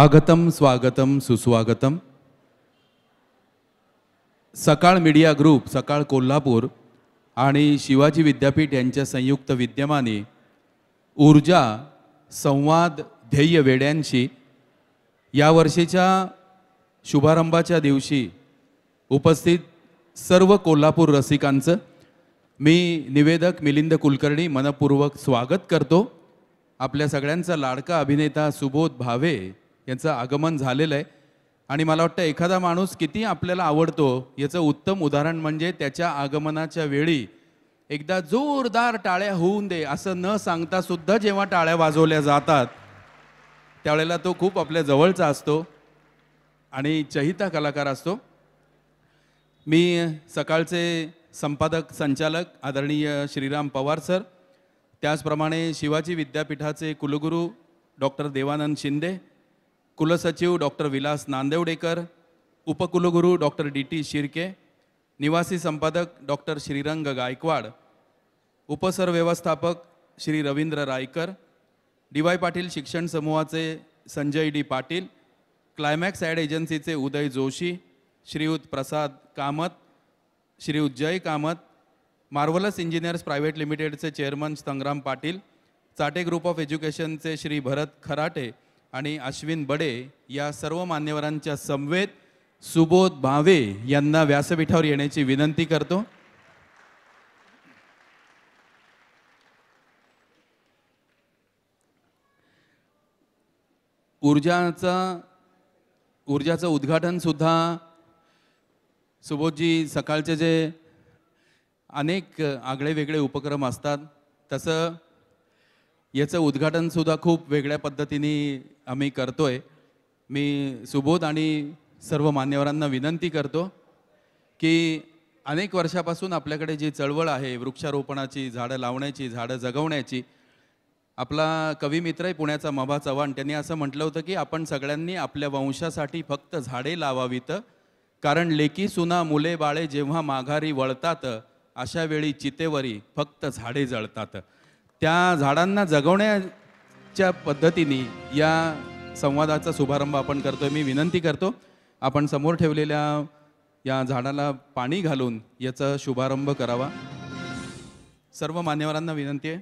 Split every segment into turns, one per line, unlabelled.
आगतम स्वागतम सुस्वागतम सकाळ मीडिया ग्रुप सकाळ कोल्हापूर आणि शिवाजी विद्यापीठ यांच्या संयुक्त विद्यमाने ऊर्जा संवाद ध्येय वेड्यांशी या वर्षीच्या शुभारंभाच्या दिवशी उपस्थित सर्व कोल्हापूर रसिकांचं मी निवेदक मिलिंद कुलकर्णी मनपूर्वक स्वागत करतो आपल्या सगळ्यांचा लाडका अभिनेता सुबोध भावे यांचं आगमन झालेलं आहे आणि मला वाटतं एखादा माणूस किती आपल्याला आवडतो याचं उत्तम उदाहरण म्हणजे त्याच्या आगमनाच्या वेळी एकदा जोरदार टाळ्या होऊन दे असं न सांगता सुद्धा जेव्हा टाळ्या वाजवल्या जातात त्यावेळेला तो खूप आपल्या जवळचा असतो आणि चहिता कलाकार असतो मी सकाळचे संपादक संचालक आदरणीय श्रीराम पवार सर त्याचप्रमाणे शिवाजी विद्यापीठाचे कुलगुरू डॉक्टर देवानंद शिंदे कुलसचिव डॉक्टर विलास नांदेवडेकर उपकुलगुरू डॉक्टर डी टी शिर्के निवासी संपादक डॉक्टर श्रीरंग गायकवाड उपसरव्यवस्थापक श्री रवींद्र रायकर डी वाय पाटील शिक्षण समूहाचे Sanjay D Patil climax ad एजन्सीचे Uday Joshi Shriyut Prasad Kamat Shriyut Jay Kamat marvellous engineers private लिमिटेडचे chairman Sangram Patil Chate group of एज्युकेशनचे श्री भरत खराटे आणि अश्विन बडे या सर्व मान्यवरांच्या समवेत सुबोध भावे यांना व्यासपीठावर येण्याची विनंती करतो ऊर्जाचा ऊर्जाचं सुद्धा सुबोधजी सकाळचे जे अनेक आगळे वेगळे उपक्रम असतात तसं याचं उद्घाटनसुद्धा खूप वेगळ्या पद्धतीने आम्ही करतोय मी सुबोध आणि सर्व मान्यवरांना विनंती करतो की अनेक वर्षापासून आपल्याकडे जी चळवळ आहे वृक्षारोपणाची झाडं लावण्याची झाडं जगवण्याची आपला कवी आहे पुण्याचा मभा चव्हाण त्यांनी असं म्हटलं होतं की आपण सगळ्यांनी आपल्या वंशासाठी फक्त झाडे लावावीत कारण लेकी सुना मुले बाळे जेव्हा माघारी वळतात अशा वेळी चितेवरी फक्त झाडे जळतात त्या झाडांना जगवण्या च्या पद्धतीने या संवादाचा शुभारंभ आपण करतो मी विनंती करतो आपण समोर ठेवलेल्या या झाडाला पाणी घालून याचा शुभारंभ करावा सर्व मान्यवरांना विनंती आहे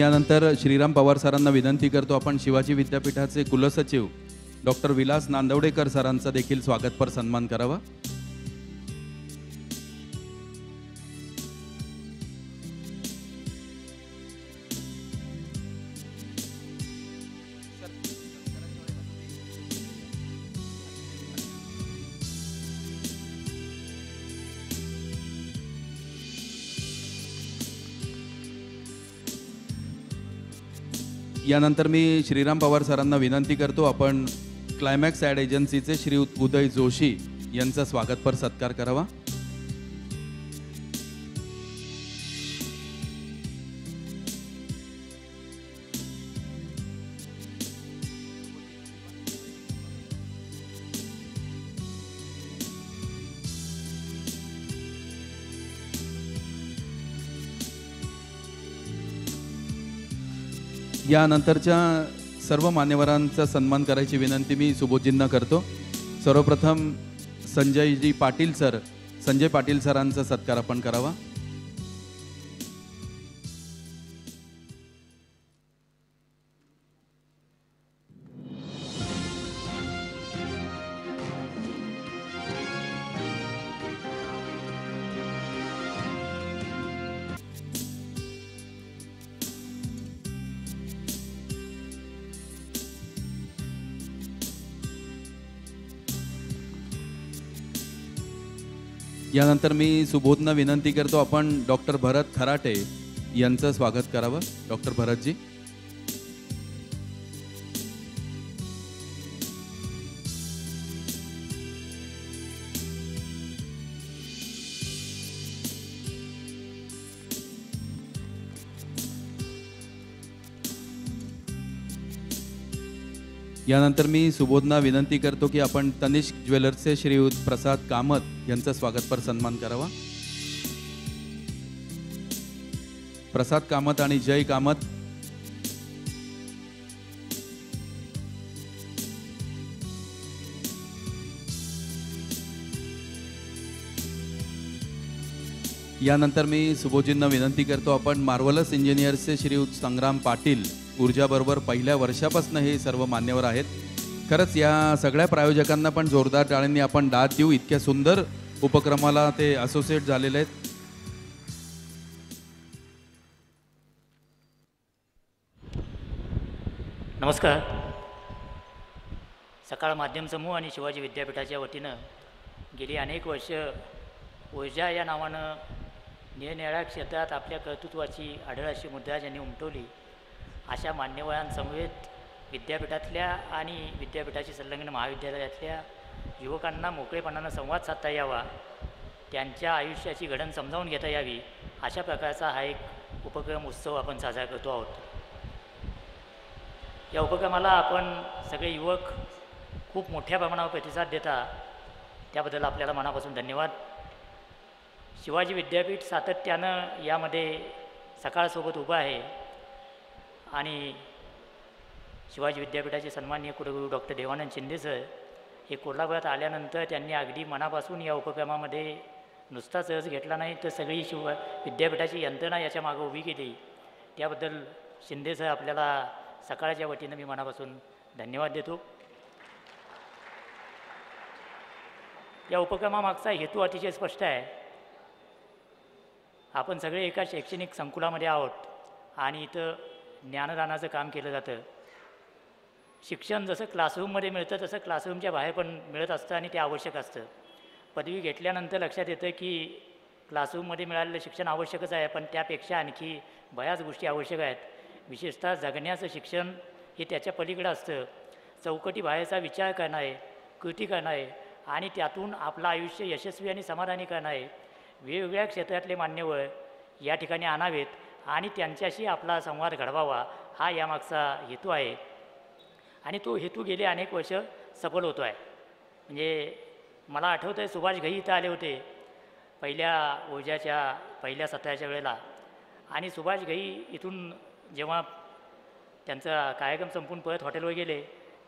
यानंतर श्रीराम पवार सरांना विनंती करतो आपण शिवाजी विद्यापीठाचे कुलसचिव डॉक्टर विलास नांदवडेकर सरांचा देखील स्वागतपर सन्मान करावा यानंतर मी श्रीराम पवार सरांना विनंती करतो आपण क्लायमॅक्स ॲड एजन्सीचे श्री उदय जोशी यांचा स्वागतपर सत्कार करावा यानंतरच्या सर्व मान्यवरांचा सन्मान करायची विनंती मी सुबोधजींना करतो सर्वप्रथम संजयजी पाटील सर संजय पाटील सरांचा सत्कार आपण करावा यानंतर मी सुबोधनं विनंती करतो आपण डॉक्टर भरत खराटे यांचं स्वागत करावं डॉक्टर भरतजी यानंतर मी सुबोधना विनंती करतो की आपण तनिष्क ज्वेलर्सचे श्री प्रसाद कामत यांचा स्वागतपर सन्मान करावा प्रसाद कामत आणि जय कामत यानंतर मी सुबोधजींना विनंती करतो आपण मार्वलस इंजिनियर्सचे श्री संग्राम पाटील ऊर्जाबरोबर पहिल्या वर्षापासून हे सर्व मान्यवर आहेत खरंच या सगळ्या प्रायोजकांना पण जोरदार टाळ्यांनी आपण दाद देऊ इतक्या सुंदर उपक्रमाला ते असोसिएट झालेले आहेत
नमस्कार सकाळ माध्यम समूह आणि शिवाजी विद्यापीठाच्या वतीनं गेली अनेक वर्ष ऊर्जा या नावानं निरनिराळ्या क्षेत्रात आपल्या कर्तृत्वाची आढळाशी मुद्रा ज्यांनी उमटवली अशा मान्यवरांसमवेत विद्यापीठातल्या आणि विद्यापीठाशी संलग्न महाविद्यालयातल्या युवकांना मोकळेपणानं संवाद साधता यावा त्यांच्या आयुष्याची घडण समजावून घेता यावी अशा प्रकारचा हा एक उपक्रम उत्सव आपण साजरा करतो आहोत या उपक्रमाला आपण सगळे युवक खूप मोठ्या प्रमाणावर प्रतिसाद देता त्याबद्दल आपल्याला मनापासून धन्यवाद शिवाजी विद्यापीठ सातत्यानं यामध्ये सकाळसोबत उभं आहे आणि शिवाजी विद्यापीठाचे सन्माननीय कुलगुरू डॉक्टर देवानंद शिंदे सर हे कोल्हापुरात आल्यानंतर त्यांनी अगदी मनापासून या उपक्रमामध्ये नुसता रस घेतला नाही तर सगळी शिव विद्यापीठाची यंत्रणा याच्या मागं उभी केली त्याबद्दल शिंदे सर आपल्याला सकाळच्या वतीनं मी मनापासून धन्यवाद देतो या उपक्रमामागचा हेतू अतिशय स्पष्ट आहे आपण सगळे एका शैक्षणिक संकुलामध्ये आहोत आणि इथं ज्ञानदानाचं काम केलं जातं शिक्षण जसं क्लासरूममध्ये मिळतं तसं क्लासरूमच्या बाहेर पण मिळत असतं आणि ते आवश्यक असतं पदवी घेतल्यानंतर लक्षात येतं की क्लासरूममध्ये मिळालेलं शिक्षण आवश्यकच आहे पण त्यापेक्षा आणखी बऱ्याच गोष्टी आवश्यक आहेत विशेषतः जगण्याचं शिक्षण हे त्याच्या पलीकडं असतं चौकटी बाहेरचा विचार करणं आहे कृती करणं आहे आणि त्यातून आपलं आयुष्य यशस्वी आणि समाधानी करणं आहे वेगवेगळ्या क्षेत्रातले मान्यवर या ठिकाणी आणावेत आणि त्यांच्याशी आपला संवाद घडवावा हा यामागचा हेतू आहे आणि तो हेतू गेले अनेक वर्ष सफल होतो आहे म्हणजे मला आठवतं आहे सुभाष घई इथं आले होते पहिल्या ओझ्याच्या पहिल्या सत्राच्या वेळेला आणि सुभाष घई इथून जेव्हा त्यांचा कार्यक्रम संपून परत हॉटेलवर गेले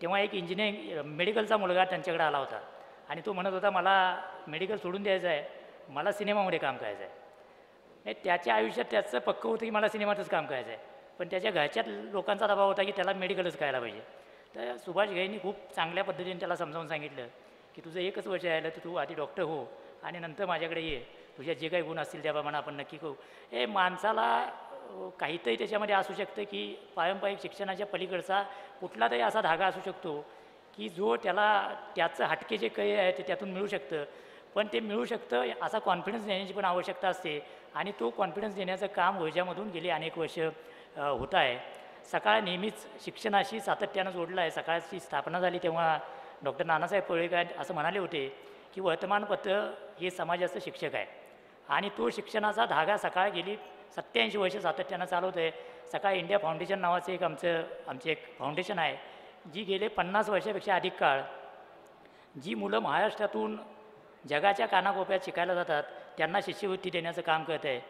तेव्हा एक इंजिनिअरिंग मेडिकलचा मुलगा त्यांच्याकडे आला होता आणि तो म्हणत होता मला मेडिकल सोडून द्यायचा आहे मला सिनेमामध्ये काम करायचं आहे हे त्याच्या आयुष्यात त्याचं पक्क होतं की मला सिनेमातच काम करायचं आहे पण त्याच्या घरच्यात लोकांचा दबाव होता की त्याला मेडिकलच करायला पाहिजे तर सुभाष घाईंनी खूप चांगल्या पद्धतीने त्याला समजावून सांगितलं की तुझं एकच वर्ष राहिलं तर तू आधी डॉक्टर हो आणि नंतर माझ्याकडे ये तुझ्या जे काही गुण असतील त्याप्रमाणे आपण नक्की करू हे माणसाला काहीतरी त्याच्यामध्ये असू शकतं की पारंपरिक शिक्षणाच्या पलीकडचा कुठला तरी असा धागा असू शकतो की जो त्याला त्याचं हटके जे काही आहे ते त्यातून मिळू शकतं पण ते मिळू शकतं असा कॉन्फिडन्स देण्याची पण आवश्यकता असते आणि तो कॉन्फिडन्स देण्याचं काम ओझ्यामधून गेली अनेक वर्ष होत आहे सकाळ नेहमीच शिक्षणाशी सातत्यानं जोडलं आहे सकाळची स्थापना झाली तेव्हा डॉक्टर नानासाहेब पळेकर असं म्हणाले होते की वर्तमानपत्र हे समाजाचं शिक्षक आहे आणि तो शिक्षणाचा धागा सकाळ गेली सत्याऐंशी वर्ष सातत्यानं चालवत आहे सकाळ इंडिया फाउंडेशन नावाचं एक आमचं आमचे एक फाउंडेशन आहे जी गेले पन्नास वर्षापेक्षा अधिक काळ जी मुलं महाराष्ट्रातून जगाच्या कानाकोप्यात शिकायला जातात त्यांना शिष्यवृत्ती देण्याचं काम करत आहे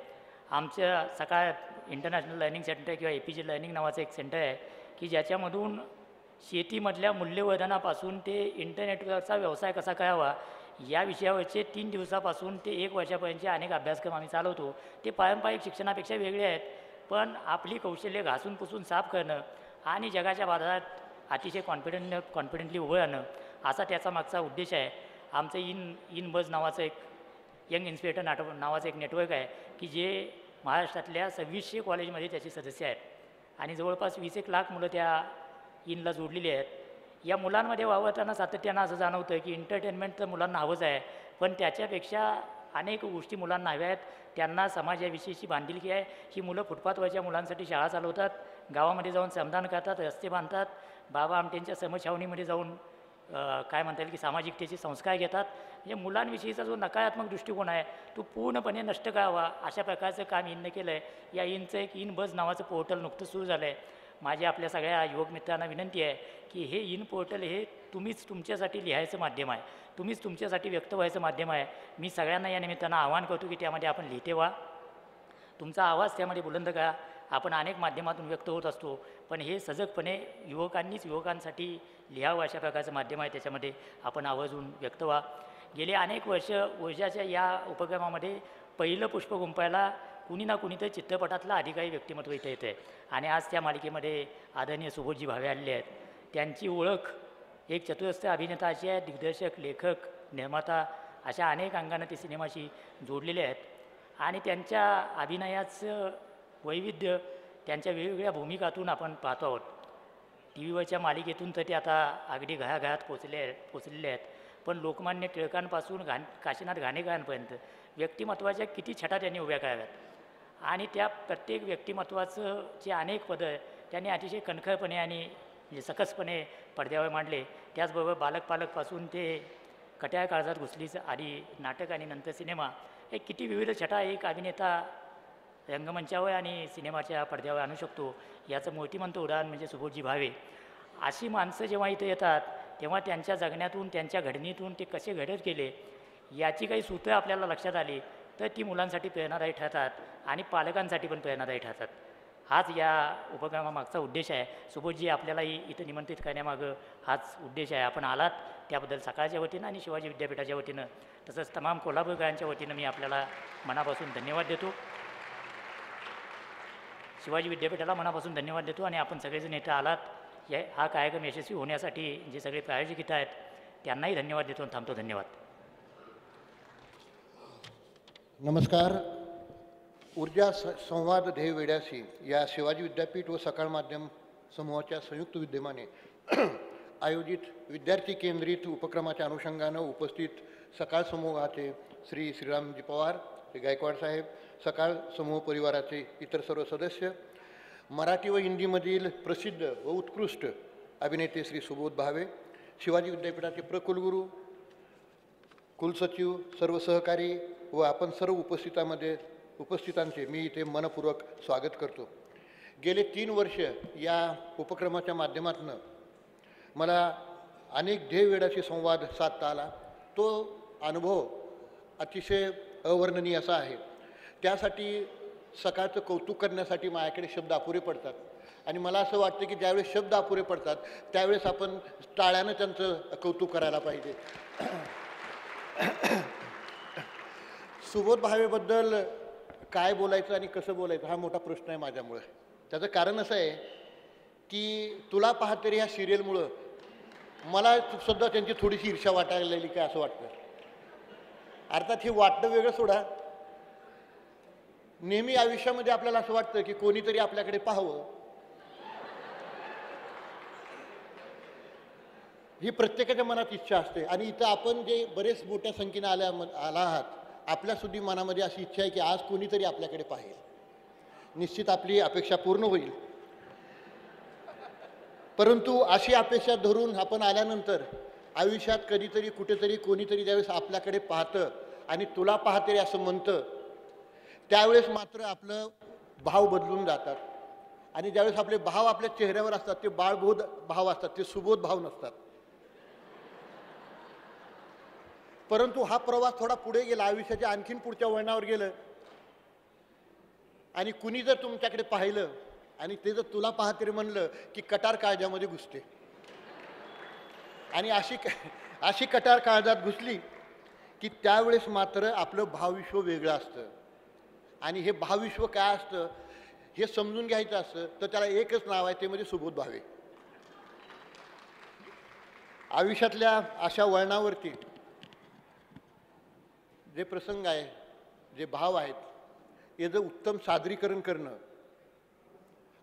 आमचं सकाळ इंटरनॅशनल लर्निंग सेंटर किंवा ए पी जी लर्निंग नावाचं एक सेंटर आहे की ज्याच्यामधून शेतीमधल्या मूल्यवर्धनापासून ते इंटरनेटवरचा व्यवसाय कसा करावा या विषयावरचे तीन दिवसापासून ते एक वर्षापर्यंतचे अनेक अभ्यासक्रम आम्ही चालवतो ते पारंपरिक शिक्षणापेक्षा वेगळे आहेत पण आपली कौशल्य घासून पुसून साफ करणं आणि जगाच्या बाजारात अतिशय कॉन्फिडंट कॉन्फिडेंटली उभं राहणं असा त्याचा मागचा उद्देश आहे आमचं इन इन बज नावाचं एक यंग इन्स्पिरेटर नाट नावाचं एक नेटवर्क आहे की जे महाराष्ट्रातल्या सव्वीसशे कॉलेजमध्ये त्याचे सदस्य आहेत आणि जवळपास वीस एक लाख मुलं त्या इनला जोडलेली आहेत या मुलांमध्ये वावरताना सातत्यानं असं जाणवतं की एंटरटेनमेंट तर मुलांना हवंच आहे पण त्याच्यापेक्षा अनेक गोष्टी मुलांना हव्या आहेत त्यांना समाजाविषयीची बांधिलकी आहे ही मुलं फुटपाथवरच्या मुलांसाठी शाळा चालवतात गावामध्ये जाऊन समधान करतात रस्ते बांधतात बाबा आमटेंच्या समछावणीमध्ये जाऊन काय म्हणता येईल की सामाजिकतेचे संस्कार घेतात म्हणजे मुलांविषयीचा जो नकारात्मक दृष्टिकोन आहे तो पूर्णपणे नष्ट करावा अशा प्रकारचं काम इननं केलं आहे या इनचं एक इन बस नावाचं पोर्टल नुकतं सुरू झालं आहे माझी आपल्या सगळ्या युवक मित्रांना विनंती आहे की हे इन पोर्टल हे तुम्हीच तुमच्यासाठी लिहायचं माध्यम आहे तुम्हीच तुमच्यासाठी व्यक्त व्हायचं माध्यम आहे मी सगळ्यांना या निमित्तानं आवाहन करतो की त्यामध्ये आपण लिहिते व्हा तुमचा आवाज त्यामध्ये बुलंद करा आपण अनेक माध्यमातून व्यक्त होत असतो पण हे सजगपणे युवकांनीच युवकांसाठी लिहावं अशा प्रकारचं माध्यम आहे त्याच्यामध्ये आपण आवाजून व्यक्त व्हा गेले अनेक वर्ष वर्षाच्या या उपक्रमामध्ये पहिलं पुष्प गुंपायला कुणी ना कुणी तर चित्रपटातला अधिकारी व्यक्तिमत्व इथे येतं आहे आणि आज त्या मालिकेमध्ये आदरणीय सुबोधजी भावे आलेले आहेत त्यांची ओळख एक चतुरस्थ अभिनेता अशी आहे दिग्दर्शक लेखक निर्माता अशा अनेक अंगांना ते सिनेमाशी जोडलेले आहेत आणि त्यांच्या अभिनयाचं वैविध्य त्यांच्या वेगवेगळ्या भूमिकातून आपण पाहतो आहोत टी व्हीवरच्या मालिकेतून तर ते आता अगदी घराघरात पोचले पोचलेले आहेत पण लोकमान्य टिळकांपासून घाण काशीनाथ घाणेकरांपर्यंत व्यक्तिमत्त्वाच्या किती छटा त्यांनी उभ्या कराव्यात आणि त्या प्रत्येक व्यक्तिमत्त्वाचं जे अनेक पदं त्यांनी अतिशय कणखळपणे आणि सकसपणे पडद्यावर मांडले त्याचबरोबर बालकपालकपासून ते कट्या काळजात घुसलीचं आधी नाटक आणि नंतर सिनेमा हे किती विविध छटा एक अभिनेता रंगमंचावर आणि सिनेमाच्या पडद्यावर आणू शकतो याचं मूर्तिमंत उदाहरण म्हणजे सुबोधजी भावे अशी माणसं जेव्हा इथे येतात तेव्हा त्यांच्या जगण्यातून त्यांच्या घडणीतून ते कसे घडत गेले याची काही सूत्रं आपल्याला लक्षात आली तर ती मुलांसाठी प्रेरणादायी ठरतात आणि पालकांसाठी पण प्रेरणादायी ठरतात हाच या उपक्रमामागचा उद्देश आहे सुबोधजी आपल्यालाही इथं निमंत्रित करण्यामागं हाच उद्देश आहे आपण आलात त्याबद्दल सकाळच्या वतीनं आणि शिवाजी विद्यापीठाच्या वतीनं तसंच तमाम कोल्हापूरकरांच्या वतीनं मी आपल्याला मनापासून धन्यवाद देतो शिवाजी विद्यापीठाला मनापासून धन्यवाद देतो आणि आपण सगळेजण इथं आलात या हा कार्यक्रम यशस्वी होण्यासाठी जे सगळे प्रायोजक आहेत त्यांनाही धन्यवाद देतो थांबतो धन्यवाद नमस्कार ऊर्जा स संवाद ध्येय वेड्याशी
या शिवाजी विद्यापीठ व सकाळ माध्यम समूहाच्या संयुक्त विद्यमाने आयोजित विद्यार्थी केंद्रित उपक्रमाच्या अनुषंगानं उपस्थित सकाळ समूहाचे श्री श्रीरामजी पवार गायकवाड साहेब सकाळ समूह परिवाराचे इतर सर्व सदस्य मराठी व हिंदीमधील प्रसिद्ध व उत्कृष्ट अभिनेते श्री सुबोध भावे शिवाजी विद्यापीठाचे प्रकुलगुरू कुलसचिव सर्व सहकारी व आपण सर्व उपस्थितामध्ये उपस्थितांचे मी इथे मनपूर्वक स्वागत करतो गेले तीन वर्ष या उपक्रमाच्या माध्यमातून मला अनेक ध्येयवेळाशी संवाद साधता आला तो अनुभव अतिशय अवर्णनीय असा आहे त्यासाठी सकाळचं कौतुक करण्यासाठी माझ्याकडे शब्द अपुरे पडतात आणि मला असं वाटतं की ज्यावेळेस शब्द अपुरे पडतात त्यावेळेस आपण टाळ्यानं त्यांचं कौतुक करायला पाहिजे सुबोध भावेबद्दल काय बोलायचं आणि कसं बोलायचं हा मोठा प्रश्न आहे माझ्यामुळं त्याचं कारण असं आहे की तुला पाहतरी ह्या सिरियलमुळं मला सुद्धा त्यांची थोडीशी ईर्षा वाटायला लागली काय असं वाटतं अर्थात हे वाटणं वेगळं सोडा नेहमी आयुष्यामध्ये आपल्याला असं वाटतं की कोणीतरी आपल्याकडे पाहावं ही प्रत्येकाच्या मनात इच्छा असते आणि इथं आपण जे बरेच मोठ्या संख्येने आल्या आला आहात आपल्यासुद्धी मनामध्ये अशी इच्छा आहे की आज कोणीतरी आपल्याकडे पाहेल निश्चित आपली अपेक्षा पूर्ण होईल परंतु अशी अपेक्षा धरून आपण आल्यानंतर आयुष्यात कधीतरी कुठेतरी कोणीतरी ज्यावेळेस आपल्याकडे पाहतं आणि तुला पाहते असं म्हणतं त्यावेळेस मात्र आपलं भाव बदलून जातात आणि ज्यावेळेस आपले भाव आपल्या चेहऱ्यावर असतात ते बाळबोध भाव असतात ते सुबोध भाव नसतात परंतु हा प्रवास थोडा पुढे गेला आयुष्याच्या आणखीन पुढच्या वळणावर गेलं आणि कुणी जर तुमच्याकडे पाहिलं आणि ते जर तुला पाहतरी म्हणलं की कटार काळजामध्ये घुसते आणि अशी अशी कटार काळजात घुसली की त्यावेळेस मात्र आपलं भावविश्व वेगळं असतं आणि हे भाविश्व काय असतं हे समजून घ्यायचं असतं तर त्याला एकच नाव आहे ते म्हणजे सुबोध भावे आयुष्यातल्या अशा वळणावरती जे प्रसंग आहे जे भाव आहेत याचं उत्तम सादरीकरण करणं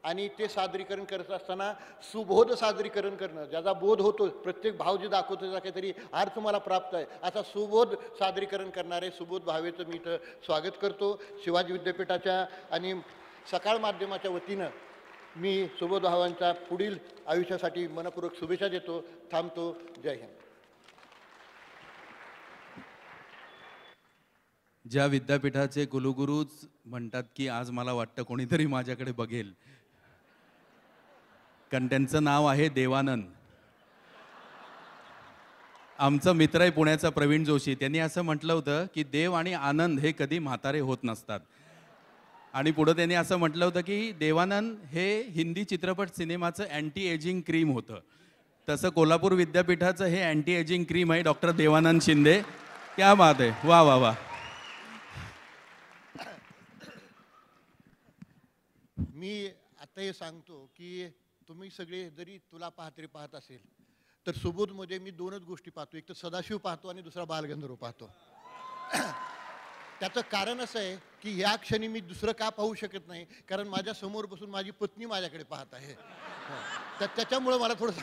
आणि ते सादरीकरण करत असताना सुबोध सादरीकरण करणं ज्याचा बोध होतो प्रत्येक भाव जे दाखवतो त्याचा काहीतरी अर्थ मला प्राप्त आहे असा सुबोध सादरीकरण करणारे सुबोध भावेचं मी इथं स्वागत करतो शिवाजी विद्यापीठाच्या आणि सकाळ माध्यमाच्या वतीनं मी सुबोध भावांच्या पुढील आयुष्यासाठी मनपूर्वक शुभेच्छा देतो थांबतो जय हिंद
ज्या विद्यापीठाचे कुलगुरूच म्हणतात की आज मला वाटतं कोणीतरी माझ्याकडे बघेल कारण त्यांचं नाव आहे देवानंद आमचा मित्र आहे पुण्याचा प्रवीण जोशी त्यांनी असं म्हटलं होतं की देव आणि आनंद हे कधी म्हातारे होत नसतात आणि पुढं त्यांनी असं म्हटलं होतं की देवानंद हे हिंदी चित्रपट सिनेमाचं अँटी एजिंग क्रीम होतं तसं कोल्हापूर विद्यापीठाचं हे अँटी एजिंग क्रीम आहे डॉक्टर देवानंद शिंदे क्या बात आहे वा वा वा
मी आता हे सांगतो की तुम्ही सगळे जरी तुला पाहतरी पाहत असेल तर सुबोधमध्ये मी दोनच गोष्टी पाहतो एक तर सदाशिव पाहतो आणि दुसरा बालगंधर्व पाहतो त्याचं कारण असं आहे की ह्या क्षणी मी दुसरं का पाहू शकत नाही कारण माझ्या समोर बसून माझी पत्नी माझ्याकडे पाहत आहे हो. तर त्याच्यामुळं मला थोडस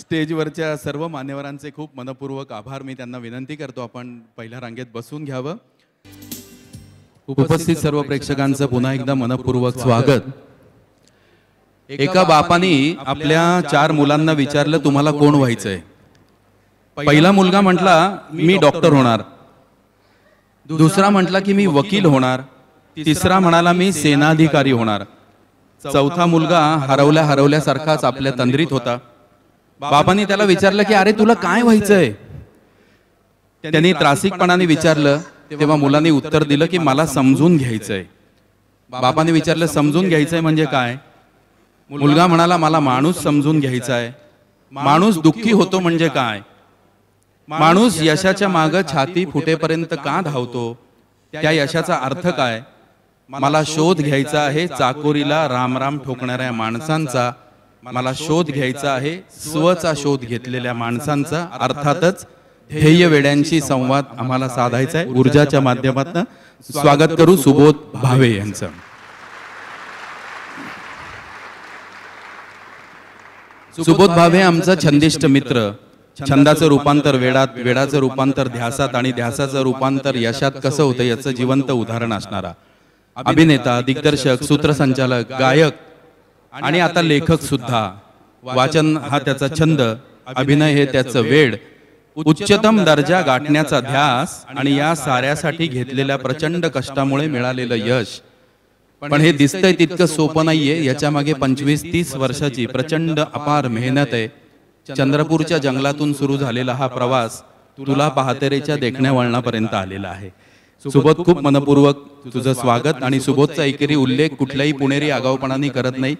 स्टेजवरच्या सर्व मान्यवरांचे खूप मनपूर्वक आभार मी त्यांना विनंती करतो आपण पहिल्या रांगेत बसून घ्यावं उपस्थित सर्व प्रेक्षकांचं पुन्हा एकदा मनपूर्वक स्वागत एका बापाने आपल्या चार मुलांना विचारलं तुम्हाला कोण व्हायचंय पहिला मुलगा म्हटला मी डॉक्टर होणार दुसरा म्हटला की मी वकील होणार तिसरा म्हणाला मी सेनाधिकारी होणार चौथा मुलगा हरवल्या हरवल्यासारखाच आपल्या तंद्रीत होता बापांनी त्याला विचारलं की अरे तुला काय व्हायचंय
त्यांनी त्रासिकपणाने विचारलं तेव्हा मुलांनी उत्तर
दिलं की मला समजून घ्यायचंय बापाने विचारलं समजून घ्यायचंय म्हणजे काय मुलगा म्हणाला मला माणूस समजून घ्यायचा आहे माणूस दुःखी होतो म्हणजे काय माणूस यशाच्या माग छाती फुटेपर्यंत का धावतो त्या यशाचा अर्थ काय मला शोध घ्यायचा आहे चाकोरीला रामराम ठोकणाऱ्या माणसांचा मला शोध घ्यायचा आहे स्वचा शोध घेतलेल्या माणसांचा अर्थातच ध्येय वेड्यांशी संवाद आम्हाला साधायचा आहे ऊर्जाच्या माध्यमातून स्वागत करू सुबोध भावे यांचं सुबोध भावे आमचा छंदिष्ट मित्र छंदाचं रूपांतर वेडात वेडाचं रूपांतर ध्यासात आणि ध्यासाचं रूपांतर यशात कसं होतं याचं जिवंत उदाहरण असणारा अभिनेता दिग्दर्शक सूत्रसंचालक गायक आणि आता लेखक सुद्धा वाचन हा त्याचा छंद अभिनय हे त्याचं वेड उच्चतम दर्जा गाठण्याचा ध्यास आणि या साऱ्यासाठी घेतलेल्या प्रचंड कष्टामुळे मिळालेलं यश पण हे दिसतंय तितकं सोपं नाहीये याच्या मागे पंचवीस तीस वर्षाची प्रचंड अपार मेहनत आहे चंद्रपूरच्या जंगलातून सुरू झालेला हा प्रवास तुला पाहतेरेच्या देखण्या वळणापर्यंत आलेला आहे सुबोध खूप मनपूर्वक तुझं स्वागत आणि सुबोधचा एकेरी उल्लेख कुठल्याही पुणेरी आगाऊपणाने करत नाही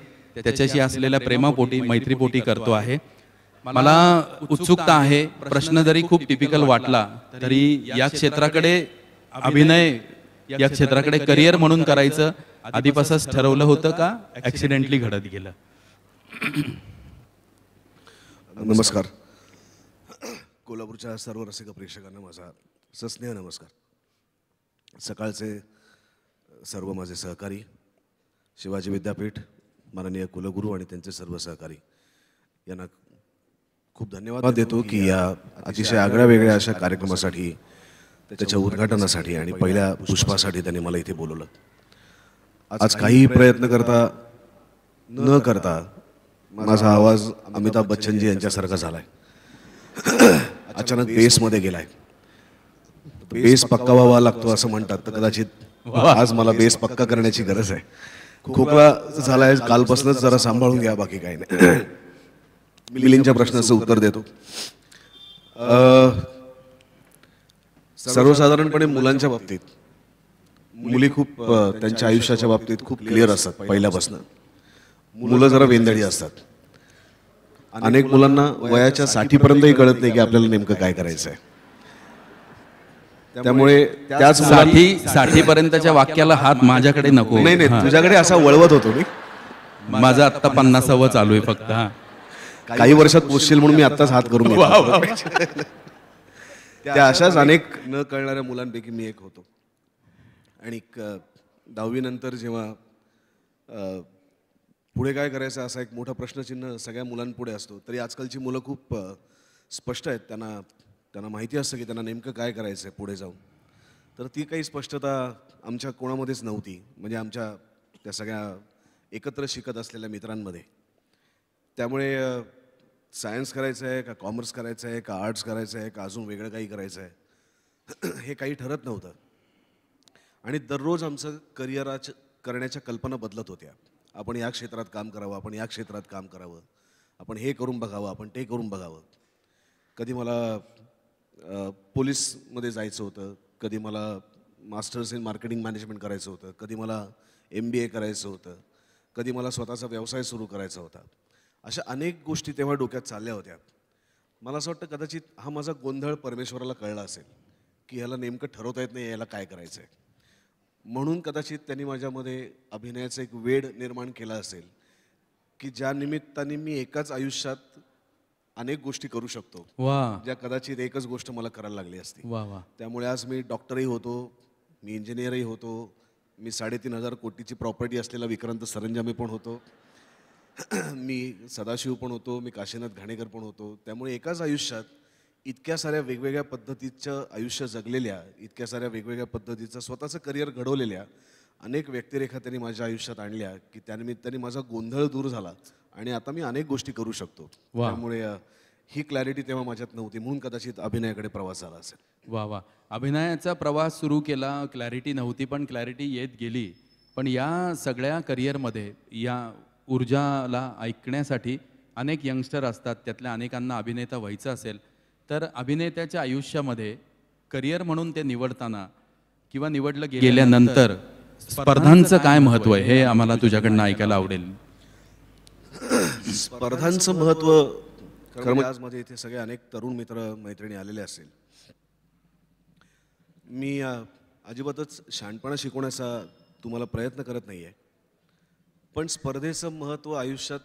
त्याच्याशी असलेल्या प्रेमापोटी मैत्रीपोटी करतो आहे मला उत्सुकता आहे प्रश्न जरी खूप टिपिकल वाटला तरी या क्षेत्राकडे अभिनय या क्षेत्राकडे करिअर म्हणून करायचं आधीपासच ठरवलं होतं का ऍक्सिडेंटली घडत गेलं
नमस्कार कोल्हापूरच्या सर्व रसिक प्रेक्षकांना माझा सस्नेह नमस्कार सकाळचे सर्व माझे सहकारी शिवाजी विद्यापीठ माननीय कुलगुरू आणि त्यांचे सर्व सहकारी यांना खूप धन्यवाद देतो की या अतिशय आगळ्या वेगळ्या अशा कार्यक्रमासाठी त्याच्या उद्घाटनासाठी आणि पहिल्या पुष्पासाठी त्यांनी मला इथे बोलवलं आज काही प्रयत्न करता न करता माझा आवाज अमिताभ बच्चनजी यांच्यासारखा झालाय अचानक बेसमध्ये गेलाय बेस पक्का व्हावा लागतो असं म्हणतात तर कदाचित आज मला बेस पक्का करण्याची गरज आहे खोकला झालाय कालपासूनच जरा सांभाळून घ्या बाकी काही नाही मिलिंदच्या प्रश्नाचं उत्तर देतो सर्वसाधारणपणे मुलांच्या बाबतीत मुली खूप त्यांच्या आयुष्याच्या बाबतीत खूप क्लिअर असतात पहिल्यापासून मुलं जरा वेंदळी असतात अनेक मुलांना वयाच्या साठीपर्यंतही कळत नाही की आपल्याला नेमकं काय करायचं आहे त्यामुळे त्याच साठी साठीपर्यंतच्या वाक्याला
हात माझ्याकडे नको नाही नाही तुझ्याकडे असा वळवत होतो मी माझा आत्ता पन्नासावं चालू आहे फक्त काही वर्षात पोचशील म्हणून मी आत्ताच हात करून
त्या अशाच अनेक न कळणाऱ्या मुलांपैकी मी एक होतो आणि दहावीनंतर जेव्हा पुढे काय करायचं असा एक मोठा प्रश्नचिन्ह सगळ्या मुलांपुढे असतो तरी आजकालची मुलं खूप स्पष्ट आहेत त्यांना त्यांना माहिती असतं की त्यांना नेमकं काय करायचं आहे पुढे जाऊन तर ती काही स्पष्टता आमच्या कोणामध्येच नव्हती म्हणजे आमच्या त्या सगळ्या एकत्र शिकत असलेल्या मित्रांमध्ये त्यामुळे सायन्स करायचं आहे का कॉमर्स करायचं आहे का आर्ट्स करायचं आहे का अजून वेगळं काही करायचं आहे हे काही ठरत नव्हतं आणि दररोज आमचं करिअराच करण्याच्या कल्पना बदलत होत्या आपण या क्षेत्रात काम करावं आपण या क्षेत्रात काम करावं आपण हे करून बघावं आपण ते करून बघावं कधी मला पोलीसमध्ये जायचं होतं कधी मला मास्टर्स इन मार्केटिंग मॅनेजमेंट करायचं होतं कधी मला एम बी ए करायचं होतं कधी मला स्वतःचा व्यवसाय सुरू करायचा होता अशा अनेक गोष्टी तेव्हा डोक्यात चालल्या होत्या मला असं वाटतं कदाचित हा माझा गोंधळ परमेश्वराला कळला असेल की ह्याला नेमकं ठरवता येत नाही याला काय करायचं आहे म्हणून कदाचित त्यांनी माझ्यामध्ये अभिनयाचं एक वेड निर्माण केला असेल की ज्या निमित्ताने मी एकाच आयुष्यात अनेक गोष्टी करू शकतो वा ज्या कदाचित एकच गोष्ट मला करायला लागली असती वा वा त्यामुळे आज मी डॉक्टरही होतो मी इंजिनियरही होतो मी साडेतीन हजार कोटीची प्रॉपर्टी असलेला विक्रांत सरंजामी पण होतो मी सदाशिव पण होतो मी काशीनाथ घाणेकर पण होतो त्यामुळे एकाच आयुष्यात इतक्या साऱ्या वेगवेगळ्या पद्धतीचं आयुष्य जगलेल्या इतक्या साऱ्या वेगवेगळ्या पद्धतीचं स्वतःचं करिअर घडवलेल्या अनेक व्यक्तिरेखा त्यांनी माझ्या आयुष्यात आणल्या की त्यानिमित्ताने माझा गोंधळ दूर झाला आणि आता मी अनेक गोष्टी करू शकतो त्यामुळे ही क्लॅरिटी तेव्हा माझ्यात नव्हती म्हणून कदाचित अभिनयाकडे
प्रवास झाला असेल वा वा अभिनयाचा प्रवास सुरू केला क्लॅरिटी नव्हती पण क्लॅरिटी येत गेली पण या सगळ्या करिअरमध्ये या ऊर्जाला ऐकण्यासाठी अनेक यंगस्टर असतात त्यातल्या अनेकांना अभिनेता व्हायचं असेल तर अभिनेत्याच्या आयुष्यामध्ये करिअर म्हणून ते निवडताना किंवा निवडलं गेल्यानंतर स्पर्धांचं काय महत्व आहे हे आम्हाला तुझ्याकडनं ऐकायला आवडेल
स्पर्धांचं महत्व कारण म्हणजे इथे सगळे अनेक तरुण मित्र मैत्रिणी आलेले असतील मी अजिबातच शहाणपणा शिकवण्याचा तुम्हाला प्रयत्न करत नाही आहे पण स्पर्धेचं महत्व आयुष्यात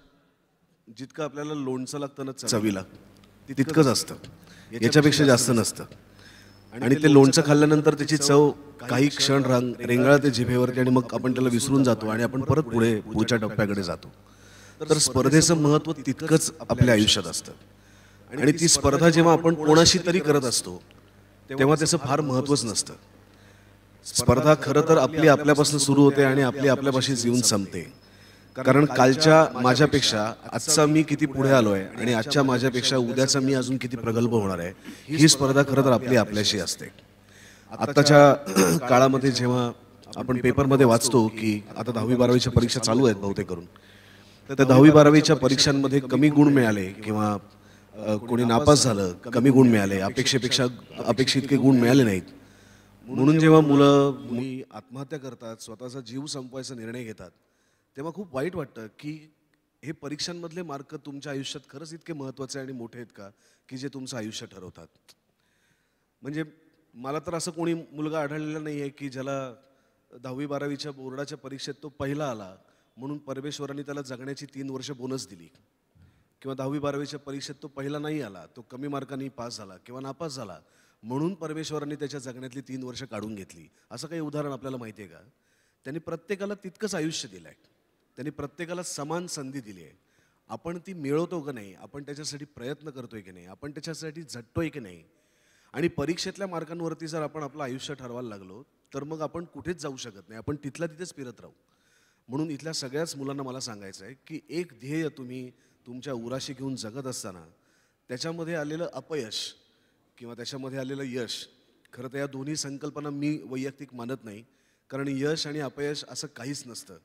जितकं आपल्याला लोणचं लागतं ना चवीला तितकंच असतं याच्यापेक्षा जास्त नसतं आणि ते लोणचं खाल्ल्यानंतर त्याची चव काही क्षण रांग रेंगाळते ते जिभेवरती आणि मग आपण त्याला विसरून जातो आणि आपण परत पुढे पुढच्या टप्प्याकडे जातो तर स्पर्धेचं महत्व तितकंच आपल्या आयुष्यात असतं आणि ती स्पर्धा जेव्हा आपण कोणाशी तरी करत असतो तेव्हा त्याचं फार महत्वच नसतं स्पर्धा खरं तर आपली आपल्यापासून सुरू होते आणि आपली आपल्यापाशी जीवन संपते कारण कालच्या माझ्यापेक्षा आजचा मी किती पुढे आलो आहे आणि आजच्या माझ्यापेक्षा उद्याचा मी अजून किती प्रगल्भ होणार आहे ही स्पर्धा खरं तर आपली आपल्याशी असते आत्ताच्या काळामध्ये जेव्हा आपण पेपरमध्ये वाचतो की आता दहावी बारावीच्या परीक्षा चालू आहेत बहुतेक करून तर त्या दहावी बारावीच्या परीक्षांमध्ये कमी गुण मिळाले किंवा कोणी नापास झालं कमी गुण मिळाले अपेक्षेपेक्षा अपेक्षित इतके गुण मिळाले नाहीत म्हणून जेव्हा मुलं मी आत्महत्या करतात स्वतःचा जीव संपवायचा निर्णय घेतात तेव्हा खूप वाईट वाटतं की हे परीक्षांमधले मार्क तुमच्या आयुष्यात खरंच इतके महत्त्वाचे आणि मोठे आहेत का की जे तुमचं आयुष्य ठरवतात म्हणजे मला तर असं कोणी मुलगा आढळलेला नाही आहे की ज्याला दहावी बारावीच्या बोर्डाच्या परीक्षेत तो पहिला आला म्हणून परमेश्वरांनी त्याला जगण्याची तीन वर्ष बोनस दिली किंवा दहावी बारावीच्या परीक्षेत तो पहिला नाही आला तो कमी मार्कांनी पास झाला किंवा नापास झाला म्हणून परमेश्वरांनी त्याच्या जगण्यातली तीन वर्ष काढून घेतली असं काही उदाहरण आपल्याला माहिती आहे का त्यांनी प्रत्येकाला तितकंच आयुष्य दिलं आहे त्यांनी प्रत्येकाला समान संधी दिली आहे आपण ती मिळवतो का नाही आपण त्याच्यासाठी प्रयत्न करतोय की नाही आपण त्याच्यासाठी झटतोय की नाही आणि परीक्षेतल्या मार्कांवरती जर आपण आपलं आयुष्य ठरवायला लागलो तर मग आपण कुठेच जाऊ शकत नाही आपण तिथल्या तिथेच फिरत राहू म्हणून इथल्या सगळ्याच मुलांना मला सांगायचं आहे की एक ध्येय तुम्ही तुमच्या उराशी घेऊन जगत असताना त्याच्यामध्ये आलेलं अपयश किंवा त्याच्यामध्ये आलेलं यश खरं तर या दोन्ही संकल्पना मी वैयक्तिक मानत नाही कारण यश आणि अपयश असं काहीच नसतं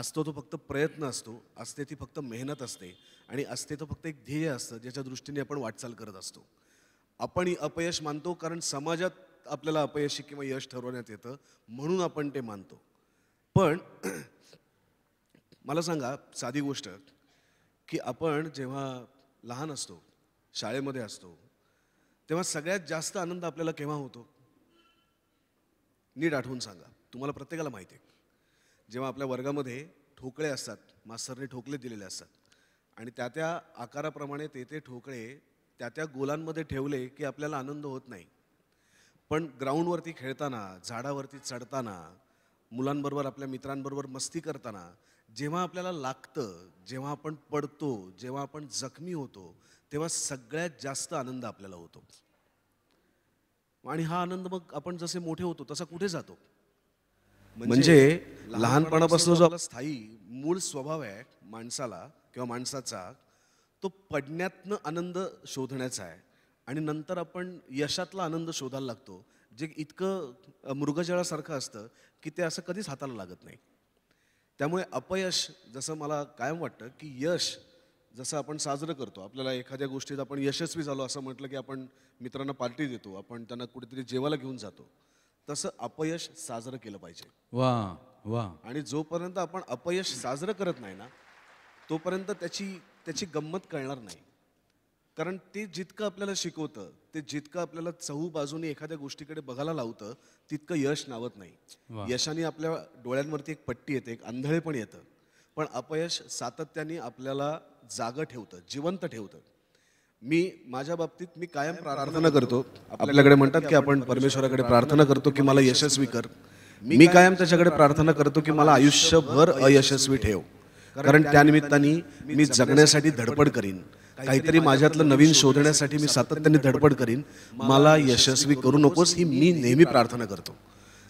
असतो तो फक्त प्रयत्न असतो असते ती फक्त मेहनत असते आणि असते तो फक्त एक ध्येय असतं ज्याच्या दृष्टीने आपण वाटचाल करत असतो आपण अपयश मानतो कारण समाजात आपल्याला अपयशी किंवा यश ठरवण्यात येतं म्हणून आपण ते मानतो पण मला सांगा साधी गोष्ट की आपण जेव्हा लहान असतो शाळेमध्ये असतो तेव्हा सगळ्यात जास्त आनंद आपल्याला केव्हा होतो नीट आठवून सांगा तुम्हाला प्रत्येकाला माहिती आहे जेव्हा आपल्या वर्गामध्ये ठोकळे असतात मास्तरने ठोकले दिलेले असतात आणि त्या त्या आकाराप्रमाणे ते ते ठोकळे त्या त्या गोलांमध्ये ठेवले की आपल्याला आनंद होत नाही पण ग्राउंडवरती खेळताना झाडावरती चढताना मुलांबरोबर आपल्या मित्रांबरोबर मस्ती करताना जेव्हा आपल्याला लागतं जेव्हा आपण पडतो जेव्हा आपण जखमी होतो तेव्हा सगळ्यात जास्त आनंद आपल्याला होतो आणि हा आनंद मग आपण जसे मोठे होतो तसा कुठे जातो म्हणजे, म्हणजे लहानपणापासून जो आपला स्थायी मूळ स्वभाव आहे माणसाला किंवा माणसाचा तो पडण्यातनं आनंद शोधण्याचा आहे आणि नंतर आपण यशातला आनंद शोधायला लागतो जे इतकं मृगजळासारखं असतं की ते असं कधीच हाताला लागत नाही त्यामुळे अपयश जसं मला कायम वाटतं की यश जसं आपण साजरं करतो आपल्याला एखाद्या गोष्टीत आपण यशस्वी झालो असं म्हटलं की आपण मित्रांना पार्टी देतो आपण त्यांना कुठेतरी जेवायला घेऊन जातो तसं अपयश साजरं केलं पाहिजे
वा वा
आणि जोपर्यंत आपण अपयश साजरं करत नाही ना तोपर्यंत त्याची त्याची गंमत कळणार नाही कारण ते जितकं आपल्याला शिकवतं ते जितकं आपल्याला चहू बाजूने एखाद्या गोष्टीकडे बघायला लावतं तितकं यश नावत नाही यशाने आपल्या डोळ्यांवरती एक पट्टी येते एक अंधळे पण येतं पण अपयश सातत्याने आपल्याला जागं ठेवतं जिवंत ठेवतं मी माझ्या बाबतीत मी कायम प्रार्थना करतो आपल्याकडे म्हणतात की आपण परमेश्वराकडे प्रार्थना करतो की मला यशस्वी कर मी कायम त्याच्याकडे प्रार्थना करतो की मला आयुष्यभर अयशस्वी ठेव
कारण त्यानिमित्ताने
मी जगण्यासाठी धडपड करीन काहीतरी माझ्यातलं नवीन शोधण्यासाठी मी सातत्याने धडपड करीन मला यशस्वी करू नकोस ही मी नेहमी प्रार्थना करतो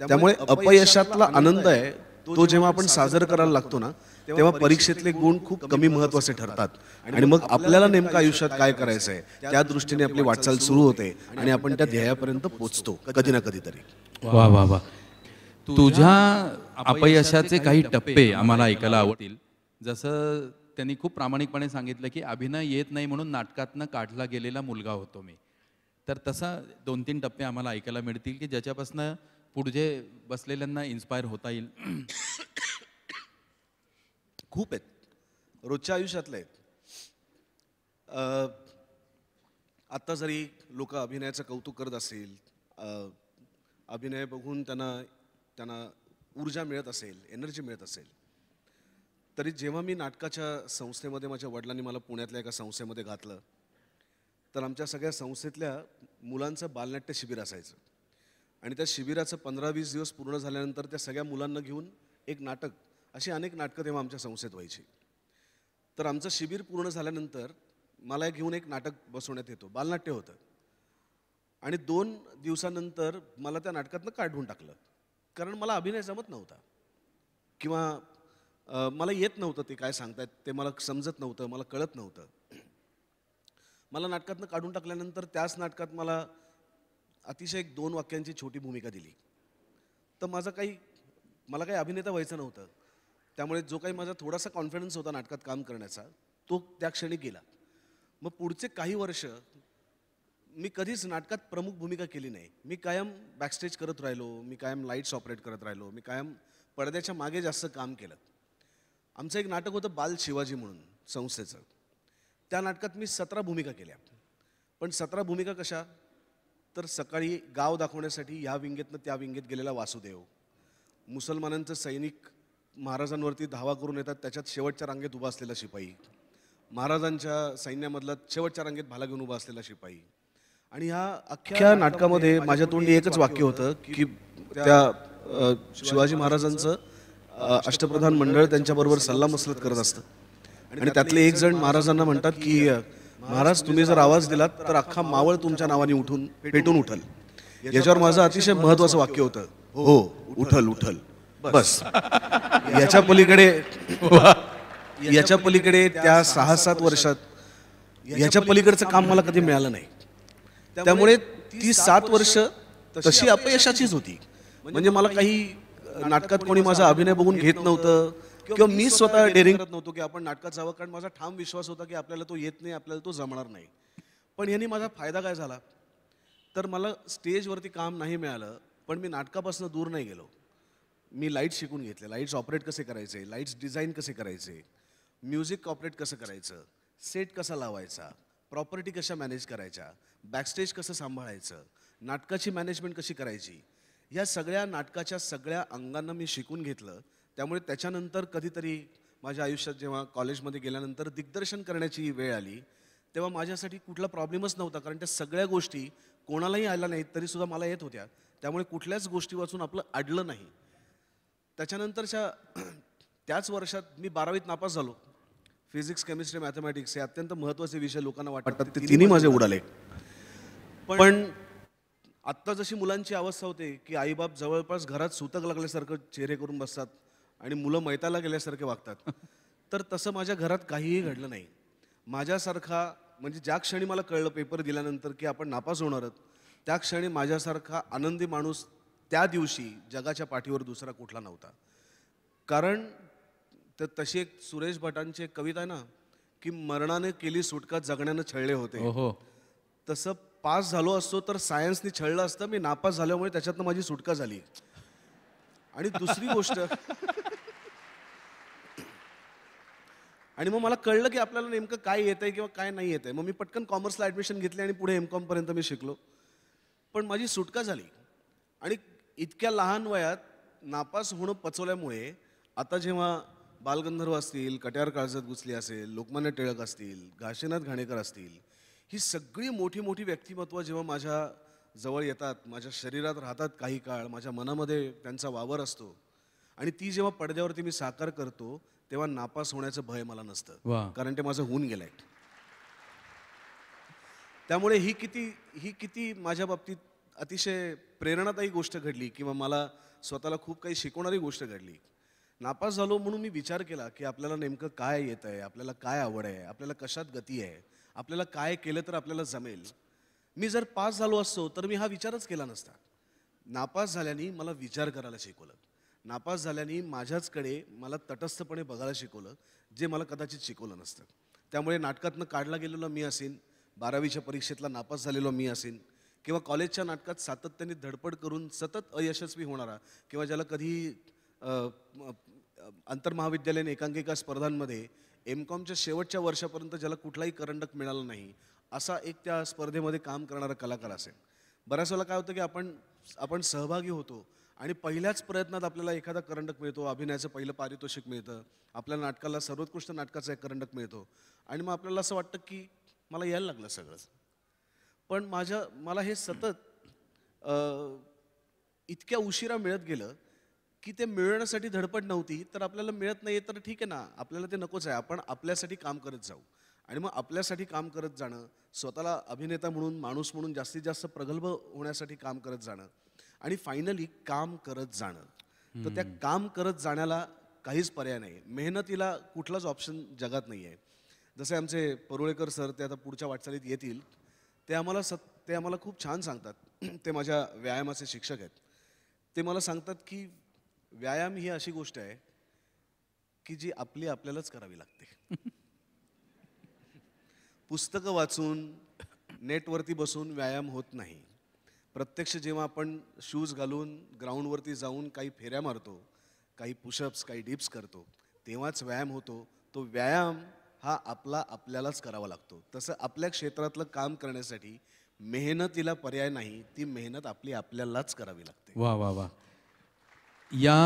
त्यामुळे अपयशातला आनंद आहे तो जेव्हा आपण साजरा करायला लागतो ना तेव्हा परीक्षेतले गुण खूप कमी महत्त्वाचे ठरतात आणि मग आपल्याला नेमकं आयुष्यात काय करायचंय आहे त्या दृष्टीने आपली वाटचाल सुरू होते आणि आपण
त्या ध्येयापर्यंत पोचतो कधी ना कधीतरी वा वा वा तुझ्या अपयशाचे काही टप्पे आम्हाला ऐकायला आवडतील जसं त्यांनी खूप प्रामाणिकपणे सांगितलं की अभिनय येत नाही म्हणून नाटकातनं काढला गेलेला मुलगा होतो मी तर तसा दोन तीन टप्पे आम्हाला ऐकायला मिळतील की ज्याच्यापासनं पुढे बसलेल्यांना इन्स्पायर होता येईल खूप आहेत रोजच्या आयुष्यातले आहेत
आत्ता जरी लोक अभिनयाचं कौतुक करत असेल अभिनय बघून त्यांना त्यांना ऊर्जा मिळत असेल एनर्जी मिळत असेल तरी जेव्हा मी नाटकाच्या संस्थेमध्ये माझ्या वडिलांनी मला पुण्यातल्या एका संस्थेमध्ये घातलं तर आमच्या सगळ्या संस्थेतल्या मुलांचं बालनाट्य शिबिर असायचं आणि त्या शिबिराचं पंधरा वीस दिवस पूर्ण झाल्यानंतर त्या सगळ्या मुलांना घेऊन एक नाटक अशी अनेक नाटकं तेव्हा आमच्या संस्थेत व्हायची तर आमचं शिबिर पूर्ण झाल्यानंतर मला घेऊन एक नाटक बसवण्यात येतो बालनाट्य होतं आणि दोन दिवसानंतर मला त्या नाटकातनं काढून टाकलं कारण मला अभिनय जमत नव्हता किंवा मला येत नव्हतं ते काय सांगतायत ते मला समजत नव्हतं मला कळत नव्हतं मला नाटकातनं काढून टाकल्यानंतर त्याच नाटकात मला अतिशय एक दोन वाक्यांची छोटी भूमिका दिली तर माझं काही मला काही अभिनेता व्हायचं नव्हतं त्यामुळे जो काही माझा थोडासा कॉन्फिडन्स होता नाटकात काम करण्याचा तो त्या क्षणी गेला मग पुढचे काही वर्ष मी कधीच नाटकात प्रमुख भूमिका केली नाही मी कायम बॅकस्टेज करत राहिलो मी कायम लाईट्स ऑपरेट करत राहिलो मी कायम पडद्याच्या मागे जास्त काम केलं आमचं एक नाटक होतं बाल शिवाजी म्हणून संस्थेचं त्या नाटकात मी सतरा भूमिका केल्या पण सतरा भूमिका कशा तर सकाळी गाव दाखवण्यासाठी ह्या विंगेतनं त्या विंगेत गेलेला वासुदेव मुसलमानांचं सैनिक महाराजांवरती धावा करून येतात त्याच्यात शेवटच्या रांगेत उभा असलेला शिपाई महाराजांच्या सैन्यामधला शेवटच्या रांगेत भाला घेऊन उभा असलेला शिपाई आणि ह्या अख्ख्या नाटकामध्ये माझ्या तोंडी एकच वाक्य होतं की त्या शिवाजी महाराजांचं अष्टप्रधान मंडळ त्यांच्याबरोबर सल्लामसलत करत असतं आणि त्यातले एक जण महाराजांना म्हणतात की महाराज तुम्ही जर आवाज दिलात तर अख्खा मावळ तुमच्या नावाने उठून पेटून उठल याच्यावर माझं अतिशय महत्वाचं वाक्य होतं हो उठल उठल बस
याच्या
पलीकडे याच्या पलीकडे त्या सहा सात वर्षात याच्या पलीकडचं काम मला कधी मिळालं
नाही
त्यामुळे ती सात वर्ष तशी अपयशाचीच होती म्हणजे मला काही नाटकात कोणी माझा अभिनय बघून घेत नव्हतं किंवा मी स्वतः डेअरिंग करत नव्हतो की आपण नाटकात जावं कारण माझा ठाम विश्वास होता की आपल्याला तो येत नाही आपल्याला तो जमणार नाही पण यांनी माझा फायदा काय झाला तर मला स्टेजवरती काम नाही मिळालं पण मी नाटकापासून दूर नाही गेलो मी लाईट्स शिकून घेतले लाईट्स ऑपरेट कसे करायचे लाईट्स डिझाईन कसे करायचे म्युझिक ऑपरेट कसं करायचं सेट कसा लावायचा प्रॉपर्टी कशा मॅनेज करायच्या बॅकस्टेज कसं सांभाळायचं नाटकाची मॅनेजमेंट कशी करायची ह्या सगळ्या नाटकाच्या सगळ्या अंगांना मी शिकून घेतलं त्यामुळे त्याच्यानंतर कधीतरी माझ्या आयुष्यात जेव्हा कॉलेजमध्ये गेल्यानंतर दिग्दर्शन करण्याची वेळ आली तेव्हा माझ्यासाठी कुठला प्रॉब्लेमच नव्हता कारण त्या सगळ्या गोष्टी कोणालाही आल्या नाहीत तरीसुद्धा मला येत होत्या त्यामुळे कुठल्याच गोष्टी वाचून आपलं अडलं नाही त्याच्यानंतरच्या त्याच वर्षात मी बारावीत नापास झालो फिजिक्स केमिस्ट्री मॅथमॅटिक्स हे अत्यंत महत्त्वाचे विषय लोकांना वाटतात ते तिन्ही माझे उडाले पण आत्ता जशी मुलांची अवस्था होते की आईबाप जवळपास घरात सुतक लागल्यासारखं चेहरे करून बसतात आणि मुलं मैताला गेल्यासारखे वागतात तर तसं माझ्या घरात काहीही घडलं नाही माझ्यासारखा म्हणजे ज्या क्षणी मला कळलं पेपर दिल्यानंतर की आपण नापास होणार आहोत त्या क्षणी माझ्यासारखा आनंदी माणूस त्या दिवशी जगाच्या पाठीवर दुसरा कुठला नव्हता कारण तर तशी एक सुरेश भटांची एक कविता आहे ना की मरणाने केली सुटका जगण्यानं छळले होते ओहो तसं पास झालो असतो तर सायन्सनी छळलं असतं मी नापास झाल्यामुळे त्याच्यातनं माझी सुटका झाली आणि दुसरी गोष्ट आणि मग मला कळलं की आपल्याला नेमकं काय येत आहे किंवा काय नाही येत मग मी पटकन कॉमर्सला ऍडमिशन घेतली आणि पुढे एम पर्यंत मी शिकलो पण माझी सुटका झाली आणि इतक्या लहान वयात नापास होणं पचवल्यामुळे आता जेव्हा बालगंधर्व असतील कट्यार काळजात घुसली असेल लोकमान्य टिळक असतील घाशीनाथ घाणेकर असतील ही सगळी मोठी मोठी व्यक्तिमत्व जेव्हा माझ्या जवळ येतात माझ्या शरीरात राहतात काही काळ माझ्या मनामध्ये त्यांचा वावर असतो आणि ती जेव्हा पडद्यावरती मी साकार करतो तेव्हा नापास होण्याचं भय मला
नसतं
कारण ते माझं होऊन गेलंय त्यामुळे ही किती ही किती माझ्या बाबतीत अतिशय प्रेरणादायी गोष्ट घडली किंवा मला स्वतःला खूप काही शिकवणारी गोष्ट घडली नापास झालो म्हणून मी विचार केला की आपल्याला नेमकं काय येत आहे आपल्याला काय आवड आहे आपल्याला कशात गती आहे आपल्याला काय केलं तर आपल्याला जमेल मी जर पास झालो असतो तर मी हा विचारच केला नसता नापास झाल्याने मला विचार करायला शिकवलं नापास झाल्याने माझ्याचकडे मला तटस्थपणे बघायला शिकवलं जे मला कदाचित शिकवलं नसतं त्यामुळे नाटकातनं काढला गेलेलो मी असेन बारावीच्या परीक्षेतला नापास झालेलो मी असेन किंवा कॉलेजच्या नाटकात सातत्याने धडपड करून सतत अयशस्वी होणारा किंवा ज्याला कधी आंतरमहाविद्यालयीन एकांकिका स्पर्धांमध्ये एम कॉमच्या शेवटच्या वर्षापर्यंत ज्याला कुठलाही करंडक मिळाला नाही असा एक त्या स्पर्धेमध्ये काम करणारा कलाकार असेल बऱ्याच वेळेला काय होतं की आपण आपण सहभागी होतो आणि पहिल्याच प्रयत्नात आपल्याला एखादा करंडक मिळतो अभिनयाचं पहिलं पारितोषिक मिळतं आपल्या नाटकाला सर्वोत्कृष्ट नाटकाचा एक करंडक मिळतो आणि मग आपल्याला असं वाटतं की मला यायला लागलं सगळंच पण माझ्या मला हे सतत इतक्या उशिरा मिळत गेलं की ते मिळवण्यासाठी धडपड नव्हती तर आपल्याला मिळत नाही तर ठीक आहे ना आपल्याला ते नकोच आहे आपण आपल्यासाठी काम करत जाऊ आणि मग आपल्यासाठी काम करत जाणं स्वतःला अभिनेता म्हणून माणूस म्हणून जास्तीत जास्त प्रगल्भ होण्यासाठी काम करत जाणं आणि फायनली काम करत जाणं तर त्या काम करत जाण्याला काहीच पर्याय नाही मेहनतीला कुठलाच ऑप्शन जगात नाही आहे जसे आमचे परुळेकर सर ते आता पुढच्या वाटचालीत येतील ते आम्हाला सत ते आम्हाला खूप छान सांगतात ते माझ्या व्यायामाचे शिक्षक आहेत ते मला सांगतात की व्यायाम ही अशी गोष्ट आहे की जी आपली आपल्यालाच करावी लागते पुस्तकं वाचून नेटवरती बसून व्यायाम होत नाही प्रत्यक्ष जेव्हा आपण शूज घालून ग्राउंडवरती जाऊन काही फेऱ्या मारतो काही पुशअप्स काही डिप्स करतो तेव्हाच व्यायाम होतो तो व्यायाम हा आपला आपल्यालाच करावा लागतो तसं आपल्या क्षेत्रातलं काम करण्यासाठी मेहनतीला पर्याय नाही ती मेहनत आपली आपल्यालाच करावी लागते
वा वा वा या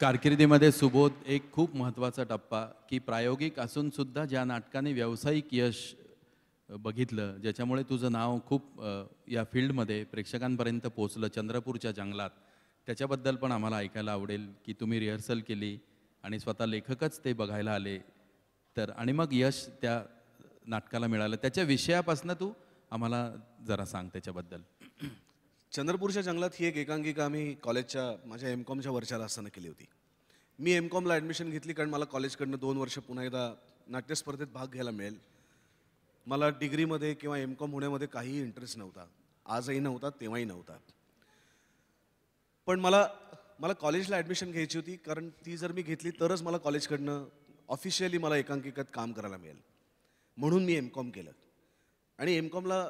कारकिर्दीमध्ये सुबोध एक खूप महत्त्वाचा टप्पा की प्रायोगिक असूनसुद्धा ज्या नाटकाने व्यावसायिक यश बघितलं ज्याच्यामुळे तुझं नाव खूप या फील्डमध्ये प्रेक्षकांपर्यंत पोचलं चंद्रपूरच्या जंगलात त्याच्याबद्दल पण आम्हाला ऐकायला आवडेल की तुम्ही रिहर्सल केली आणि स्वतः लेखकच ते बघायला आले तर आणि मग यश त्या नाटकाला मिळालं त्याच्या विषयापासून तू आम्हाला जरा सांग त्याच्याबद्दल
चंद्रपूरच्या जंगलात ही एक एकांकिका आम्ही कॉलेजच्या माझ्या एम कॉमच्या वर्षाला असताना केली होती मी एम कॉमला ॲडमिशन घेतली कारण मला कॉलेजकडनं दोन वर्ष पुन्हा एकदा नाट्यस्पर्धेत भाग घ्यायला मिळेल मला डिग्रीमध्ये किंवा एम कॉम होण्यामध्ये काहीही इंटरेस्ट नव्हता आजही नव्हता तेव्हाही नव्हता पण मला मला कॉलेजला ॲडमिशन घ्यायची होती कारण ती जर मी घेतली तरच मला कॉलेजकडनं ऑफिशियली मला एकांकिकात काम करायला मिळेल म्हणून मी एम कॉम केलं आणि एम कॉमला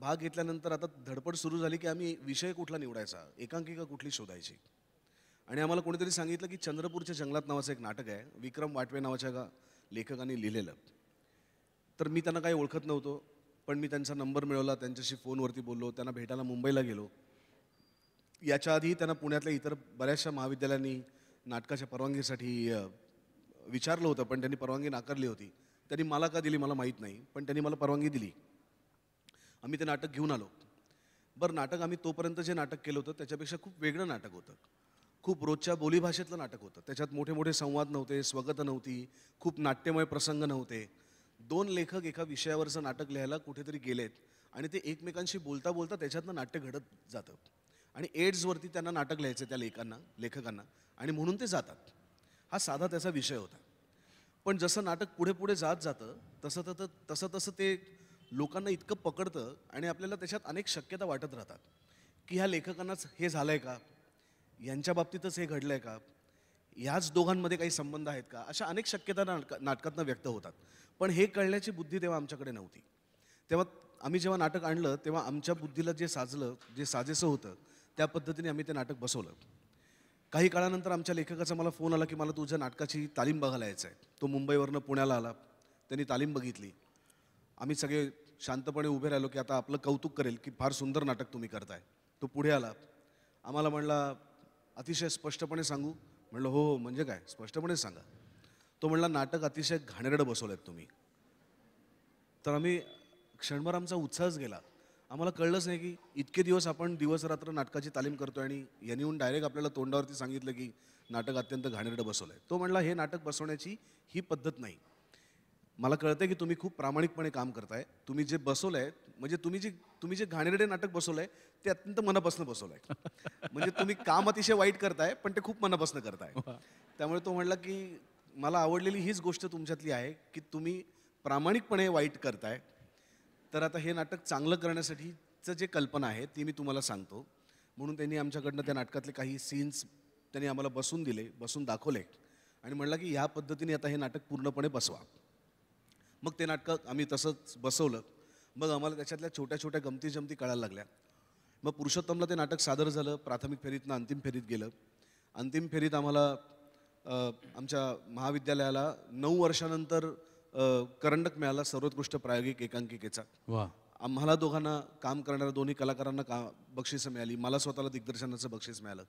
भाग घेतल्यानंतर आता धडपड सुरू झाली की आम्ही विषय कुठला निवडायचा एकांकिका कुठली शोधायची आणि आम्हाला कोणीतरी सांगितलं की चंद्रपूरच्या जंगलात नावाचं एक नाटक आहे विक्रम वाटवे नावाच्या का लेखकाने लिहिलेलं तर मी त्यांना काही ओळखत नव्हतो पण मी त्यांचा नंबर मिळवला त्यांच्याशी फोनवरती बोललो त्यांना भेटायला मुंबईला गेलो याच्या आधी त्यांना पुण्यातल्या इतर बऱ्याचशा महाविद्यालयांनी नाटकाच्या परवानगीसाठी विचारलं होतं पण त्यांनी परवानगी नाकारली होती त्यांनी मला का दिली मला माहीत नाही पण त्यांनी मला परवानगी दिली आम्ही ते नाटक घेऊन आलो बरं नाटक आम्ही तोपर्यंत जे नाटक केलं होतं त्याच्यापेक्षा खूप वेगळं नाटक होतं खूप रोजच्या बोलीभाषेतलं नाटक होतं त्याच्यात मोठे मोठे संवाद नव्हते स्वगत नव्हती खूप नाट्यमय प्रसंग नव्हते दोन लेखक एका विषयावरचं नाटक लिहायला कुठेतरी गेलेत आणि ते एकमेकांशी बोलता बोलता त्याच्यातनं नाट्य घडत जातं आणि एड्सवरती त्यांना नाटक लिहायचं त्या लेखांना लेखकांना आणि म्हणून ते जातात हा साधा त्याचा विषय होता पण जसं नाटक पुढे पुढे जात जातं तसं तसं तसं तसं ते लोकांना इतकं पकडतं आणि आपल्याला त्याच्यात अनेक शक्यता वाटत राहतात की ह्या लेखकांनाच हे झालं आहे का यांच्या बाबतीतच हे घडलं आहे का ह्याच दोघांमध्ये काही संबंध आहेत का अशा अनेक शक्यता नाटका नाटकातनं व्यक्त होतात पण हे कळण्याची बुद्धी तेव्हा आमच्याकडे नव्हती तेव्हा आम्ही जेव्हा नाटक आणलं तेव्हा आमच्या बुद्धीला जे साजलं जे साजेसं होतं त्या पद्धतीने आम्ही ते नाटक बसवलं काही काळानंतर आमच्या लेखकाचा मला फोन आला की मला तुझ्या नाटकाची तालीम बघायला यायचं आहे तो मुंबईवरनं पुण्याला आला त्यांनी तालीम बघितली आम्ही सगळे शांतपणे उभे राहिलो की आता आपलं कौतुक करेल की फार सुंदर नाटक तुम्ही करताय तो पुढे आला आम्हाला म्हणला अतिशय स्पष्टपणे सांगू म्हणलं हो हो म्हणजे काय स्पष्टपणे सांगा तो म्हणला नाटक अतिशय घाणेरडं बसवलं आहेत तुम्ही तर आम्ही क्षणभर आमचा उत्साहच गेला आम्हाला कळलंच नाही की इतके दिवस आपण दिवसरात्र नाटकाची तालीम करतोय आणि यांनी येऊन डायरेक्ट आपल्याला तोंडावरती सांगितलं की नाटक अत्यंत घाणेरडं बसवलं आहे तो म्हणला हे नाटक बसवण्याची ही पद्धत नाही मला कळतंय की तुम्ही खूप प्रामाणिकपणे काम करताय तुम्ही जे बसवलंय म्हणजे तुम्ही जे तुम्ही जे घाणेरडे नाटक बसवलं आहे ते अत्यंत मनापासून बसवलं आहे म्हणजे तुम्ही काम अतिशय वाईट करताय पण ते खूप मनापासून करताय त्यामुळे तो म्हणला की मला आवडलेली हीच गोष्ट तुमच्यातली आहे की तुम्ही प्रामाणिकपणे वाईट करताय तर आता हे नाटक चांगलं करण्यासाठीचं जे कल्पना आहे ती मी तुम्हाला सांगतो म्हणून त्यांनी आमच्याकडनं त्या नाटकातले काही सीन्स त्यांनी आम्हाला बसून दिले बसून दाखवले आणि म्हणलं की ह्या पद्धतीने आता हे नाटक पूर्णपणे बसवा मग ते नाटक आम्ही तसंच बसवलं मग आम्हाला त्याच्यातल्या छोट्या छोट्या गमती जमती कळायला लागल्या मग पुरुषोत्तमला ते नाटक सादर झालं प्राथमिक फेरीतनं अंतिम फेरीत गेलं अंतिम फेरीत आम्हाला आमच्या महाविद्यालयाला नऊ वर्षानंतर करंडक मिळाला सर्वोत्कृष्ट प्रायोगिक एकांकिकेचा व्हा आम्हाला दोघांना काम करणाऱ्या दोन्ही कलाकारांना का बक्षिसं मिळाली मला स्वतःला दिग्दर्शनाचं बक्षीस मिळालं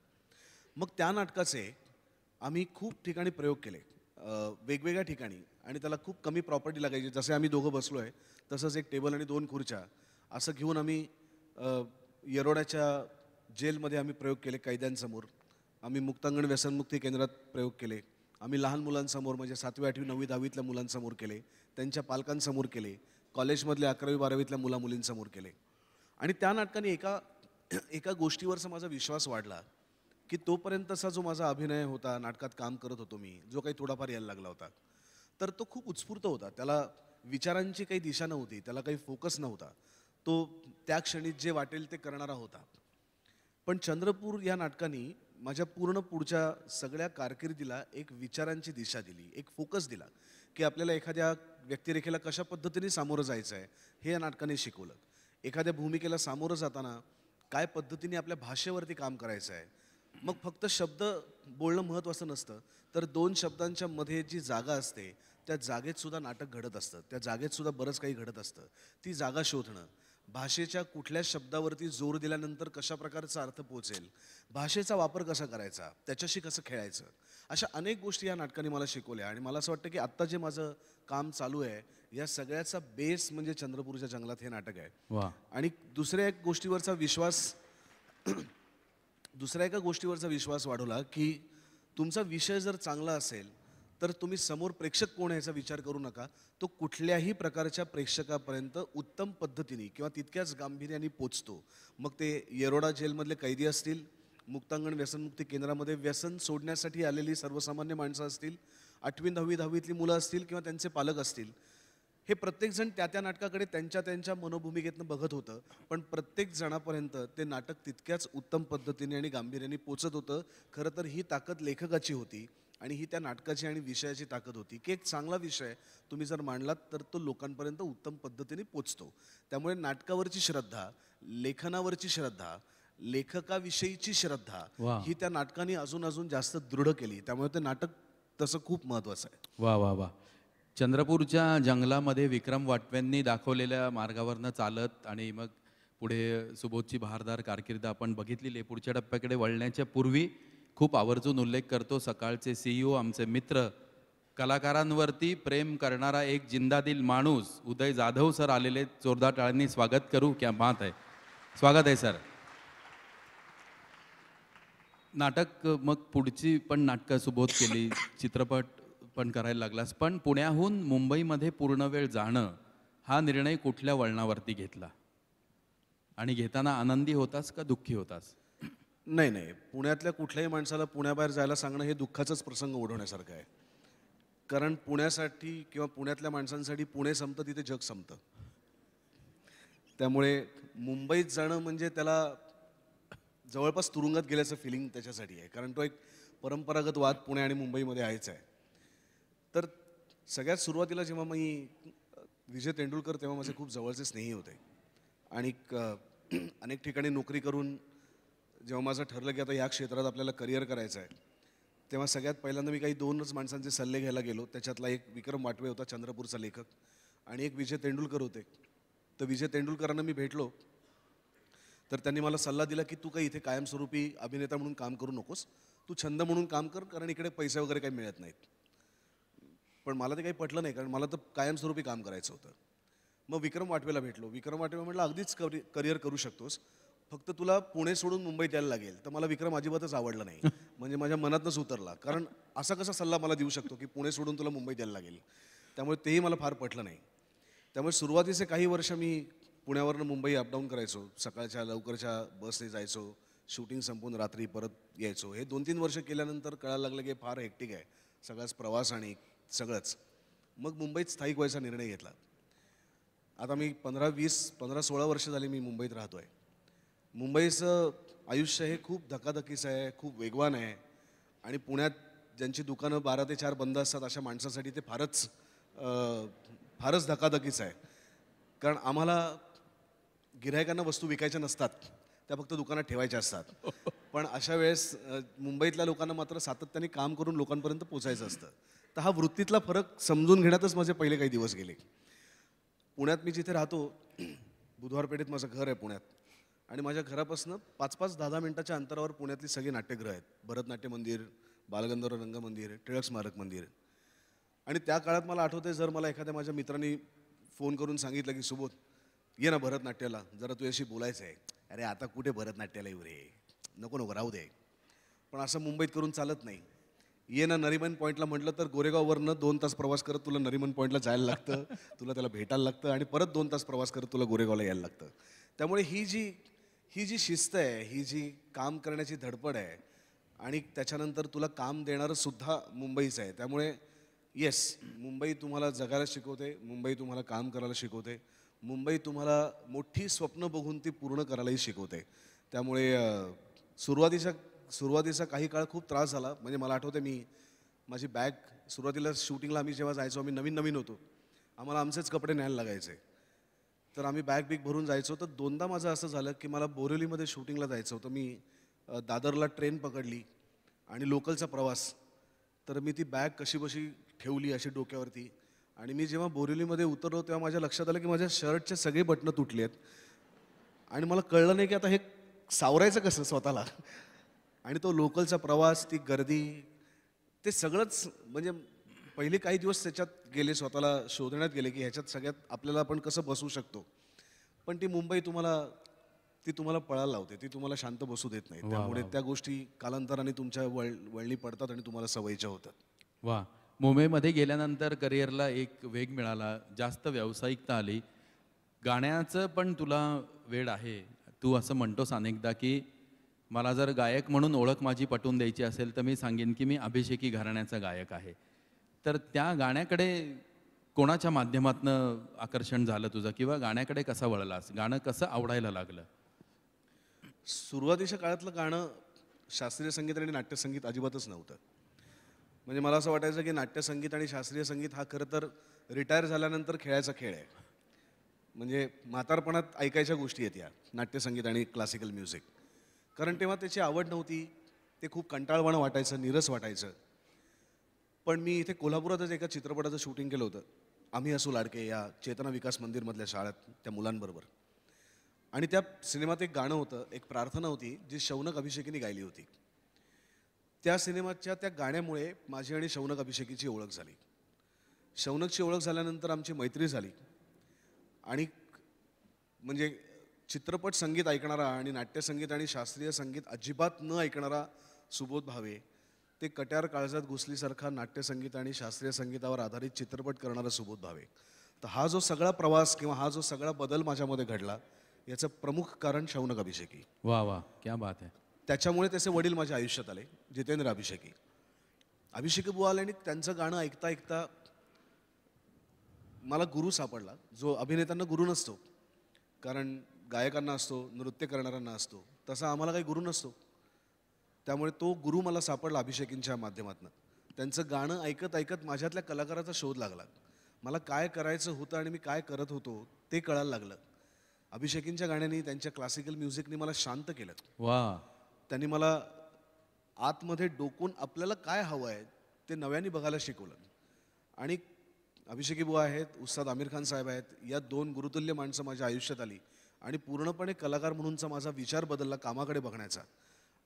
मग त्या नाटकाचे आम्ही खूप ठिकाणी प्रयोग केले वेगवेगळ्या ठिकाणी आणि त्याला खूप कमी प्रॉपर्टी लागायची जसे आम्ही दोघं बसलो आहे तसंच एक टेबल आणि दोन खुर्च्या असं घेऊन आम्ही येरोड्याच्या जेलमध्ये आम्ही प्रयोग केले कैद्यांसमोर आम्ही मुक्तांगण व्यसनमुक्ती केंद्रात प्रयोग केले आम्ही लहान मुलांसमोर म्हणजे सातवी आठवी नववी दहावीतल्या मुलांसमोर केले त्यांच्या पालकांसमोर केले कॉलेजमधल्या अकरावी बारावीतल्या मुला मुलींसमोर केले आणि त्या नाटकाने एका एका गोष्टीवरचा माझा विश्वास वाढला की तोपर्यंतचा जो माझा अभिनय होता नाटकात काम करत होतो मी जो काही थोडाफार यायला लागला होता तर तो खूप उत्स्फूर्त होता त्याला विचारांची काही दिशा नव्हती त्याला काही फोकस नव्हता तो त्या क्षणी जे वाटेल ते करणारा होता पण चंद्रपूर या नाटकाने माझ्या पूर्ण पुढच्या सगळ्या कारकिर्दीला एक विचारांची दिशा दिली एक फोकस दिला की आपल्याला एखाद्या व्यक्तिरेखेला कशा पद्धतीने सामोरं जायचं आहे हे या नाटकाने शिकवलं एखाद्या भूमिकेला सामोरं जाताना काय पद्धतीने आपल्या भाषेवरती काम करायचं आहे मग फक्त शब्द बोलणं महत्त्वाचं नसतं तर दोन शब्दांच्या मध्ये जी जागा असते त्या जागेतसुद्धा नाटक घडत असतं त्या जागेतसुद्धा बरंच काही घडत असतं ती जागा शोधणं भाषेच्या कुठल्या शब्दावरती जोर दिल्यानंतर कशा प्रकारचा अर्थ पोचेल भाषेचा वापर कसा करायचा त्याच्याशी कसं खेळायचं अशा अनेक गोष्टी या नाटकाने मला शिकवल्या आणि मला असं वाटतं की आत्ता जे माझं काम चालू आहे या सगळ्याचा बेस म्हणजे चंद्रपूरच्या जंगलात हे नाटक आहे आणि दुसऱ्या एक गोष्टीवरचा विश्वास दुसऱ्या एका गोष्टीवरचा विश्वास वाढवला की तुमचा विषय जर चांगला असेल तर तुम्ही समोर प्रेक्षक कोण आहे याचा विचार करू नका तो कुठल्याही प्रकारच्या प्रेक्षकापर्यंत उत्तम पद्धतीने किंवा तितक्याच गांभीर्याने पोचतो मग ते येरोडा जेलमधले कैदी असतील मुक्तांगण व्यसनमुक्ती केंद्रामध्ये व्यसन सोडण्यासाठी आलेली सर्वसामान्य माणसं असतील आठवी दहावी दहावीतली मुलं असतील किंवा त्यांचे पालक असतील हे प्रत्येकजण त्या त्या नाटकाकडे त्यांच्या त्यांच्या मनोभूमिकेतनं बघत होतं पण प्रत्येक जणापर्यंत ते नाटक तितक्याच उत्तम पद्धतीने आणि गांभीर्याने पोचत होतं खरं तर ही ताकद लेखकाची होती आणि ही त्या नाटकाची आणि विषयाची ताकद होती की एक चांगला विषय तुम्ही जर मांडलात तर तो लोकांपर्यंत उत्तम पद्धतीने पोचतो त्यामुळे नाटकावरची श्रद्धा लेखनावरची श्रद्धा लेखकाविषयीची श्रद्धा ही त्या नाटकाने अजून अजून जास्त दृढ केली त्यामुळे ते नाटक तसं खूप महत्वाचं
आहे वा वा वा चंद्रपूरच्या जंगलामध्ये विक्रम वाटव्यांनी दाखवलेल्या मार्गावरनं चालत आणि मग पुढे सुबोधची बहारदार कारकिर्द आपण बघितलेली पुढच्या टप्प्याकडे वळण्याच्या पूर्वी खूप आवर्जून उल्लेख करतो सकाळचे सीईओ e आमचे मित्र कलाकारांवरती प्रेम करणारा एक जिंदादिल माणूस उदय जाधव सर आलेले जोरदार टाळ्यांनी स्वागत करू क्या मात आहे स्वागत आहे सर नाटक मग पुढची पण नाटकं सुबोध केली चित्रपट पण करायला लागलास पण पुण्याहून मुंबईमध्ये पूर्ण वेळ जाणं हा निर्णय कुठल्या वळणावरती घेतला आणि घेताना आनंदी होतास का दुःखी होतास नाही नाही
पुण्यातल्या कुठल्याही माणसाला पुण्याबाहेर जायला सांगणं हे दुःखाचाच प्रसंग ओढवण्यासारखं आहे कारण पुण्यासाठी किंवा पुण्यातल्या माणसांसाठी पुणे संपतं तिथे जग संपतं त्यामुळे मुंबईत जाणं म्हणजे त्याला जवळपास तुरुंगात गेल्याचं फिलिंग त्याच्यासाठी आहे कारण तो एक परंपरागत वाद पुणे आणि मुंबईमध्ये आहेच आहे तर सगळ्यात सुरुवातीला जेव्हा मी विजय तेंडुलकर तेव्हा माझे खूप जवळचे स्नेही होते आणि अनेक ठिकाणी नोकरी करून जेव्हा माझं ठरलं की आता ह्या क्षेत्रात आपल्याला करिअर करायचं आहे तेव्हा सगळ्यात पहिल्यांदा मी काही दोनच माणसांचे सल्ले घ्यायला गेलो त्याच्यातला एक विक्रम वाटवे होता चंद्रपूरचा लेखक आणि एक विजय तेंडुलकर होते तर विजय तेंडुलकरांना मी भेटलो तर त्यांनी मला सल्ला दिला की तू काही इथे कायमस्वरूपी अभिनेता म्हणून काम करू नकोस तू छंद म्हणून काम कर कारण इकडे पैसे वगैरे काही मिळत नाहीत पण मला ते काही पटलं नाही कारण मला तर कायमस्वरूपी काम करायचं होतं मग विक्रम वाटवेला भेटलो विक्रम वाटवे म्हटलं अगदीच करि करिअर करू शकतोस फक्त तुला पुणे सोडून मुंबईत यायला लागेल तर मला विक्रम अजिबातच आवडला नाही म्हणजे माझ्या मनातच उतरला कारण असा कसा सल्ला मला देऊ शकतो की पुणे सोडून तुला मुंबईत यायला लागेल त्यामुळे तेही मला फार पटलं नाही त्यामुळे सुरुवातीचे काही वर्ष मी पुण्यावरनं मुंबई अपडाऊन करायचो सकाळच्या लवकरच्या बसने जायचो शूटिंग संपून रात्री परत यायचो हे दोन तीन वर्ष केल्यानंतर कळायला लागलं की फार हेक्टिक आहे सगळाच प्रवास आणि सगळंच मग मुंबईत स्थायिक व्हायचा निर्णय घेतला आता मी पंधरा वीस पंधरा सोळा वर्ष झाली मी मुंबईत राहतो आहे मुंबईचं आयुष्य हे खूप धकाधकीचं आहे खूप वेगवान आहे आणि पुण्यात ज्यांची दुकानं बारा ते चार बंद असतात अशा माणसासाठी ते फारच फारच धकाधकीचं आहे कारण आम्हाला गिरायकांना वस्तू विकायच्या नसतात त्या फक्त दुकानात ठेवायच्या असतात पण अशा वेळेस मुंबईतल्या लोकांना मात्र सातत्याने काम करून लोकांपर्यंत पोचायचं असतं तर हा वृत्तीतला फरक समजून घेण्यातच माझे पहिले काही दिवस गेले पुण्यात मी जिथे राहतो बुधवार पेठेत माझं घर आहे पुण्यात आणि माझ्या घरापासून पाच पाच दहा दहा मिनटाच्या अंतरावर पुण्यातली सगळी नाट्यगृह आहेत भरतनाट्य मंदिर बालगंधर्व रंगमंदिर मंदिर टिळक स्मारक मंदिर आणि त्या काळात मला आठवते जर मला एखाद्या माझ्या मित्रांनी फोन करून सांगितलं की सुबोध ये ना भरतनाट्याला जरा तू अशी बोलायचं आहे अरे आता कुठे भरतनाट्याला येऊ रे नको नको राहू दे पण असं मुंबईत करून चालत नाही ये ना नरिमन पॉईंटला म्हटलं तर गोरेगाववरनं दोन तास प्रवास करत तुला नरिमन पॉईंटला जायला लागतं तुला त्याला भेटायला लागतं आणि परत दोन तास प्रवास करत तुला गोरेगावला यायला लागतं त्यामुळे ही जी ही जी शिस्त आहे ही जी काम करण्याची धडपड आहे आणि त्याच्यानंतर तुला काम देणारं सुद्धा मुंबईचं आहे त्यामुळे येस मुंबई तुम्हाला जगायला शिकवते मुंबई तुम्हाला काम करायला शिकवते मुंबई तुम्हाला मोठी स्वप्न बघून ती पूर्ण करायलाही शिकवते त्यामुळे सुरुवातीच्या सुरुवातीचा काही काळ खूप त्रास झाला म्हणजे मला आठवते मी माझी बॅग सुरुवातीला शूटिंगला आम्ही जेव्हा जायचो आम्ही नवीन नवीन होतो आम्हाला आमचेच कपडे न्यायला लागायचे तर आम्ही बॅग बिग भरून जायचो तर दोनदा माझं असं झालं की मला बोरिवलीमध्ये शूटिंगला जायचं होतं मी दादरला ट्रेन पकडली आणि लोकलचा प्रवास तर मी ती बॅग कशीबशी ठेवली अशी डोक्यावरती आणि मी जेव्हा बोरिवलीमध्ये उतरलो तेव्हा माझ्या लक्षात आलं की माझ्या शर्टचे सगळे बटणं तुटले आहेत आणि मला कळलं नाही की आता हे सावरायचं कसं स्वतःला आणि तो लोकलचा प्रवास ती गर्दी ते सगळंच म्हणजे पहिले काही दिवस त्याच्यात गेले स्वतःला शोधण्यात गेले की ह्याच्यात सगळ्यात आपल्याला आपण कसं बसू शकतो पण ती मुंबई तुम्हाला ती तुम्हाला पळायला लावते ती तुम्हाला शांत बसू देत नाही त्यामुळे त्या गोष्टी कालांतराने तुमच्या वळ वळणी पडतात आणि तुम्हाला
सवयीच्या होतात वा मुंबईमध्ये गेल्यानंतर करिअरला एक वेग मिळाला जास्त व्यावसायिकता आली गाण्याचं पण तुला वेळ आहे तू असं म्हणतोस अनेकदा की मला जर गायक म्हणून ओळख माझी पटवून द्यायची असेल तर मी सांगेन की मी अभिषेकी घराण्याचा गायक आहे तर त्या गाण्याकडे कोणाच्या माध्यमातनं आकर्षण झालं तुझं किंवा गाण्याकडे कसा वळलास गाणं कसं आवडायला लागलं
सुरुवातीच्या काळातलं गाणं शास्त्रीय संगीत आणि नाट्यसंगीत अजिबातच नव्हतं म्हणजे मला असं वाटायचं की नाट्यसंगीत आणि शास्त्रीय संगीत हा खरं तर रिटायर झाल्यानंतर खेळायचा खेळ आहे म्हणजे म्हातारपणात ऐकायच्या गोष्टी आहेत या नाट्यसंगीत आणि क्लासिकल म्युझिक कारण तेव्हा त्याची आवड नव्हती ते खूप कंटाळवाणं वाटायचं नीरस वाटायचं पण मी इथे कोल्हापुरातच एका चित्रपटाचं शूटिंग केलं होतं आम्ही असू लाडके या चेतना विकास मंदिरमधल्या शाळेत त्या मुलांबरोबर आणि त्या सिनेमात एक गाणं होतं एक प्रार्थना होती जी शौनक अभिषेकीने गायली होती त्या सिनेमाच्या त्या गाण्यामुळे माझी आणि शौनक अभिषेकीची ओळख झाली शौनकची ओळख झाल्यानंतर आमची मैत्री झाली आणि म्हणजे चित्रपट संगीत ऐकणारा आणि नाट्यसंगीत आणि शास्त्रीय संगीत अजिबात न ऐकणारा सुबोध भावे ते कट्यार काळजात घुसलीसारखा नाट्यसंगीत आणि शास्त्रीय संगीतावर आधारित चित्रपट करणारा सुबोध भावे तर हा जो सगळा प्रवास किंवा हा जो सगळा बदल माझ्यामध्ये घडला याचं प्रमुख कारण शौनक अभिषेकी वा वा क्या बात आहे त्याच्यामुळे त्याचे वडील माझ्या आयुष्यात आले जितेंद्र अभिषेकी अभिषेकी बुवा आले आणि त्यांचं गाणं ऐकता ऐकता मला गुरु सापडला जो अभिनेत्यांना गुरु नसतो कारण गायकांना असतो नृत्य करणाऱ्यांना असतो तसा आम्हाला काही गुरु नसतो त्यामुळे तो गुरु मला सापडला अभिषेकींच्या माध्यमातून त्यांचं गाणं ऐकत ऐकत माझ्यातल्या कलाकाराचा शोध लागला मला काय करायचं होतं आणि मी काय करत होतो ते कळायला लागलं अभिषेकींच्या गाण्याने त्यांच्या क्लासिकल म्युझिकने मला शांत केलं वा त्यांनी मला आतमध्ये डोकून आपल्याला काय हवं आहे ते नव्याने बघायला शिकवलं आणि अभिषेकी बुवा आहेत उस्ताद आमिर खान साहेब आहेत या दोन गुरुतुल्य माणसं माझ्या आयुष्यात आली आणि पूर्णपणे कलाकार म्हणूनचा माझा विचार बदलला कामाकडे बघण्याचा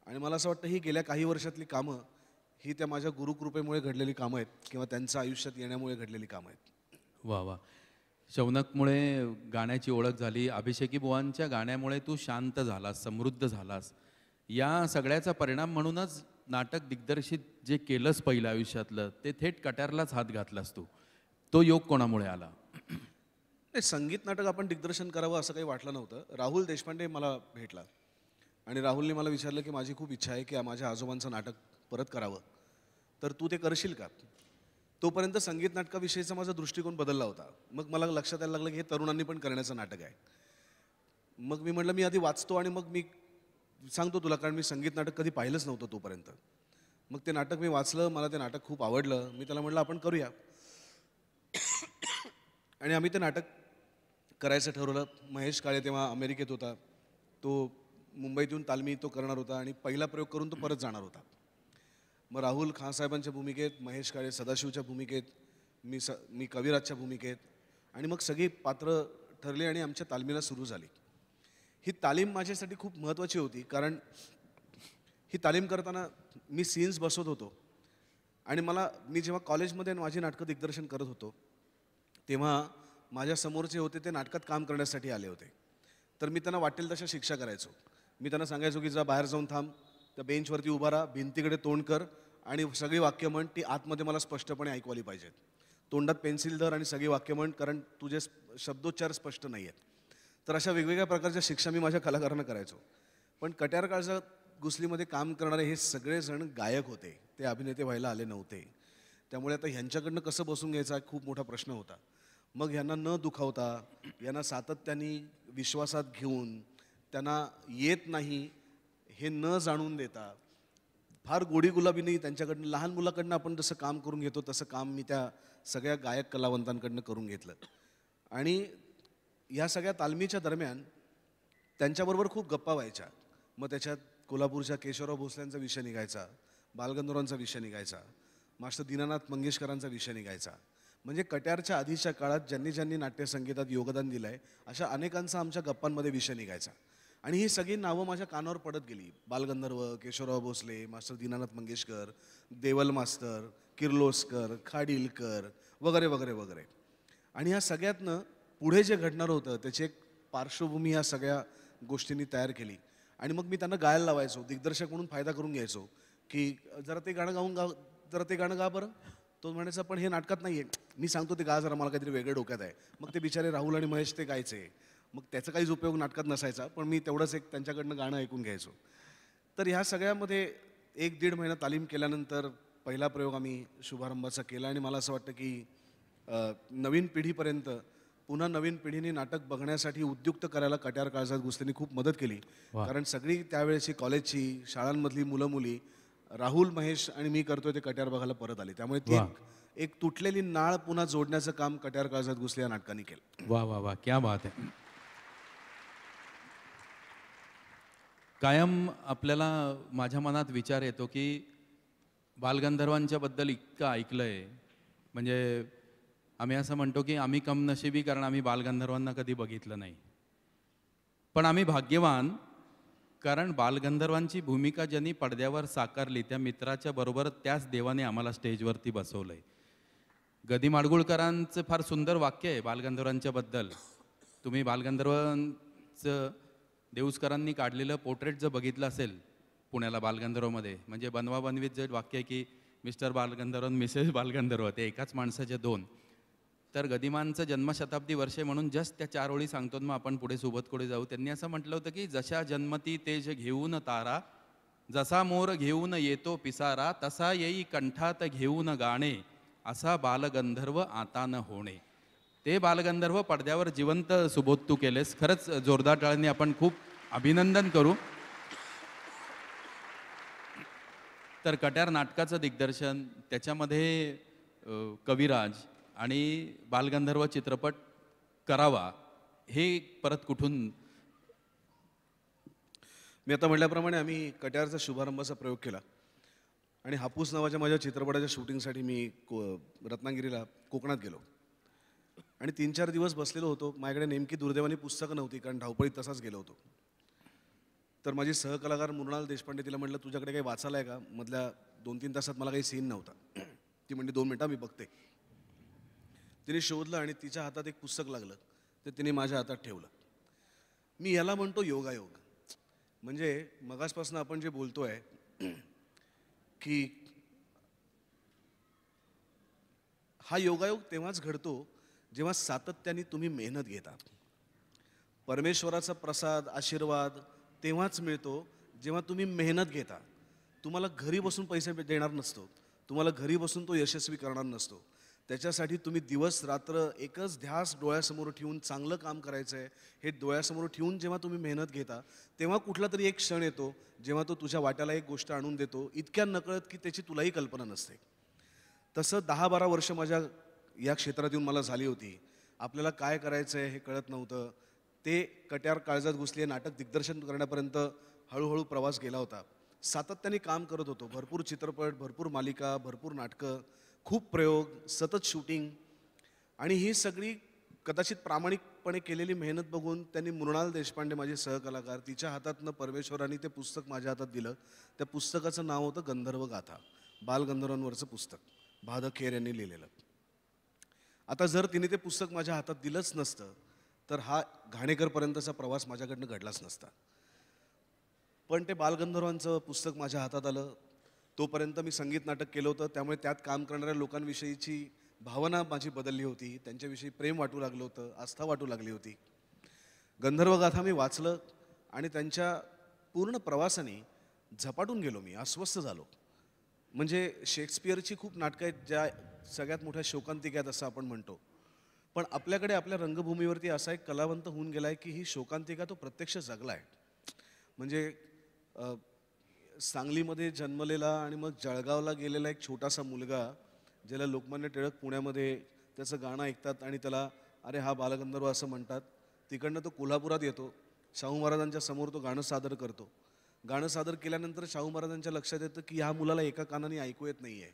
आणि मला असं वाटतं ही गेल्या काही वर्षातली कामं ही त्या माझ्या गुरुकृपेमुळे घडलेली कामं आहेत किंवा त्यांचं आयुष्यात येण्यामुळे घडलेली कामं आहेत
वा वा
शौनकमुळे गाण्याची ओळख झाली अभिषेकी बुवांच्या गाण्यामुळे तू शांत झालास समृद्ध झालास या सगळ्याचा परिणाम म्हणूनच नाटक दिग्दर्शित जे केलंस पहिलं आयुष्यातलं ते थेट कट्यारलाच हात घातलास तू तो योग कोणामुळे आला
संगीत नाटक आपण दिग्दर्शन करावं असं काही वाटलं नव्हतं राहुल देशपांडे मला भेटला आणि राहुलने मला विचारलं की माझी खूप इच्छा आहे की माझ्या आजोबांचं नाटक परत करावं तर तू ते करशील का तोपर्यंत संगीत नाटकाविषयीचा माझा दृष्टिकोन बदलला होता मग मला लक्षात यायला लागलं की हे तरुणांनी पण करण्याचं नाटक आहे मग मी म्हटलं मी आधी वाचतो आणि मग मी सांगतो तुला कारण मी संगीत नाटक कधी पाहिलंच नव्हतं तोपर्यंत मग ते नाटक मी वाचलं मला ते नाटक खूप आवडलं मी त्याला म्हटलं आपण करूया आणि आम्ही ते नाटक करायचं ठरवलं महेश काळे तेव्हा अमेरिकेत होता तो मुंबईतून तालमी तो करणार होता आणि पहिला प्रयोग करून तो परत जाणार होता मग राहुल खानसाहेबांच्या भूमिकेत महेश काळे सदाशिवच्या भूमिकेत मी स मी कविराजच्या भूमिकेत आणि मग सगळी पात्र ठरले आणि आमच्या तालमीला सुरू झाली ही तालीम माझ्यासाठी खूप महत्त्वाची होती कारण ही तालीम करताना मी सीन्स बसवत होतो आणि मला मी जेव्हा कॉलेजमध्ये माझी नाटकं दिग्दर्शन करत होतो तेव्हा माझ्यासमोर जे होते ते नाटकात काम करण्यासाठी आले होते तर मी त्यांना वाटेल तशा शिक्षा करायचो मी त्यांना सांगायचो की जा बाहेर जाऊन थांब त्या बेंचवरती उभा राहा भिंतीकडे तोंड कर आणि सगळी वाक्य म्हण ती आतमध्ये मला स्पष्टपणे ऐकवाली पाहिजेत तोंडात पेन्सिल धर आणि सगळी वाक्य म्हण कारण तुझे शब्दोच्चार स्पष्ट नाही आहेत तर अशा वेगवेगळ्या प्रकारच्या शिक्षा मी माझ्या कलाकारांना करायचो पण कट्यार काळजा घुसलीमध्ये काम करणारे हे सगळेजण गायक होते ते अभिनेते व्हायला आले नव्हते त्यामुळे आता ह्यांच्याकडनं कसं बसून घ्यायचा खूप मोठा प्रश्न होता मग ह्यांना न दुखावता यांना सातत्याने विश्वासात घेऊन त्यांना येत नाही हे न जाणून देता फार गोडी गुलाबीने त्यांच्याकडनं लहान मुलाकडनं आपण जसं काम करून घेतो तसं काम मी त्या सगळ्या गायक कलावंतांकडनं करून घेतलं आणि ह्या सगळ्या तालमीच्या दरम्यान त्यांच्याबरोबर खूप गप्पा व्हायच्या मग त्याच्यात कोल्हापूरच्या केशवराव भोसल्यांचा विषय निघायचा बालगंधर्वांचा विषय निघायचा मास्टर दीनानाथ मंगेशकरांचा विषय निघायचा म्हणजे कट्यारच्या आधीच्या काळात ज्यांनी ज्यांनी नाट्यसंगीतात योगदान दिलं आहे अशा अनेकांचा आमच्या गप्पांमध्ये विषय निघायचा आणि ही सगळी नावं माझ्या कानावर पडत गेली बालगंधर्व केशवराव भोसले मास्टर दीनानाथ मंगेशकर देवल मास्तर किर्लोस्कर खाडिलकर वगैरे वगैरे वगैरे आणि ह्या सगळ्यातनं पुढे जे घडणार होतं त्याची एक पार्श्वभूमी ह्या सगळ्या गोष्टींनी तयार केली आणि मग मी त्यांना गायला लावायचो दिग्दर्शक म्हणून फायदा करून घ्यायचो की जरा ते गाणं गाऊन गा जरा ते गाणं गा बरं तो म्हणायचा पण हे नाटकात नाही आहे मी सांगतो ते गा जरा मला काहीतरी वेगळं डोक्यात आहे मग ते बिचारे राहुल आणि महेश ते गायचे मग त्याचा काहीच उपयोग नाटकात नसायचा पण मी तेवढंच एक त्यांच्याकडनं गाणं ऐकून घ्यायचो तर ह्या सगळ्यामध्ये एक दीड महिना तालीम केल्यानंतर पहिला प्रयोग आम्ही शुभारंभाचा केला आणि मला असं वाटतं की नवीन पिढीपर्यंत पुन्हा नवीन पिढीने नाटक बघण्यासाठी उद्युक्त करायला कट्यार काळजात गुस्तेने खूप मदत केली कारण सगळी त्यावेळेची कॉलेजची शाळांमधली मुलं मुली राहुल महेश आणि मी करतोय ते कट्यार बघायला परत आले त्यामुळे ती एक तुटलेली नाळ पुन्हा जोडण्याचं काम कट्यार काळजात घुसले या नाटकाने
केलं वा वा वा क्या बात आहे कायम आपल्याला माझ्या मनात विचार येतो की बालगंधर्वांच्याबद्दल इतकं ऐकलं आहे म्हणजे आम्ही असं म्हणतो की आम्ही कमनशिबी कारण आम्ही बालगंधर्वांना कधी बघितलं नाही पण आम्ही भाग्यवान कारण बालगंधर्वांची भूमिका ज्यांनी पडद्यावर साकारली त्या मित्राच्या बरोबर त्याच देवाने आम्हाला स्टेजवरती बसवलं आहे गदी माडगुळकरांचं फार सुंदर वाक्य आहे बालगंधर्वांच्याबद्दल तुम्ही बालगंधर्वांचं देऊसकरांनी काढलेलं पोर्ट्रेट जर बघितलं असेल पुण्याला बालगंधर्वमध्ये म्हणजे बनवा बनवीत जे वाक्य आहे की मिस्टर बालगंधर्व मिसेस बालगंधर्व ते एकाच माणसाचे दोन तर गदिमानचं जन्मशताब्दी वर्षे म्हणून जस्ट त्या चार ओळी सांगतो मग आपण पुढे सोबत कुठे जाऊ त्यांनी असं म्हटलं होतं की जशा जन्मती तेज घेऊन तारा जसा मोर घेऊन येतो पिसारा तसा येई कंठात घेऊन गाणे असा बालगंधर्व आता न होणे ते बालगंधर्व पडद्यावर जिवंत सुबोध तू केलेस खरंच जोरदार टाळ्यांनी आपण खूप अभिनंदन करू तर कट्यार नाटकाचं दिग्दर्शन त्याच्यामध्ये कविराज आणि बालगंधर्व चित्रपट करावा हे परत कुठून
मी आता म्हटल्याप्रमाणे आम्ही कट्यारचा शुभारंभाचा प्रयोग केला आणि हापूस नावाच्या माझ्या चित्रपटाच्या शूटिंगसाठी मी को रत्नागिरीला कोकणात गेलो आणि तीन चार दिवस बसलेलो होतो माझ्याकडे नेमकी दुर्दैवानी पुस्तकं नव्हती कारण धावपळीत तसाच गेलो होतो तर माझे सहकलाकार मृणाल देशपांडे तिला म्हटलं तुझ्याकडे काही वाचायला आहे का मधल्या दोन तीन तासात मला काही सीन नव्हता ती म्हणजे दोन मिनटं मी बघते तिने शोधलं आणि तिच्या हातात एक पुस्तक लागलं ते तिने माझ्या हातात ठेवलं मी याला म्हणतो योगायोग म्हणजे मगासपासून आपण जे बोलतो आहे की हा योगायोग तेव्हाच घडतो जेव्हा सातत्याने तुम्ही मेहनत घेता परमेश्वराचा प्रसाद आशीर्वाद तेव्हाच मिळतो जेव्हा तुम्ही मेहनत घेता तुम्हाला घरी बसून पैसे देणार नसतो तुम्हाला घरी बसून तो यशस्वी करणार नसतो त्याच्यासाठी तुम्ही दिवस रात्र एकच ध्यास डोळ्यासमोर ठेवून चांगलं काम करायचं आहे हे डोळ्यासमोर ठेवून जेव्हा तुम्ही मेहनत घेता तेव्हा कुठला तरी एक क्षण येतो जेव्हा तो तुझ्या वाट्याला एक गोष्ट आणून देतो इतक्या नकळत की त्याची तुलाही कल्पना नसते तसं दहा बारा वर्ष माझ्या या क्षेत्रात येऊन मला झाली होती आपल्याला काय करायचं आहे हे कळत नव्हतं ते कट्यार काळजात घुसले नाटक दिग्दर्शन करण्यापर्यंत हळूहळू प्रवास गेला होता सातत्याने काम करत होतो भरपूर चित्रपट भरपूर मालिका भरपूर नाटकं खूप प्रयोग सतत शूटिंग आणि ही सगळी कदाचित प्रामाणिकपणे केलेली मेहनत बघून त्यांनी मृणाल देशपांडे माझे सहकलाकार तिच्या हातातनं परमेश्वरांनी ते पुस्तक माझ्या हातात दिलं त्या पुस्तकाचं नाव होतं गंधर्व गाथा बालगंधर्वांवरचं पुस्तक खेर यांनी लिहिलेलं आता जर तिने ते पुस्तक माझ्या हातात दिलंच नसतं तर हा घाणेकरपर्यंतचा प्रवास माझ्याकडनं घडलाच नसता पण ते बालगंधर्वांचं पुस्तक माझ्या हातात आलं तोपर्यंत मी संगीत नाटक केलं होतं त्यामुळे त्यात काम करणाऱ्या लोकांविषयीची भावना माझी बदलली होती त्यांच्याविषयी प्रेम वाटू लागलं होतं आस्था वाटू लागली होती गंधर्वगाथा मी वाचलं आणि त्यांच्या पूर्ण प्रवासाने झपाटून गेलो मी अस्वस्थ झालो म्हणजे शेक्सपियरची खूप नाटकं आहेत ज्या सगळ्यात मोठ्या शोकांतिकात असं आपण म्हणतो पण आपल्याकडे आपल्या रंगभूमीवरती असा एक कलावंत होऊन गेला आहे की ही शोकांतिका तो प्रत्यक्ष जगला आहे म्हणजे सांगलीमध्ये जन्मलेला आणि मग जळगावला गेलेला एक छोटासा मुलगा ज्याला लोकमान्य टिळक पुण्यामध्ये त्याचं गाणं ऐकतात आणि त्याला अरे हा बालगंधर्व असं म्हणतात तिकडनं तो कोल्हापुरात येतो शाहू महाराजांच्या समोर तो गाणं सादर करतो गाणं सादर केल्यानंतर शाहू महाराजांच्या लक्षात येतं की ह्या मुलाला एका कानाने ऐकू येत नाही आहे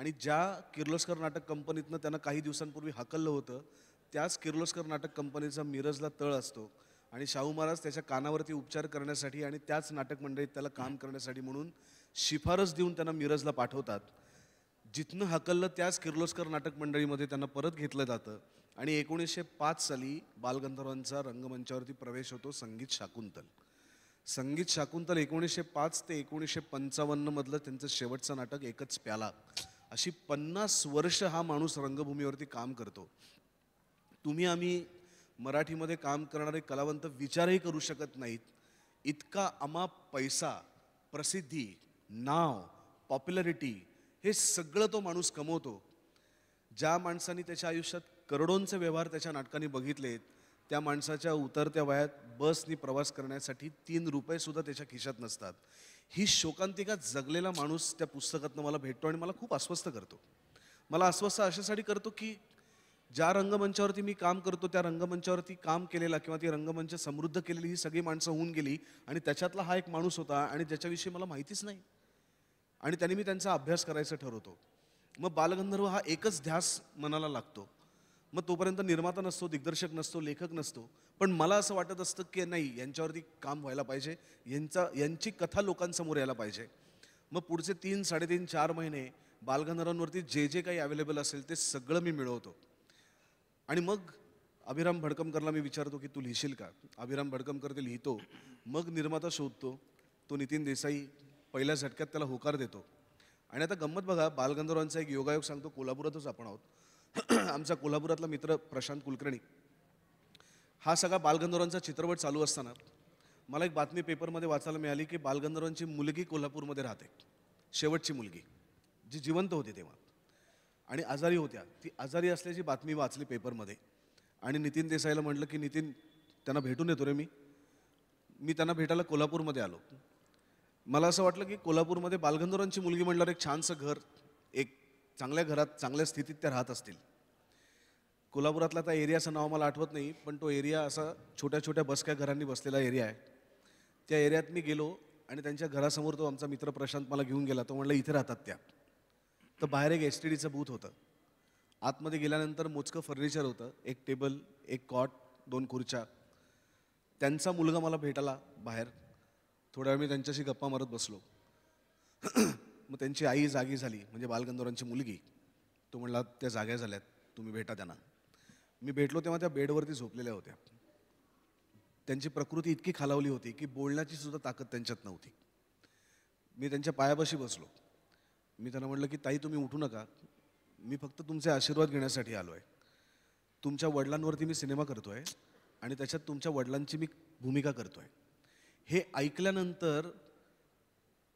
आणि ज्या किर्लोस्कर नाटक कंपनीतनं त्यांना काही दिवसांपूर्वी हकललं होतं त्याच किर्लोस्कर नाटक कंपनीचा मिरजला तळ असतो आणि शाहू महाराज त्याच्या कानावरती उपचार करण्यासाठी आणि त्याच नाटक मंडळीत त्याला काम करण्यासाठी म्हणून शिफारस देऊन त्यांना मिरजला पाठवतात जिथनं हकललं त्याच किर्लोस्कर नाटक मंडळीमध्ये त्यांना परत घेतलं जातं आणि एकोणीसशे पाच साली बालगंधर्वांचा रंगमंचावरती प्रवेश होतो संगीत शाकुंतल संगीत शाकुंतल एकोणीसशे पाच ते एकोणीसशे पंचावन्नमधलं त्यांचं शेवटचं नाटक एकच प्याला अशी पन्नास वर्ष हा माणूस रंगभूमीवरती काम करतो तुम्ही आम्ही मराठीमध्ये काम करणारे कलावंत विचारही करू शकत नाहीत इतका अमाप पैसा प्रसिद्धी नाव पॉप्युलरिटी हे सगळं तो माणूस कमवतो ज्या माणसांनी त्याच्या आयुष्यात करोडोंचे व्यवहार त्याच्या नाटकांनी बघितलेत त्या माणसाच्या उतरत्या वयात बसनी प्रवास करण्यासाठी तीन रुपयेसुद्धा त्याच्या खिशात नसतात ही शोकांतिका जगलेला माणूस त्या पुस्तकातनं मला भेटतो आणि मला खूप अस्वस्थ करतो मला अस्वस्थ अशासाठी करतो की ज्या रंगमंचावरती मी काम करतो त्या रंगमंचावरती काम केलेला किंवा ती रंगमंच समृद्ध केलेली ही सगळी माणसं होऊन गेली आणि त्याच्यातला हा एक माणूस होता आणि ज्याच्याविषयी मला माहितीच नाही आणि त्यांनी मी त्यांचा अभ्यास करायचं ठरवतो मग बालगंधर्व हा एकच ध्यास मनाला लागतो मग तोपर्यंत निर्माता नसतो दिग्दर्शक नसतो लेखक नसतो पण मला असं वाटत असतं की नाही यांच्यावरती काम व्हायला पाहिजे यांचा यांची कथा लोकांसमोर यायला पाहिजे मग पुढचे तीन साडेतीन चार महिने बालगंधर्वांवरती जे जे काही अवेलेबल असेल ते सगळं मी मिळवतो आणि मग अभिराम भडकमकरला मी विचारतो की तू लिहिशील का अभिराम भडकमकर ते लिहितो मग निर्माता शोधतो तो नितीन देसाई पहिल्या झटक्यात त्याला होकार देतो आणि आता गंमत बघा बालगंधर्वांचा एक योगायोग सांगतो कोल्हापुरातच आपण आहोत आमचा कोल्हापुरातला मित्र प्रशांत कुलकर्णी हा सगळा बालगंधर्वांचा चित्रपट चालू असताना मला एक बातमी पेपरमध्ये वाचायला मिळाली की बालगंधर्वांची मुलगी कोल्हापूरमध्ये राहते शेवटची मुलगी जी जिवंत होती तेव्हा आणि आजारी होत्या ती आजारी असल्याची बातमी वाचली पेपरमध्ये आणि नितीन देसाईला म्हटलं की नितीन त्यांना भेटून येतो रे मी मी त्यांना भेटायला कोल्हापूरमध्ये आलो मला असं वाटलं की कोल्हापूरमध्ये बालगंधर्वांची मुलगी म्हणणार एक छानसं घर एक चांगल्या घरात चांगल्या स्थितीत त्या राहत असतील कोल्हापुरातला त्या एरियाचं नाव मला आठवत नाही पण तो एरिया असा छोट्या छोट्या बसक्या घरांनी बसलेला एरिया आहे त्या एरियात मी गेलो आणि त्यांच्या घरासमोर तो आमचा मित्र प्रशांत मला घेऊन गेला तो म्हणला इथे राहतात त्या तर बाहेर एक एस टी डीचं बूथ होतं आतमध्ये गेल्यानंतर मोजकं फर्निचर होतं एक टेबल एक कॉट दोन खुर्च्या त्यांचा मुलगा मला भेटाला बाहेर थोड्या वेळ मी त्यांच्याशी गप्पा मारत बसलो मग त्यांची आई जागी झाली म्हणजे बालगंधर्वांची मुलगी तो म्हणला त्या जाग्या झाल्यात तुम्ही भेटा त्यांना मी भेटलो तेव्हा त्या बेडवरती झोपलेल्या होत्या त्यांची प्रकृती इतकी खालावली होती की बोलण्याची सुद्धा ताकद त्यांच्यात नव्हती मी त्यांच्या पायापाशी बसलो मी त्यांना म्हटलं की ताई तुम्ही उठू नका मी फक्त तुमचे आशीर्वाद घेण्यासाठी आलो आहे तुमच्या वडिलांवरती मी सिनेमा करतो आहे आणि त्याच्यात तुमच्या वडिलांची मी भूमिका करतो आहे हे ऐकल्यानंतर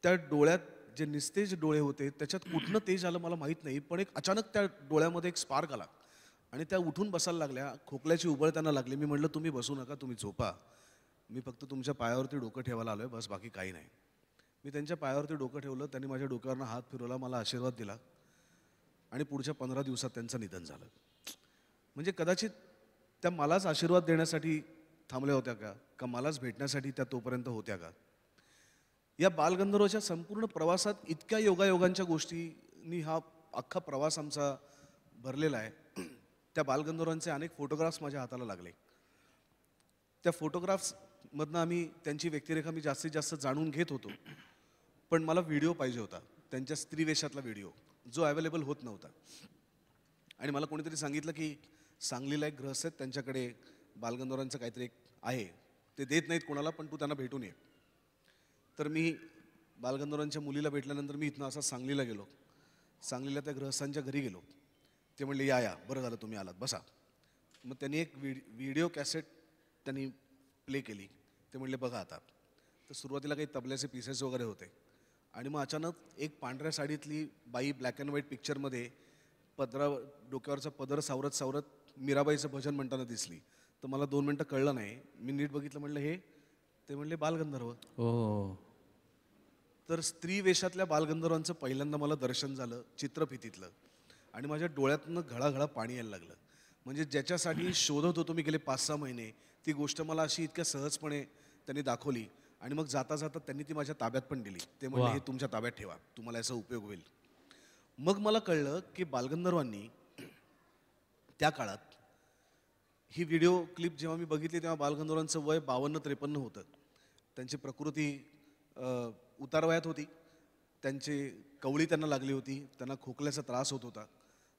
त्या डोळ्यात जे निस्तेज डोळे होते त्याच्यात कुठलं तेज आलं मला माहीत नाही पण एक अचानक त्या डोळ्यामध्ये एक स्पार्क आला आणि त्या उठून बसायला लागल्या खोकल्याची उबळ त्यांना लागली मी म्हटलं तुम्ही बसू नका तुम्ही झोपा मी फक्त तुमच्या पायावरती डोकं ठेवायला आलो आहे बस बाकी काही नाही मी त्यांच्या पायावरती डोकं ठेवलं त्यांनी माझ्या डोक्यावरनं हात फिरवला मला आशीर्वाद दिला आणि पुढच्या पंधरा दिवसात त्यांचं निधन झालं म्हणजे कदाचित त्या मलाच आशीर्वाद देण्यासाठी थांबल्या होत्या का का मलाच भेटण्यासाठी त्या तोपर्यंत होत्या का या बालगंधर्वच्या संपूर्ण प्रवासात इतक्या योगायोगांच्या गोष्टींनी हा अख्खा प्रवास आमचा भरलेला आहे त्या बालगंधर्वांचे अनेक फोटोग्राफ्स माझ्या हाताला लागले त्या फोटोग्राफ्समधनं आम्ही त्यांची व्यक्तिरेखा मी जास्तीत जास्त जाणून घेत होतो पण मला व्हिडिओ पाहिजे होता त्यांच्या वेशातला व्हिडिओ जो अवेलेबल होत नव्हता आणि मला कोणीतरी सांगितलं की सांगलीला एक ग्रहस्थ आहेत त्यांच्याकडे बालगंधर्वांचं काहीतरी एक आहे ते देत नाहीत कोणाला पण तू त्यांना भेटून ये तर मी बालगंधर्वांच्या मुलीला भेटल्यानंतर मी इथनं असा सांगलीला गेलो सांगलीला त्या ग्रहस्थांच्या घरी गेलो ते म्हणले या या बरं झालं तुम्ही आलात बसा मग त्यांनी एक व्हिडि व्हिडिओ कॅसेट त्यांनी प्ले केली ते म्हणले बघा आता तर सुरुवातीला काही तबल्याचे पीसेस वगैरे होते आणि मग अचानक एक पांढऱ्या साडीतली बाई ब्लॅक अँड व्हाईट पिक्चरमध्ये पदरा डोक्यावरचा पदर सावरत सावरत मीराबाईचं भजन म्हणताना दिसली तर मला दोन मिनटं कळलं नाही मी नीट बघितलं म्हणलं हे ते म्हणले बालगंधर्व
हो, हो, हो.
तर स्त्री वेशातल्या बालगंधर्वांचं पहिल्यांदा मला दर्शन झालं चित्रफितीतलं आणि माझ्या डोळ्यातनं घळाघळा पाणी यायला लागलं म्हणजे ज्याच्यासाठी शोधत होतो मी गेले पाच सहा महिने ती गोष्ट मला अशी इतक्या सहजपणे त्यांनी दाखवली आणि मग जाता जाता त्यांनी ती माझ्या ताब्यात पण दिली ते म्हणजे हे तुमच्या ताब्यात ठेवा तुम्हाला याचा उपयोग होईल मग मला कळलं की बालगंधर्वांनी त्या काळात ही व्हिडिओ क्लिप जेव्हा मी बघितली तेव्हा बालगंधर्वांचं वय बावन्न त्रेपन्न होतं त्यांची प्रकृती उतारवयात होती त्यांची कवळी त्यांना लागली होती त्यांना खोकल्याचा त्रास होत होता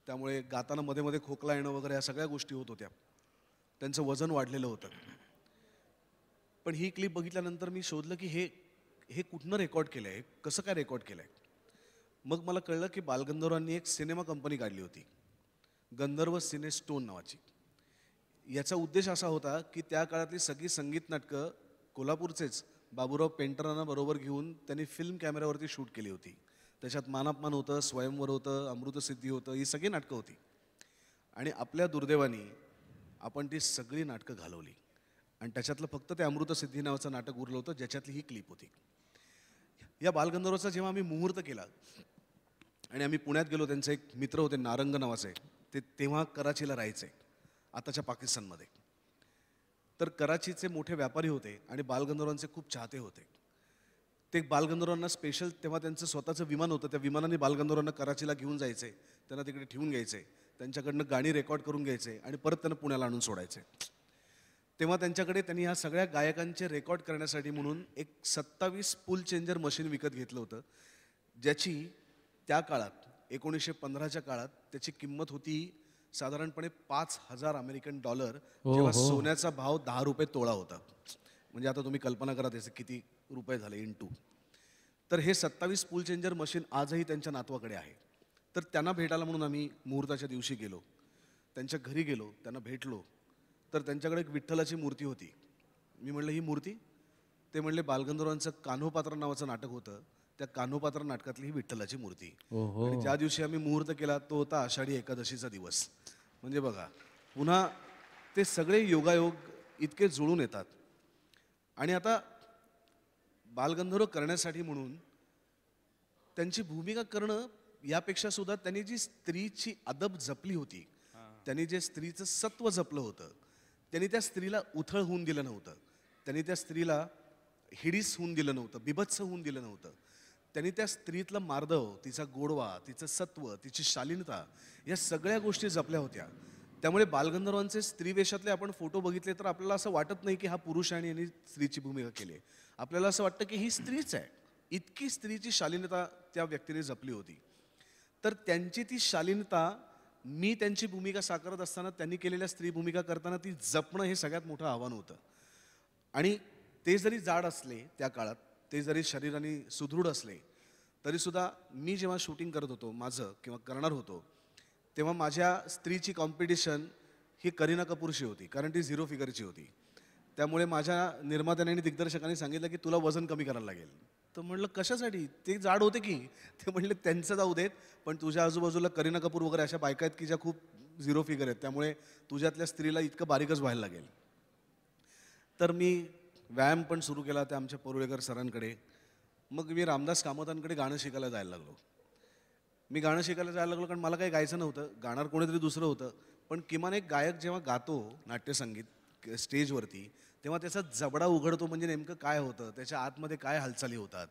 त्यामुळे गाताना मध्ये मध्ये खोकला येणं वगैरे या सगळ्या गोष्टी होत होत्या त्यांचं वजन वाढलेलं होतं पण ही क्लिप बघितल्यानंतर मी शोधलं की हे हे कुठनं रेकॉर्ड केलं आहे कसं काय रेकॉर्ड केलं आहे मग मला कळलं की बालगंधर्वांनी एक सिनेमा कंपनी काढली होती गंधर्व सिने स्टोन नावाची याचा उद्देश असा होता की त्या काळातली सगळी संगीत नाटकं कोल्हापूरचेच बाबूराव पेंटरांना बरोबर घेऊन त्यांनी फिल्म कॅमेऱ्यावरती शूट केली होती त्याच्यात मानापमान होतं स्वयंवर होतं अमृतसिद्धी होतं ही सगळी नाटकं होती आणि आपल्या दुर्दैवानी आपण ती सगळी नाटकं घालवली आणि त्याच्यातलं फक्त ते अमृतसिद्धी नावाचं नाटक उरलं होतं ज्याच्यातली ही क्लिप होती या बालगंधर्वचा जेव्हा आम्ही मुहूर्त केला आणि आम्ही पुण्यात गेलो त्यांचे एक मित्र होते नारंग नावाचे ते तेव्हा कराचीला राहायचे आताच्या पाकिस्तानमध्ये तर कराचीचे मोठे व्यापारी होते आणि बालगंधर्वांचे खूप चाहते होते ते बालगंधर्वांना स्पेशल तेव्हा त्यांचं स्वतःचं विमान होतं त्या विमानाने बालगंधर्वांना कराचीला घेऊन जायचे त्यांना तिकडे ठेवून घ्यायचे त्यांच्याकडनं गाणी रेकॉर्ड करून घ्यायचे आणि परत त्यांना पुण्याला आणून सोडायचे तेव्हा त्यांच्याकडे त्यांनी ह्या सगळ्या गायकांचे रेकॉर्ड करण्यासाठी म्हणून एक सत्तावीस पूल चेंजर मशीन विकत घेतलं होतं ज्याची त्या काळात एकोणीसशे पंधराच्या काळात त्याची किंमत होती साधारणपणे पाच हजार अमेरिकन डॉलर
हो, जेव्हा हो. सोन्याचा
भाव दहा रुपये तोळा होता म्हणजे आता तुम्ही कल्पना करा त्याचे किती रुपये झाले इन टू तर हे सत्तावीस पूल चेंजर मशीन आजही त्यांच्या नातवाकडे आहे तर त्यांना भेटायला म्हणून आम्ही मुहूर्ताच्या दिवशी गेलो त्यांच्या घरी गेलो त्यांना भेटलो तर त्यांच्याकडे एक विठ्ठलाची मूर्ती होती मी म्हटलं ही मूर्ती ते म्हणले बालगंधर्वांचं कान्होपात्र नावाचं नाटक होतं त्या कानोपात्र नाटकातली ही विठ्ठलाची मूर्ती आणि ज्या दिवशी आम्ही मुहूर्त केला तो होता आषाढी एकादशीचा दिवस म्हणजे बघा पुन्हा ते सगळे योगायोग इतके जुळून येतात आणि आता बालगंधर्व करण्यासाठी म्हणून त्यांची भूमिका करणं यापेक्षा सुद्धा त्यांनी जी स्त्रीची अदब जपली होती त्यांनी जे स्त्रीचं सत्व जपलं होतं त्यांनी त्या स्त्रीला उथळ होऊन दिलं नव्हतं त्यांनी त्या स्त्रीला हिडीस होऊन दिलं नव्हतं बिभत्स होऊन दिलं नव्हतं त्यांनी त्या स्त्रीतलं मार्दव तिचा गोडवा तिचं सत्व तिची शालीनता या सगळ्या गोष्टी जपल्या होत्या त्यामुळे बालगंधर्वांचे स्त्री वेशातले आपण फोटो बघितले तर आपल्याला असं वाटत नाही की हा पुरुष आणि यांनी स्त्रीची भूमिका केली आपल्याला असं वाटतं की ही स्त्रीच आहे इतकी स्त्रीची शालीनता त्या व्यक्तीने जपली होती तर त्यांची ती शालीनता मी त्यांची भूमिका साकारत असताना त्यांनी केलेल्या स्त्री भूमिका करताना ती जपणं हे सगळ्यात मोठं आव्हान होतं आणि ते जरी जाड असले त्या काळात ते जरी शरीराने सुदृढ असले तरीसुद्धा मी जेव्हा शूटिंग करत होतो माझं किंवा करणार होतो तेव्हा माझ्या स्त्रीची कॉम्पिटिशन ही करीना कपूरशी होती कारण ती झिरो फिगरची होती त्यामुळे माझ्या निर्मात्याने आणि दिग्दर्शकाने सांगितलं की तुला वजन कमी करायला लागेल तर म्हटलं कशासाठी ते जाड होते की ते म्हटले त्यांचं जाऊ देत पण तुझ्या आजूबाजूला करीना कपूर वगैरे अशा बायका आहेत की ज्या खूप झिरो फिगर आहेत त्यामुळे तुझ्यातल्या स्त्रीला इतकं बारीकच व्हायला लागेल तर मी व्यायाम पण सुरू केला त्या आमच्या पोरुळेकर सरांकडे मग मी रामदास कामतांकडे गाणं शिकायला जायला लागलो मी गाणं शिकायला जायला लागलो कारण मला काही गायचं नव्हतं गाणार कोणीतरी दुसरं होतं पण किमान एक गायक जेव्हा गातो नाट्यसंगीत स्टेजवरती तेव्हा त्याचा जबडा उघडतो म्हणजे नेमकं काय होतं त्याच्या आतमध्ये काय हालचाली होतात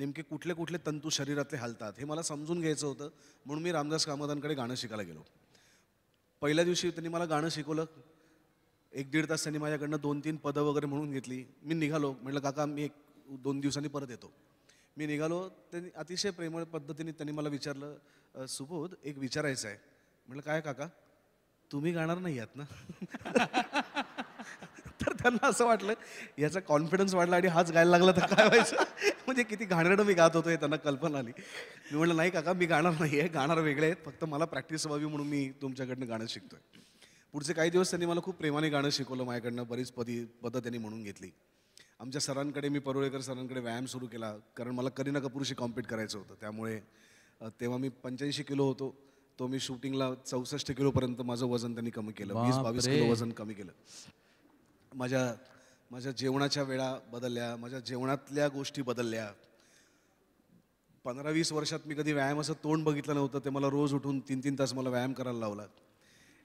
नेमके कुठले कुठले तंतू शरीरातले हालतात हे मला समजून घ्यायचं होतं म्हणून मी रामदास कामतांकडे गाणं शिकायला गेलो पहिल्या दिवशी त्यांनी मला गाणं शिकवलं एक दीड तास त्यांनी माझ्याकडनं दोन तीन पदं वगैरे म्हणून घेतली मी निघालो म्हटलं काका मी एक दोन दिवसांनी परत येतो मी निघालो त्यांनी अतिशय प्रेमळ पद्धतीने त्यांनी मला विचारलं सुबोध एक विचारायचं आहे म्हटलं काय काका तुम्ही गाणार नाही आहात ना तर त्यांना असं वाटलं याचा कॉन्फिडन्स वाढला आणि हाच गायला लागला तर काय व्हायचं म्हणजे किती घाणेरडं मी गात होतो हे त्यांना कल्पना आली मी म्हटलं नाही काका मी गाणार नाही आहे गाणार वेगळे आहेत फक्त मला प्रॅक्टिस व्हावी म्हणून मी तुमच्याकडनं गाणं शिकतोय पुढचे काही दिवस त्यांनी मला खूप प्रेमाने गाणं शिकवलं माझ्याकडनं बरीच पदी पदं त्यांनी म्हणून घेतली आमच्या सरांकडे मी परोळेकर सरांकडे व्यायाम सुरू केला कारण मला करीना कपूरशी कॉम्पीट करायचं होतं त्यामुळे तेव्हा मी पंच्याऐंशी किलो होतो तो मी शूटिंगला चौसष्ट किलोपर्यंत माझं वजन त्यांनी कमी केलं वीस बावीस किलो वजन कमी केलं माझ्या माझ्या जेवणाच्या वेळा बदलल्या माझ्या जेवणातल्या गोष्टी बदलल्या पंधरा वीस वर्षात मी कधी व्यायामाचं तोंड बघितलं नव्हतं ते मला रोज उठून तीन तीन तास मला व्यायाम करायला लावला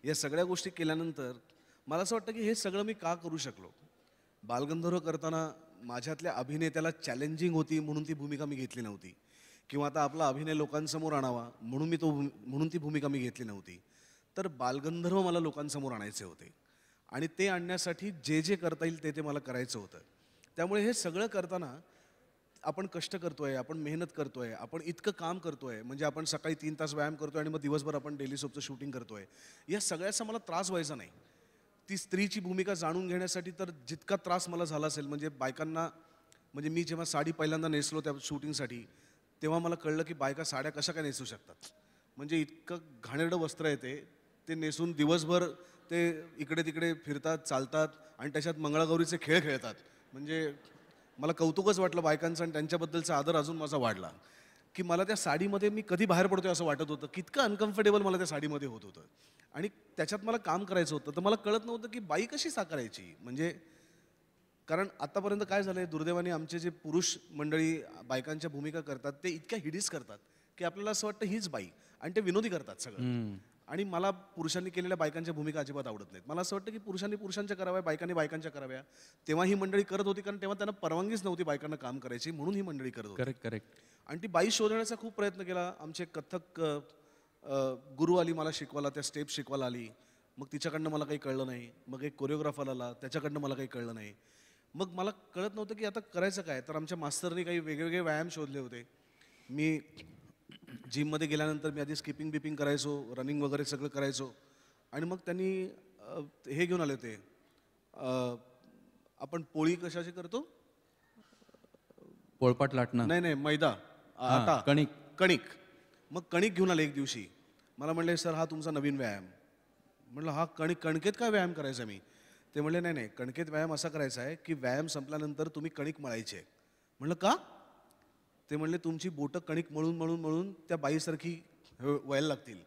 या सगळ्या गोष्टी केल्यानंतर मला असं वाटतं की हे सगळं मी का करू शकलो बालगंधर्व करताना माझ्यातल्या अभिनेत्याला चॅलेंजिंग होती म्हणून ती भूमिका मी घेतली नव्हती किंवा आता आपला अभिनय लोकांसमोर आणावा म्हणून मी तो म्हणून ती भूमिका मी घेतली नव्हती तर बालगंधर्व मला लोकांसमोर आणायचे होते आणि ते आणण्यासाठी जे जे करता येईल ते ते मला करायचं होतं त्यामुळे हे सगळं करताना आपण कष्ट करतोय आपण मेहनत करतोय आपण इतकं काम करतोय म्हणजे आपण सकाळी तीन तास व्यायाम करतोय आणि मग दिवसभर आपण डेली सोपचं शूटिंग करतोय या सगळ्याचा मला त्रास व्हायचा नाही ती स्त्रीची भूमिका जाणून घेण्यासाठी तर जितका त्रास मला झाला असेल म्हणजे बायकांना म्हणजे मी जेव्हा साडी पहिल्यांदा नेसलो त्या शूटिंगसाठी तेव्हा मला कळलं की बायका साड्या कशा काय नेसू शकतात म्हणजे इतकं घाणेरडं वस्त्र आहे ते ते नेसून दिवसभर ते इकडे तिकडे फिरतात चालतात आणि त्याच्यात मंगळागौरीचे खेळ खेळतात म्हणजे मला कौतुकच वाटलं बायकांचं आणि त्यांच्याबद्दलचा आदर अजून माझा वाढला की मला त्या साडीमध्ये मी कधी बाहेर पडतोय असं वाटत होतं कितकं अनकम्फर्टेबल मला त्या साडीमध्ये होत होतं आणि त्याच्यात मला काम करायचं होतं तर मला कळत नव्हतं की बाई कशी साकारायची म्हणजे कारण आतापर्यंत काय झालंय दुर्दैवाने आमचे जे पुरुष मंडळी बायकांच्या भूमिका करतात ते इतक्या हिडीस करतात की आपल्याला असं वाटतं हीच बाई आणि ते विनोदी करतात सगळं आणि मला पुरुषांनी केलेल्या बायकांच्या भूमिका अजिबात आवडत नाहीत मला असं वाटतं की पुरुषांनी पुरुषांच्या कराव्या बायकांनी बायकांच्या कराव्या तेव्हा ही मंडळी करत होती कारण तेव्हा त्यांना परवानगीच नव्हती बायकांना काम करायची म्हणून ही मंडळी करत होती करेक्ट करेक्ट आणि ती बाई शोधण्याचा खूप प्रयत्न केला आमचे कथक गुरु आली मला शिकवायला त्या स्टेप शिकवायला आली मग तिच्याकडनं मला काही कळलं नाही मग एक कोरिओग्राफर आला त्याच्याकडनं मला काही कळलं नाही मग मला कळत नव्हतं की आता करायचं काय तर आमच्या मास्तरनी काही वेगवेगळे व्यायाम शोधले होते मी जिम मध्ये गेल्यानंतर मी आधी स्किपिंग बिपिंग करायचो रनिंग वगैरे सगळं करायचो आणि मग त्यांनी हे घेऊन आले होते आपण पोळी कशाची करतो
पोळपाट लाटणं नाही
नाही मैदा आता कणिक कणिक मग कणिक घेऊन आले एक दिवशी मला म्हणले सर हा तुमचा नवीन व्यायाम म्हटलं हा कणिक कणकेत काय व्यायाम करायचा मी ते म्हणले नाही नाही कणकेत व्यायाम असा करायचा आहे की व्यायाम संपल्यानंतर तुम्ही कणिक मळायचे म्हणलं का ते म्हणले तुमची बोटं कणिक मळून मळून मळून त्या बाईसारखी व्हायला लागतील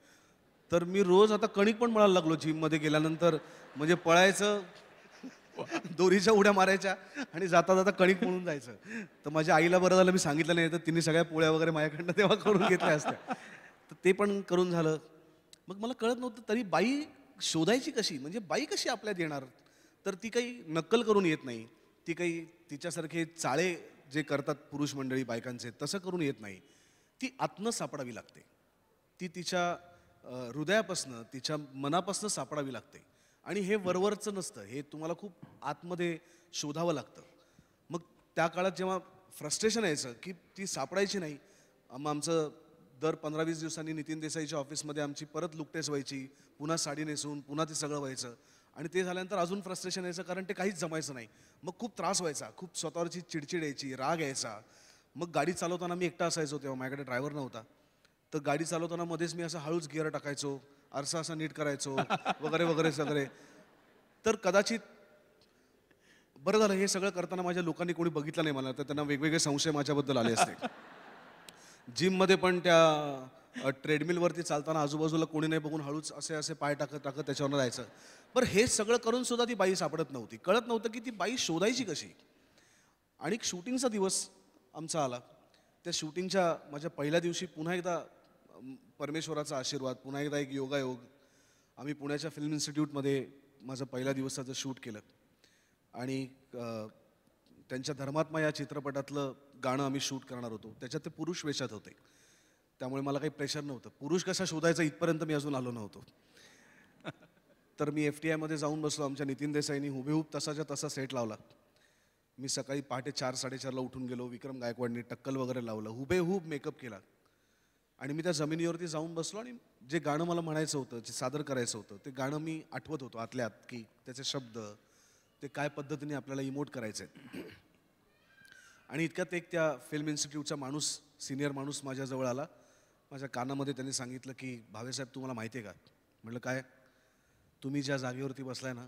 तर मी रोज आता कणिक पण मळायला लागलो जिममध्ये गेल्यानंतर म्हणजे पळायचं दोरीच्या उड्या मारायच्या आणि जाता जाता कणिक मळून जायचं तर माझ्या आईला बरं झालं मी सांगितलं नाही तर तिने सगळ्या पोळ्या वगैरे माझ्याकडनं तेव्हा करून घेतल्या असत्या तर ते पण करून झालं मग मला कळत नव्हतं तरी बाई शोधायची कशी म्हणजे बाई कशी आपल्यात येणार तर ती काही नक्कल करून येत नाही ती काही तिच्यासारखे चाळे जे करतात पुरुष मंडळी बायकांचे तसं करून येत नाही ती आतनं सापडावी लागते ती तिच्या हृदयापासनं तिच्या मनापासनं सापडावी लागते आणि हे वरवरचं नसतं हे तुम्हाला खूप आतमध्ये शोधावं लागतं मग त्या काळात जेव्हा फ्रस्ट्रेशन यायचं की ती सापडायची नाही मग आमचं दर पंधरा वीस दिवसांनी नितीन देसाईच्या ऑफिसमध्ये आमची परत लुकटेस व्हायची पुन्हा साडी नेसून पुन्हा ते सगळं व्हायचं आणि ते झाल्यानंतर अजून फ्रस्ट्रेशन यायचं कारण ते काहीच जमायचं नाही मग खूप त्रास व्हायचा खूप स्वतःवरची चिडचिड यायची राग यायचा मग गाडी चालवताना मी एकटा असायचो तेव्हा माझ्याकडे ड्रायव्हर नव्हता तर गाडी चालवताना मध्येच मी असं हळूच गिअर टाकायचो आरसा असा नीट करायचो वगैरे वगैरे सगळे तर कदाचित बरं झालं हे सगळं करताना माझ्या लोकांनी कोणी बघितलं नाही मला तर त्यांना वेगवेगळे संशय माझ्याबद्दल आले असते जिममध्ये पण त्या ट्रेडमिलवरती चालताना आजूबाजूला कोणी नाही बघून हळूच असे असे पाय टाकत टाकत त्याच्यावर जायचं पण हे सगळं करून सुद्धा ती बाई सापडत नव्हती कळत नव्हतं की ती बाई शोधायची कशी आणि शूटिंगचा दिवस आमचा आला त्या शूटिंगच्या माझ्या पहिल्या दिवशी पुन्हा एकदा परमेश्वराचा आशीर्वाद पुन्हा एकदा एक योगायोग आम्ही पुण्याच्या फिल्म इन्स्टिट्यूटमध्ये माझं पहिल्या दिवसाचं शूट केलं आणि त्यांच्या धर्मात्मा या चित्रपटातलं गाणं आम्ही शूट करणार होतो त्याच्यात ते पुरुष वेशात होते त्यामुळे मला काही प्रेशर नव्हतं पुरुष कसा शोधायचा इथपर्यंत मी अजून आलो नव्हतो तर मी एफ टी आयमध्ये जाऊन बसलो आमच्या नितीन देसाईनी हुबेहूब तसाच्या तसा सेट लावला मी सकाळी पहाटे चार साडेचारला उठून गेलो विक्रम गायकवाडने टक्कल वगैरे लावलं हुबेहूब मेकअप केला आणि मी त्या जमिनीवरती जाऊन बसलो आणि जे गाणं मला म्हणायचं होतं जे सादर करायचं होतं ते गाणं मी आठवत होतो आतल्या आत की त्याचे शब्द ते काय पद्धतीने आपल्याला इमोट करायचे आणि इतक्यात एक त्या फिल्म इन्स्टिट्यूटचा माणूस सिनियर माणूस माझ्याजवळ आला माझ्या कानामध्ये त्यांनी सांगितलं की भावेसाहेब तुम्हाला माहिती आहे का म्हटलं काय तुम्ही ज्या जागेवरती बसलाय ना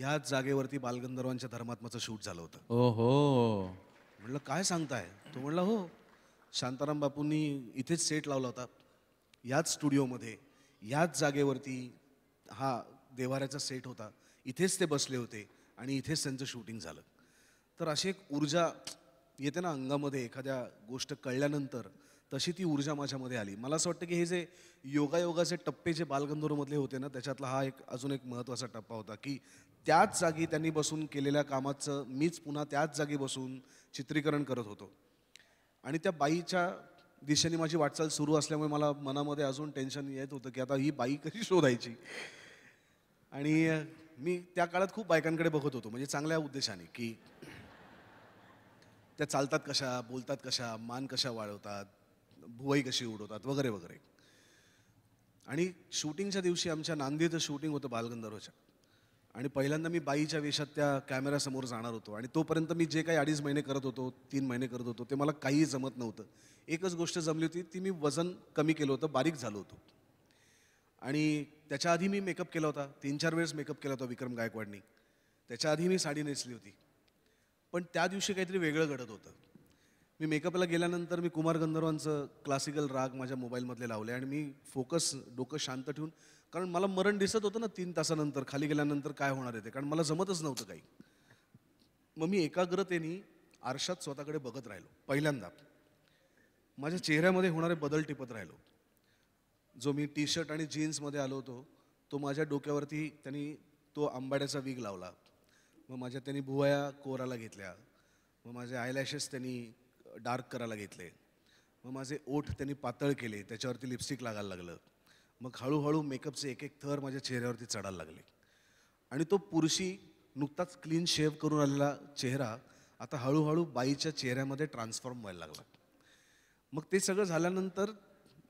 याच जागेवरती बालगंधर्वांच्या धर्मात्माचं शूट झालं होतं
ओहो म्हटलं
काय सांगताय तो म्हणला हो शांताराम बापूंनी इथेच सेट लावला होता याच स्टुडिओमध्ये याच जागेवरती हा देवाऱ्याचा सेट होता इथेच ते बसले होते आणि इथेच त्यांचं शूटिंग झालं तर अशी एक ऊर्जा येते ना अंगामध्ये एखाद्या गोष्ट कळल्यानंतर तशी ती ऊर्जा माझ्यामध्ये आली मला असं वाटतं की हे जे योगायोगाचे टप्पे जे बालगंधर्वमधले होते ना त्याच्यातला हा एक अजून एक महत्त्वाचा टप्पा होता की त्याच जागी त्यांनी बसून केलेल्या कामाचं मीच पुन्हा त्याच जागी बसून चित्रीकरण करत होतो आणि त्या बाईच्या दिशेने माझी वाटचाल सुरू असल्यामुळे मला मनामध्ये अजून टेन्शन येत होतं की आता ही बाई कशी शोधायची आणि मी त्या काळात खूप बायकांकडे बघत होतो म्हणजे चांगल्या उद्देशाने की त्या चालतात कशा बोलतात कशा मान कशा वाढवतात भुवई कशी उडवतात वगैरे वगैरे आणि शूटिंगच्या दिवशी आमच्या नांदीचं शूटिंग होतं बालगंधर्वच्या आणि पहिल्यांदा मी बाईच्या वेशात त्या कॅमेऱ्यासमोर जाणार होतो आणि तोपर्यंत मी जे काही अडीच महिने करत होतो तीन महिने करत होतो ते मला काही जमत नव्हतं एकच गोष्ट जमली होती ती मी वजन कमी केलं होतं बारीक झालो होतो आणि त्याच्या आधी मी मेकअप केला होता तीन चार वेळेस मेकअप केला होता विक्रम गायकवाडनी त्याच्या आधी मी साडी नेसली होती पण त्या दिवशी काहीतरी वेगळं घडत होतं मी मेकअपला गेल्यानंतर मी कुमार गंधर्वांचं क्लासिकल राग माझ्या मोबाईलमधले लावले आणि मी फोकस डोकं शांत ठेवून कारण मला मरण दिसत होतं ना तीन तासानंतर खाली गेल्यानंतर काय होणार आहे ते कारण मला जमतच नव्हतं काही मग मी एकाग्रतेने आरशात स्वतःकडे बघत राहिलो पहिल्यांदा माझ्या चेहऱ्यामध्ये होणारे बदल टिपत राहिलो जो मी टी शर्ट आणि जीन्समध्ये आलो होतो तो माझ्या डोक्यावरती त्यांनी तो आंबाड्याचा वीग लावला मग माझ्या त्यांनी भुवया कोराला घेतल्या मग माझे आयलॅशेस त्यांनी डार्क करायला घेतले मग माझे ओठ त्यांनी पातळ केले त्याच्यावरती लिपस्टिक लागायला लागलं मग हळूहळू मेकअपचे एक एक थर माझ्या चेहऱ्यावरती चढायला लागले आणि तो पुरुषी नुकताच क्लीन शेव करून आलेला चेहरा आता हळूहळू बाईच्या चेहऱ्यामध्ये ट्रान्सफॉर्म व्हायला लागला मग ते सगळं झाल्यानंतर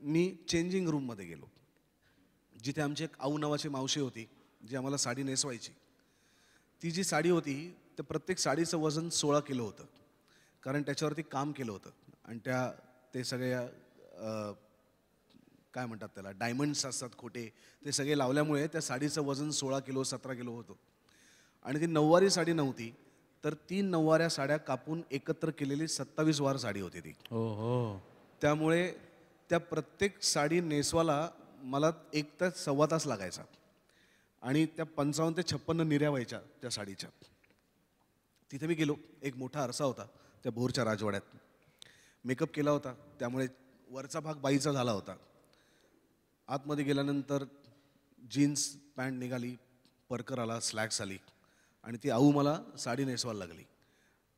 मी चेंजिंग रूममध्ये गेलो जिथे आमची एक आऊ नावाची मावशी होती जी आम्हाला साडी नेसवायची ती जी साडी होती तर प्रत्येक साडीचं वजन सोळा किलो होतं कारण त्याच्यावरती काम केलं होतं आणि त्या ते सगळ्या काय म्हणतात त्याला डायमंड्स असतात खोटे ते सगळे लावल्यामुळे त्या साडीचं वजन सोळा किलो सतरा किलो होतं आणि ती नऊवारी साडी नव्हती तर तीन नऊवाऱ्या साड्या कापून एकत्र केलेली सत्तावीस वार साडी होती ती हो त्यामुळे त्या प्रत्येक साडी नेसवाला मला एक तास सव्वा तास लागायचा आणि त्या पंचावन्न ते छप्पन्न निर्या व्हायच्या त्या साडीच्या तिथे मी गेलो एक मोठा आरसा होता त्या भोरच्या राजवाड्यात मेकअप केला होता त्यामुळे वरचा भाग बाईचा झाला होता आतमध्ये गेल्यानंतर जीन्स पॅन्ट निघाली परकर आला स्लॅक्स आली आणि ती आऊ मला साडी नेसवायला लागली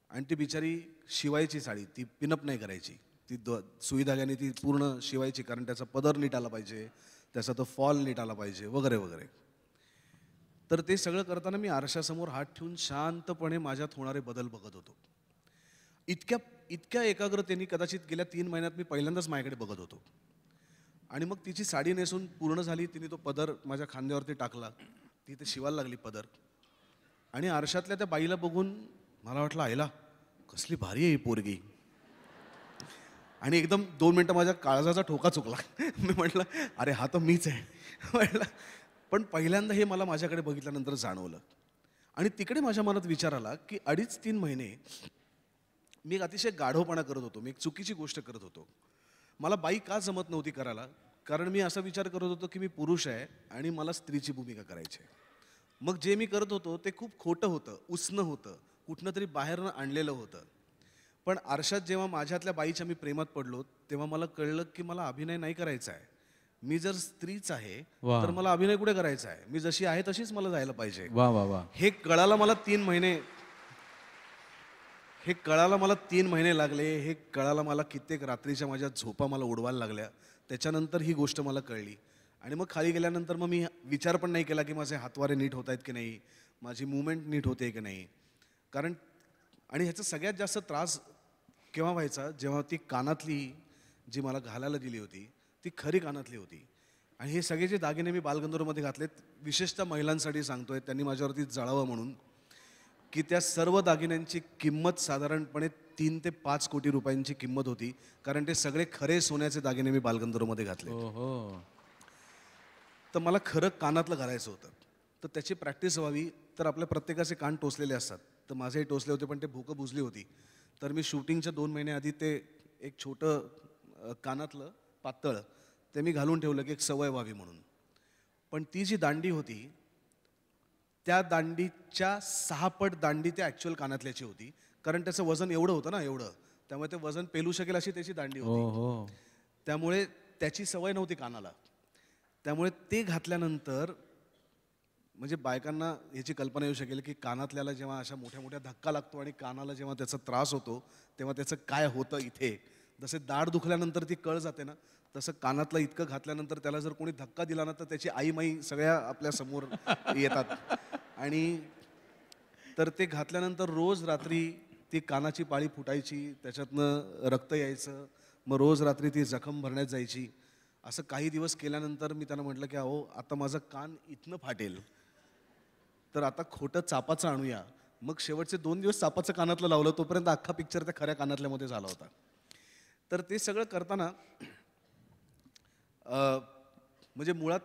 आणि ती बिचारी शिवायची साडी ती पिनअप नाही करायची ती द सुईधाग्याने ती पूर्ण शिवायची कारण त्याचा पदर नीट आला पाहिजे त्याचा तो फॉल नीट आला पाहिजे वगैरे वगैरे तर ते सगळं करताना मी आरशासमोर हात ठेवून शांतपणे माझ्यात होणारे बदल बघत होतो इतक्या इतक्या एकाग्रतेने कदाचित गेल्या तीन महिन्यात मी पहिल्यांदाच माझ्याकडे बघत होतो आणि मग तिची साडी नेसून पूर्ण झाली तिने तो पदर माझ्या खांद्यावरती टाकला ती ते शिवायला लागली पदर आणि आरशातल्या त्या बाईला बघून मला वाटलं आईला कसली भारी आहे ही पोरगी आणि एकदम दोन मिनटं माझ्या काळजाचा ठोका चुकला मी म्हटलं अरे हा तर मीच आहे म्हटलं पण पहिल्यांदा हे मला माझ्याकडे बघितल्यानंतर जाणवलं आणि तिकडे माझ्या मनात विचार आला की अडीच तीन महिने मी एक अतिशय गाढवपणा करत होतो मी एक चुकीची गोष्ट करत होतो मला बाई का जमत नव्हती करायला कारण मी असा विचार करत होतो की मी पुरुष आहे आणि मला स्त्रीची भूमिका करायची आहे मग जे मी करत होतो ते खूप खोटं होतं उष्ण होतं कुठनं तरी बाहेरनं आणलेलं होतं पण आरशात जेव्हा माझ्यातल्या बाईच्या मी प्रेमात पडलो तेव्हा मला कळलं की मला अभिनय नाही करायचा आहे मी जर स्त्रीच आहे तर मला अभिनय कुठे करायचा आहे मी जशी आहे तशीच मला जायला पाहिजे वा वा वा हे कळायला मला तीन महिने हे कळायला मला तीन महिने लागले हे कळायला मला कित्येक रात्रीच्या माझ्या झोपा मला उडवायला लागल्या त्याच्यानंतर ही गोष्ट मला कळली आणि मग खाली गेल्यानंतर मग मी विचार पण नाही केला की माझे हातवारे नीट होत आहेत की नाही माझी मुवमेंट नीट होते की नाही कारण आणि ह्याचा सगळ्यात जास्त त्रास केव्हा व्हायचा जेव्हा ती कानातली जी मला घालायला दिली होती ती खरी कानातली होती आणि हे सगळे जे दागिने मी बालगंधर्वमध्ये घातलेत विशेषतः महिलांसाठी सांगतोय त्यांनी माझ्यावरती जळावं म्हणून की त्या सर्व दागिन्यांची किंमत साधारणपणे तीन ते पाच कोटी रुपयांची किंमत होती कारण ते सगळे खरे सोन्याचे दागिने मी बालगंधर्वमध्ये घातले तर मला खरं कानातलं घालायचं होतं तर त्याची प्रॅक्टिस व्हावी तर आपल्या प्रत्येकाचे कान टोचलेले असतात तर माझेही टोचले होते पण ते भूकं बुजली होती तर मी शूटिंगच्या दोन महिन्याआधी ते एक छोटं कानातलं पातळ ते मी घालून ठेवलं की एक सवय व्हावी म्हणून पण ती जी दांडी होती त्या दांडीच्या सहा पट दांडी त्या ऍक्च्युअल कानातल्याची होती कारण त्याचं वजन एवढं होतं ना एवढं त्यामुळे ते वजन पेलू शकेल अशी त्याची दांडी होती हो, हो. त्यामुळे त्याची सवय नव्हती कानाला त्यामुळे ते घातल्यानंतर म्हणजे बायकांना याची कल्पना येऊ शकेल की कानातल्याला जेव्हा अशा मोठ्या मोठ्या धक्का लागतो आणि कानाला जेव्हा त्याचा त्रास होतो तेव्हा त्याचं काय होतं इथे जसे दाढ दुखल्यानंतर ती कळ जाते ना तसं कानातला इतकं घातल्यानंतर त्याला जर कोणी धक्का दिला ना तर त्याची आई माई सगळ्या आपल्या समोर येतात आणि तर ते घातल्यानंतर रोज रात्री ती कानाची पाळी फुटायची त्याच्यातनं रक्त यायचं मग रोज रात्री ती जखम भरण्यात जायची असं काही दिवस केल्यानंतर मी त्यांना म्हटलं की अहो आता माझं कान इथनं फाटेल तर आता खोटं चापाचं आणूया मग शेवटचे दोन दिवस चापाचं कानातलं लावलं तोपर्यंत अख्खा पिक्चर त्या खऱ्या कानातल्यामध्ये झाला होता तर ते सगळं करताना म्हणजे मुळात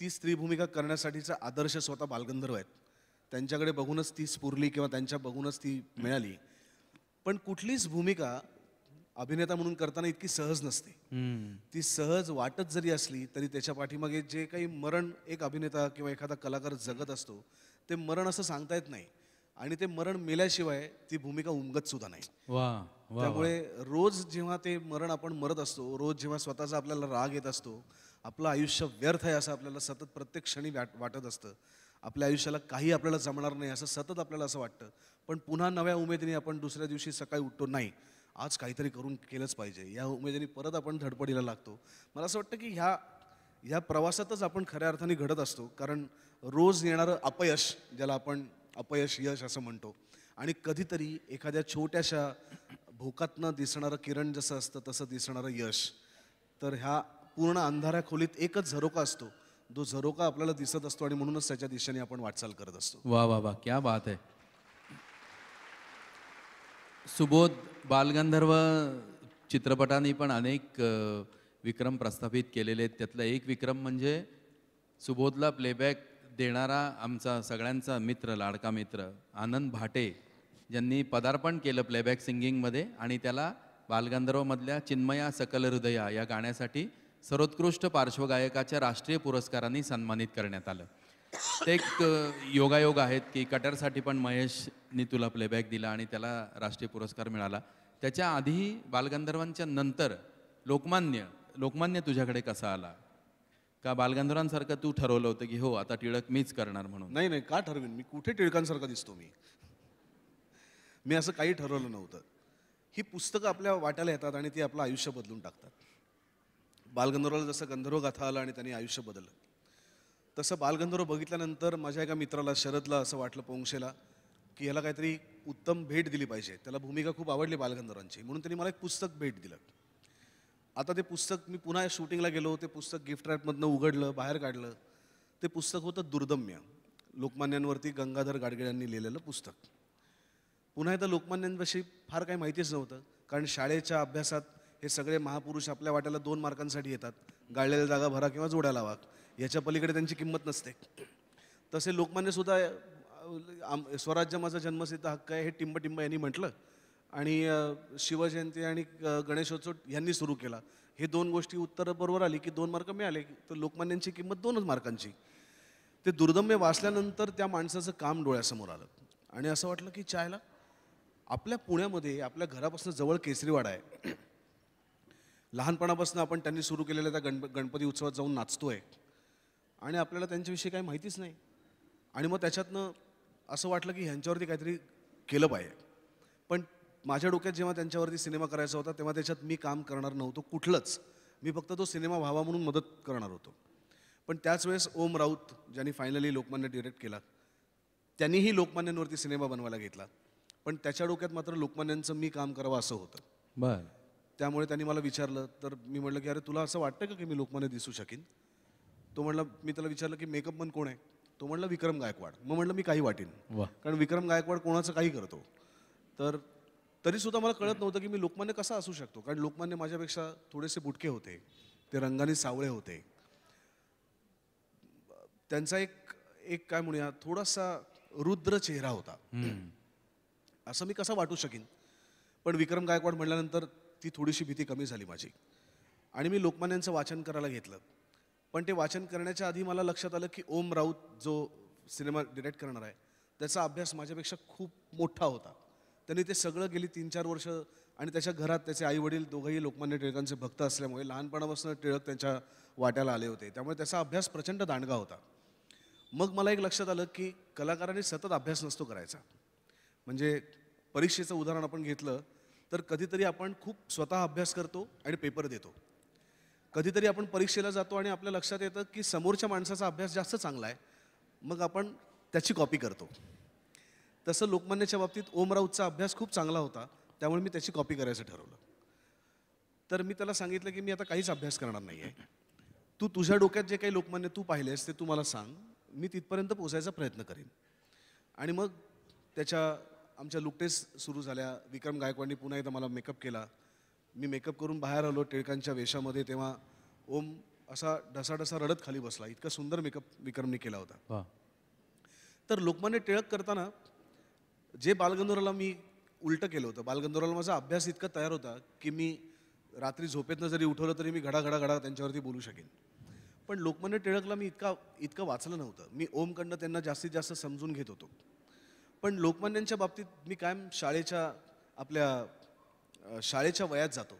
ती स्त्री भूमिका करण्यासाठीचा आदर्श स्वतः बालगंधर्व आहेत त्यांच्याकडे बघूनच ती स्फुरली किंवा त्यांच्या बघूनच ती मिळाली पण कुठलीच भूमिका अभिनेता म्हणून करताना इतकी सहज नसते ती सहज वाटत जरी असली तरी त्याच्या पाठीमागे जे काही मरण एक अभिनेता किंवा एखादा कलाकार जगत असतो ते मरण असं सांगता येत नाही आणि ते मरण मेल्याशिवाय ती भूमिका उमगत सुद्धा नाही त्यामुळे रोज जेव्हा ते मरण आपण मरत असतो रोज जेव्हा स्वतःचा आपल्याला राग येत असतो आपलं आयुष्य व्यर्थ आहे असं आपल्याला सतत प्रत्येक क्षणी वाटत असतं आपल्या आयुष्याला काही आपल्याला जमणार नाही असं सतत आपल्याला असं वाटतं पण पुन्हा नव्या उमेदीने आपण दुसऱ्या दिवशी सकाळी उठतो नाही आज काहीतरी करून केलंच पाहिजे या उमेदीने परत आपण धडपडीला लागतो मला असं वाटतं की ह्या ह्या प्रवासातच आपण खऱ्या अर्थाने घडत असतो कारण रोज येणारं अपयश ज्याला आपण अपयश यश असं म्हणतो आणि कधीतरी एखाद्या छोट्याशा भोकातनं दिसणारं किरण जसं असतं तसं दिसणारं यश तर ह्या पूर्ण अंधाऱ्या खोलीत एकच झरोका असतो जो झरोका आपल्याला दिसत असतो आणि म्हणूनच त्याच्या दिशेने आपण वाटचाल करत असतो
वा वा वा क्या बात आहे सुबोध बालगंधर्व चित्रपटांनी पण अनेक विक्रम प्रस्थापित केलेले आहेत त्यातला एक विक्रम म्हणजे सुबोधला प्लेबॅक देणारा आमचा सगळ्यांचा मित्र लाडका मित्र आनंद भाटे ज्यांनी पदार्पण केलं प्लेबॅक सिंगिंगमध्ये आणि त्याला बालगंधर्वमधल्या चिन्मया सकल हृदया या गाण्यासाठी सर्वोत्कृष्ट पार्श्वगायकाच्या राष्ट्रीय पुरस्कारांनी सन्मानित करण्यात आलं ते एक योगायोग आहेत की कटरसाठी पण महेशनी तुला प्लेबॅक दिला आणि त्याला राष्ट्रीय पुरस्कार मिळाला त्याच्या आधी बालगंधर्वांच्या नंतर लोकमान्य लोकमान्य तुझ्याकडे कसा आला का बालगंधर्वांसारखं तू ठरवलं होतं की हो आता टिळक मीच करणार म्हणून नाही नाही का ठरवीन मी कुठे टिळकांसारखं
दिसतो मी मी असं काही ठरवलं नव्हतं ही पुस्तकं आपल्या वाट्याला येतात आणि ती आपलं आयुष्य बदलून टाकतात बालगंधर्वाला जसं गंधर्व गाथा आला आणि त्यांनी आयुष्य बदललं तसं बालगंधर्व बघितल्यानंतर माझ्या एका मित्राला शरदला असं वाटलं पोंक्षेला की याला काहीतरी उत्तम भेट दिली पाहिजे त्याला भूमिका खूप आवडली बालगंधर्वांची म्हणून त्यांनी मला एक पुस्तक भेट दिलं आता ते पुस्तक मी पुन्हा शूटिंगला गेलो ते पुस्तक गिफ्ट रॅपमधनं उघडलं बाहेर काढलं ते पुस्तक होतं दुर्दम्य लोकमान्यांवरती गंगाधर यांनी लिहिलेलं पुस्तक पुन्हा एकदा लोकमान्यांविषयी फार काही माहितीच नव्हतं कारण शाळेच्या अभ्यासात हे सगळे महापुरुष आपल्या वाट्याला दोन मार्कांसाठी येतात गाळलेल्या जागा भरा किंवा जोड्या लावा याच्या पलीकडे त्यांची किंमत नसते तसे लोकमान्यसुद्धा स्वराज्य माझा जन्मसिद्ध हक्क आहे हे टिंब टिंब यांनी म्हटलं आणि शिवजयंती आणि गणेशोत्सव यांनी सुरू केला हे दोन गोष्टी उत्तर बरोबर आली की दोन मार्क मिळाले तर लोकमान्यांची किंमत दोनच मार्कांची ते दुर्दम्य वाचल्यानंतर त्या माणसाचं काम डोळ्यासमोर आलं आणि असं वाटलं की चायला आपल्या पुण्यामध्ये आपल्या घरापासून जवळ केसरीवाडा आहे लहानपणापासून आपण त्यांनी सुरू केलेल्या त्या गण गणपती उत्सवात जाऊन नाचतो आहे आणि आपल्याला त्यांच्याविषयी काही माहितीच नाही आणि मग त्याच्यातनं असं वाटलं की ह्यांच्यावरती काहीतरी केलं पाहिजे पण माझ्या डोक्यात जेव्हा त्यांच्यावरती सिनेमा करायचा होता तेव्हा त्याच्यात मी काम करणार नव्हतो कुठलंच मी फक्त तो सिनेमा व्हावा म्हणून मदत करणार होतो पण त्याच वेळेस ओम राऊत ज्यांनी फायनली लोकमान्य डिरेक्ट केला त्यांनीही लोकमान्यांवरती सिनेमा बनवायला घेतला पण त्याच्या डोक्यात मात्र लोकमान्यांचं मी काम करावं असं होतं बरं त्यामुळे त्यांनी मला विचारलं तर मी म्हटलं की अरे तुला असं वाटतं का की मी लोकमान्य दिसू शकेन तो म्हटला मी त्याला विचारलं की मेकअप पण कोण आहे तो म्हटला विक्रम गायकवाड मग म्हटलं मी काही वाटेन कारण विक्रम गायकवाड कोणाचं काही करतो तर तरी सुद्धा मला कळत नव्हतं की मी लोकमान्य कसा असू शकतो कारण लोकमान्य माझ्यापेक्षा थोडेसे बुटके होते ते रंगाने सावळे होते त्यांचा एक एक काय म्हणूया थोडासा रुद्र चेहरा होता असं मी कसा वाटू शकेन पण विक्रम गायकवाड म्हटल्यानंतर ती थोडीशी भीती कमी झाली माझी आणि मी लोकमान्यांचं वाचन करायला घेतलं पण ते वाचन करण्याच्या आधी मला लक्षात आलं की ओम राऊत जो सिनेमा डिरेक्ट करणार आहे त्याचा अभ्यास माझ्यापेक्षा खूप मोठा होता त्यांनी ते सगळं गेली तीन चार वर्ष आणि त्याच्या घरात त्याचे आई वडील दोघंही लोकमान्य टिळकांचे भक्त असल्यामुळे लहानपणापासून टिळक त्यांच्या वाट्याला आले होते त्यामुळे त्याचा अभ्यास प्रचंड दांडगा होता मग मला एक लक्षात आलं की कलाकारांनी सतत अभ्यास नसतो करायचा म्हणजे परीक्षेचं उदाहरण आपण घेतलं तर कधीतरी आपण खूप स्वतः अभ्यास करतो आणि पेपर देतो कधीतरी आपण परीक्षेला जातो आणि आपल्या लक्षात येतं की समोरच्या माणसाचा अभ्यास जास्त चांगला आहे मग आपण त्याची कॉपी करतो तसं लोकमान्याच्या बाबतीत ओम राऊतचा अभ्यास खूप चांगला होता त्यामुळे मी त्याची कॉपी करायचं ठरवलं तर मी त्याला सांगितलं की मी आता काहीच अभ्यास करणार नाही आहे तू तुझ्या डोक्यात जे काही लोकमान्य तू पाहिलेस ते तू मला सांग मी तिथपर्यंत पोचायचा प्रयत्न करेन आणि मग त्याच्या आमच्या लुकटेस सुरू झाल्या विक्रम गायकवाडनी पुन्हा एकदा मला मेकअप केला मी मेकअप करून बाहेर आलो टिळकांच्या वेशामध्ये तेव्हा ओम असा ढसाढसा रडत खाली बसला इतका सुंदर मेकअप विक्रमने केला होता तर लोकमान्य टिळक करताना जे बालगंधर्वला मी उलटं केलं होतं बालगंधर्वला माझा अभ्यास इतका तयार होता की मी रात्री झोपेतनं जरी उठवलं तरी मी घडा घडा घडा त्यांच्यावरती बोलू शकेन पण लोकमान्य टिळकला मी इतका इतकं वाचलं नव्हतं मी ओमकडनं त्यांना जास्तीत जास्त समजून घेत होतो पण लोकमान्यांच्या बाबतीत मी कायम शाळेच्या आपल्या शाळेच्या वयात जातो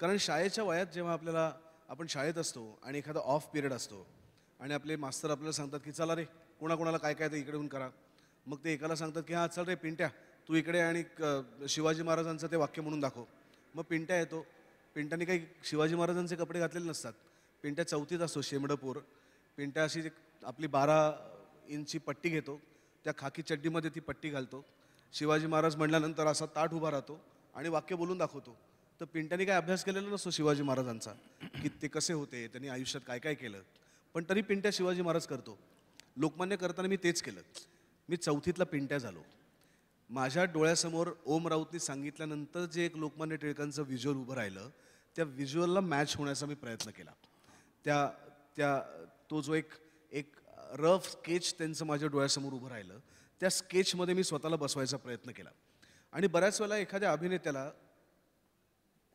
कारण शाळेच्या वयात जेव्हा आपल्याला आपण शाळेत असतो आणि एखादा ऑफ पिरियड असतो आणि आपले मास्तर आपल्याला सांगतात की चला रे कोणाकोणाला काय काय ते इकडे करा मग ते एकाला सांगतात की हां चल रे पिंट्या तू इकडे आणि शिवाजी महाराजांचं ते वाक्य म्हणून दाखव मग पिंट्या येतो पिंट्याने काही शिवाजी महाराजांचे कपडे घातलेले नसतात पिंट्या चौथीत असतो शेमडपूर पिंट्या अशी आपली बारा इंची पट्टी घेतो त्या खाकी चड्डीमध्ये ती पट्टी घालतो शिवाजी महाराज म्हणल्यानंतर असा ताट उभा राहतो आणि वाक्य बोलून दाखवतो तर पिंट्याने काय अभ्यास केलेला नसतो शिवाजी महाराजांचा की ते कसे होते त्यांनी आयुष्यात काय काय केलं पण तरी पिंट्या शिवाजी महाराज करतो लोकमान्य करताना मी तेच केलं मी चौथीतला पिंट्या झालो माझ्या डोळ्यासमोर ओम राऊतनी सांगितल्यानंतर जे एक लोकमान्य टिळकांचं व्हिज्युअल उभं राहिलं त्या व्हिज्युअलला मॅच होण्याचा मी प्रयत्न केला त्या त्या तो जो एक एक रफ स्केच त्यांचं माझ्या डोळ्यासमोर उभं राहिलं त्या स्केचमध्ये मी स्वतःला बसवायचा प्रयत्न केला आणि बऱ्याच वेळेला एखाद्या अभिनेत्याला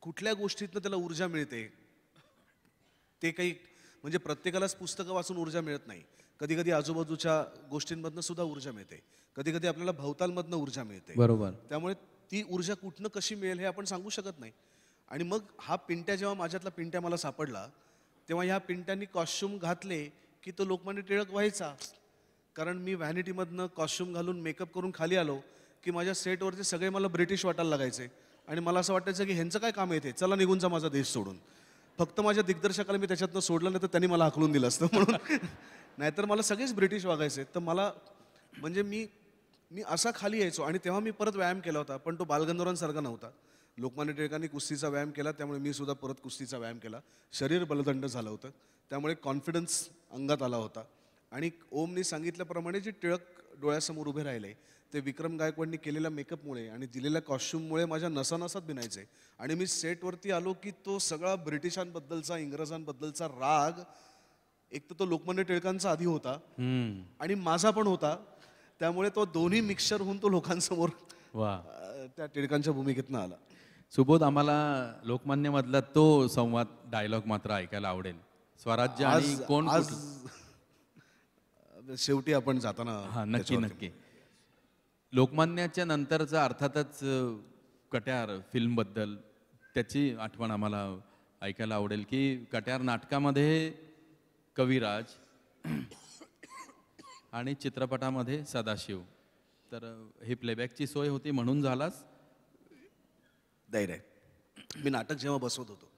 कुठल्या गोष्टीतनं त्याला ऊर्जा मिळते ते काही म्हणजे प्रत्येकालाच पुस्तकं वाचून ऊर्जा मिळत नाही कधी कधी आजूबाजूच्या गोष्टींमधनं सुद्धा ऊर्जा मिळते कधी कधी आपल्याला भवतालमधनं ऊर्जा मिळते बरोबर त्यामुळे ती ऊर्जा कुठनं कशी मिळेल हे आपण सांगू शकत नाही आणि मग हा पिंट्या जेव्हा माझ्यातला पिंट्या मला सापडला तेव्हा ह्या पिंट्यांनी कॉस्च्युम घातले की तो लोकमान्य टिळक व्हायचा कारण मी व्हॅनिटीमधनं कॉस्च्युम घालून मेकअप करून खाली आलो की माझ्या सेटवरचे सगळे मला ब्रिटिश वाटायला लागायचे आणि मला असं वाटायचं की ह्यांचं काय काम येते चला निघून जा माझा देश सोडून फक्त माझ्या दिग्दर्शकाला मी त्याच्यातनं सोडलं नाही तर त्यांनी मला हकलून दिलं असतं म्हणून नाहीतर मला सगळेच ब्रिटिश वागायचे तर मला म्हणजे मी मी असा खाली यायचो आणि तेव्हा मी परत व्यायाम केला होता पण तो बालगंधोरांसारखा नव्हता लोकमान्य टिळकांनी कुस्तीचा व्यायाम केला त्यामुळे मी सुद्धा परत कुस्तीचा व्यायाम केला शरीर बलदंड झालं होतं त्यामुळे कॉन्फिडन्स अंगात आला होता आणि ओमनी सांगितल्याप्रमाणे जे टिळक डोळ्यासमोर उभे राहिले ते विक्रम गायकवाडनी केलेल्या मेकअपमुळे आणि दिलेल्या कॉस्ट्युममुळे माझ्या नसानसात भिनायचे आणि मी सेटवरती आलो की तो सगळा ब्रिटिशांबद्दलचा इंग्रजांबद्दलचा राग एक तर तो लोकमान्य टिळकांचा आधी होता आणि माझा पण होता त्यामुळे तो दोन्ही मिक्सर
होऊन तो लोकांसमोर वा त्या टिळकांच्या भूमिकेतनं आला सुबोध आम्हाला मधला तो संवाद डायलॉग मात्र ऐकायला आवडेल स्वराज्य आणि कोण शेवटी आपण जाताना हा नक्की नक्की लोकमान्याच्या नंतरचा अर्थातच कट्यार फिल्म बद्दल त्याची आठवण आम्हाला ऐकायला आवडेल की कट्यार नाटकामध्ये कविराज आणि चित्रपटामध्ये सदाशिव तर हे प्लेबॅकची सोय होती म्हणून झालाच आहे मी
नाटक जेव्हा बसवत होतो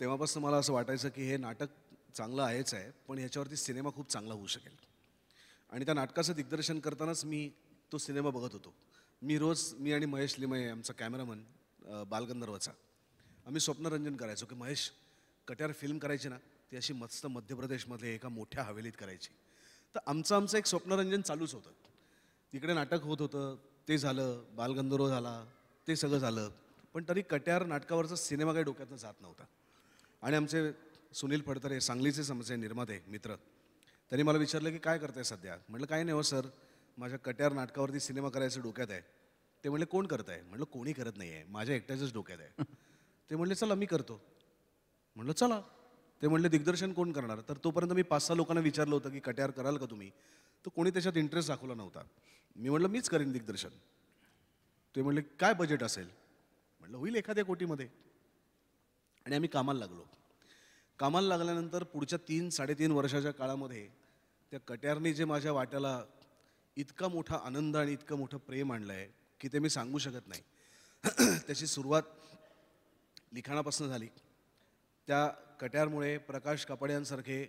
तेव्हापासून मला असं वाटायचं की हे नाटक चांगलं आहेच आहे पण ह्याच्यावरती सिनेमा खूप चांगला होऊ शकेल आणि त्या नाटकाचं दिग्दर्शन करतानाच मी तो सिनेमा बघत होतो मी रोज मी आणि महेश लिमये आमचा कॅमेरामन बालगंधर्वचा आम्ही स्वप्नरंजन करायचो की महेश कट्यार फिल्म करायची ना ती अशी मस्त मध्य प्रदेशमध्ये एका मोठ्या हवेलीत करायची तर आमचं आमचं एक स्वप्नरंजन चालूच होतं तिकडे नाटक होत होतं ते झालं बालगंधर्व झाला ते सगळं झालं पण तरी कट्यार नाटकावरचा सिनेमा काही डोक्यातनं जात नव्हता आणि आमचे सुनील फडतरे सांगलीचे समजे निर्माते मित्र त्यांनी मला विचारलं की काय करताय सध्या म्हटलं काय नाही हो सर माझ्या कट्यार नाटकावरती सिनेमा करायचं डोक्यात आहे ते म्हणले कोण करत आहे म्हटलं कोणी करत नाही आहे माझ्या एकट्याच्याच डोक्यात आहे ते म्हणले चला मी करतो म्हटलं चला ते म्हणले दिग्दर्शन कोण करणार तर तोपर्यंत मी पाच सहा लोकांना विचारलं होतं की कट्यार कराल का तुम्ही तर कोणी त्याच्यात इंटरेस्ट दाखवला नव्हता मी म्हटलं मीच करेन दिग्दर्शन ते म्हणले काय बजेट असेल म्हटलं होईल एखाद्या कोटीमध्ये आणि आम्ही कामाला लागलो कामाला लागल्यानंतर पुढच्या तीन साडेतीन वर्षाच्या काळामध्ये त्या कट्यारने जे माझ्या वाट्याला इतका मोठा आनंद आणि इतकं मोठं प्रेम आणलं आहे की ते मी सांगू शकत नाही त्याची सुरुवात लिखाणापासून झाली त्या कट्यारमुळे प्रकाश यांसारखे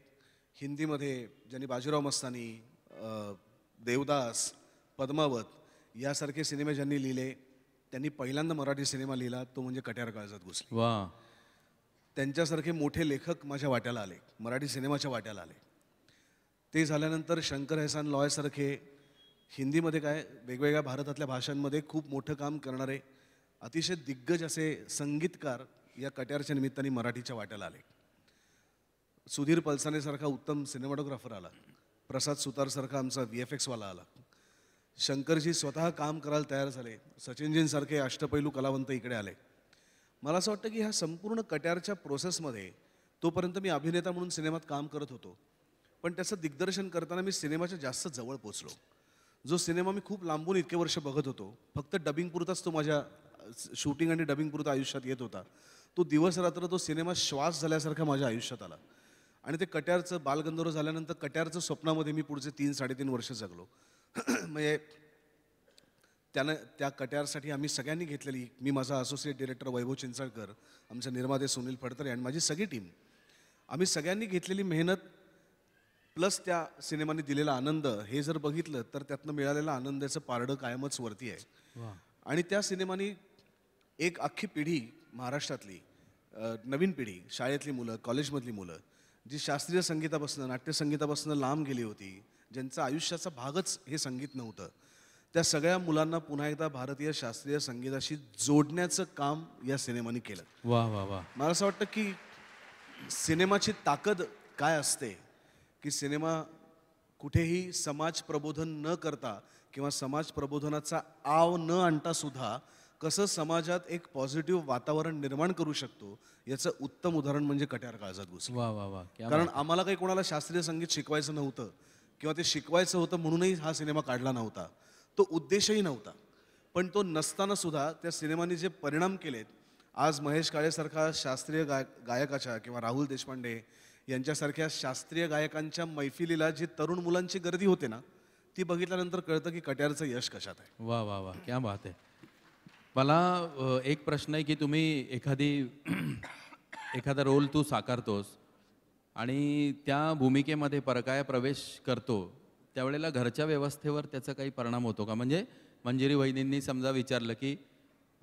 हिंदीमध्ये ज्यांनी बाजीराव मस्तानी देवदास पद्मावत यासारखे सिनेमे ज्यांनी लिहिले त्यांनी पहिल्यांदा मराठी सिनेमा लिहिला तो म्हणजे कट्यार काळजात घुसले वा त्यांच्यासारखे मोठे लेखक माझ्या वाट्याला आले मराठी सिनेमाच्या वाट्याला आले ते झाल्यानंतर शंकर हेसान लॉयसारखे हिंदीमध्ये काय वेगवेगळ्या भारतातल्या भाषांमध्ये खूप मोठं काम करणारे अतिशय दिग्गज असे संगीतकार या कट्यारच्या निमित्ताने मराठीच्या वाट्याला आले सुधीर पलसानेसारखा उत्तम सिनेमॅटोग्राफर आला प्रसाद सुतारसारखा आमचा व्ही एफ एक्सवाला आला शंकरजी स्वतः काम करायला तयार झाले सचिनजींसारखे अष्टपैलू कलावंत इकडे आले मला असं वाटतं की ह्या संपूर्ण कट्यारच्या प्रोसेसमध्ये तोपर्यंत मी अभिनेता म्हणून सिनेमात काम करत होतो पण त्याचं दिग्दर्शन करताना मी सिनेमाच्या जास्त जवळ पोचलो जो सिनेमा मी खूप लांबून इतके वर्ष बघत होतो फक्त पुरताच तो माझ्या शूटिंग आणि पुरता आयुष्यात येत होता तो दिवस रात्र तो सिनेमा श्वास झाल्यासारखा माझ्या आयुष्यात आला आणि ते कट्यारचं बालगंधर्व झाल्यानंतर कट्यारचं स्वप्नामध्ये मी पुढचे तीन साडेतीन वर्ष जगलो म्हणजे त्यानं त्या कट्यारसाठी आम्ही सगळ्यांनी घेतलेली मी माझा असोसिएट डिरेक्टर वैभव चिंचाळकर आमचे निर्माते सुनील फडतरे आणि माझी सगळी टीम आम्ही सगळ्यांनी घेतलेली मेहनत प्लस त्या सिनेमाने दिलेला आनंद हे जर बघितलं तर त्यातनं मिळालेला आनंदाचं पारडं कायमच वरती आहे आणि त्या सिनेमाने एक अख्खी पिढी महाराष्ट्रातली नवीन पिढी शाळेतली मुलं कॉलेजमधली मुलं जी शास्त्रीय संगीतापासून नाट्यसंगीतापासून लांब गेली होती ज्यांचा आयुष्याचा भागच हे संगीत नव्हतं त्या सगळ्या मुलांना पुन्हा एकदा भारतीय शास्त्रीय संगीताशी जोडण्याचं काम या सिनेमाने केलं वा वा वा मला असं वाटतं की सिनेमाची ताकद काय असते की सिनेमा कुठेही समाज प्रबोधन न करता किंवा समाज प्रबोधनाचा आव न आणता सुद्धा कसं समाजात एक पॉझिटिव्ह वातावरण निर्माण करू शकतो याचं उत्तम उदाहरण म्हणजे कट्यार काळजात घुस
वा वा वा कारण
आम्हाला काही कोणाला शास्त्रीय संगीत शिकवायचं नव्हतं किंवा ते शिकवायचं होतं म्हणूनही हा सिनेमा काढला नव्हता तो उद्देशही नव्हता पण तो नसताना सुद्धा त्या सिनेमाने जे परिणाम केलेत आज महेश काळेसारखा शास्त्रीय गाय गायकाच्या किंवा राहुल देशपांडे यांच्यासारख्या शास्त्रीय गायकांच्या मैफिलीला जी तरुण मुलांची गर्दी होते ना ती बघितल्यानंतर कळतं की कट्यारचं यश कशात
आहे वा वा वा क्या बात आहे मला एक प्रश्न आहे की तुम्ही एखादी एखादा रोल तू साकारतोस आणि त्या भूमिकेमध्ये परकाय प्रवेश करतो त्यावेळेला घरच्या व्यवस्थेवर त्याचा काही परिणाम होतो का म्हणजे मंजिरी वहिनींनी समजा विचारलं की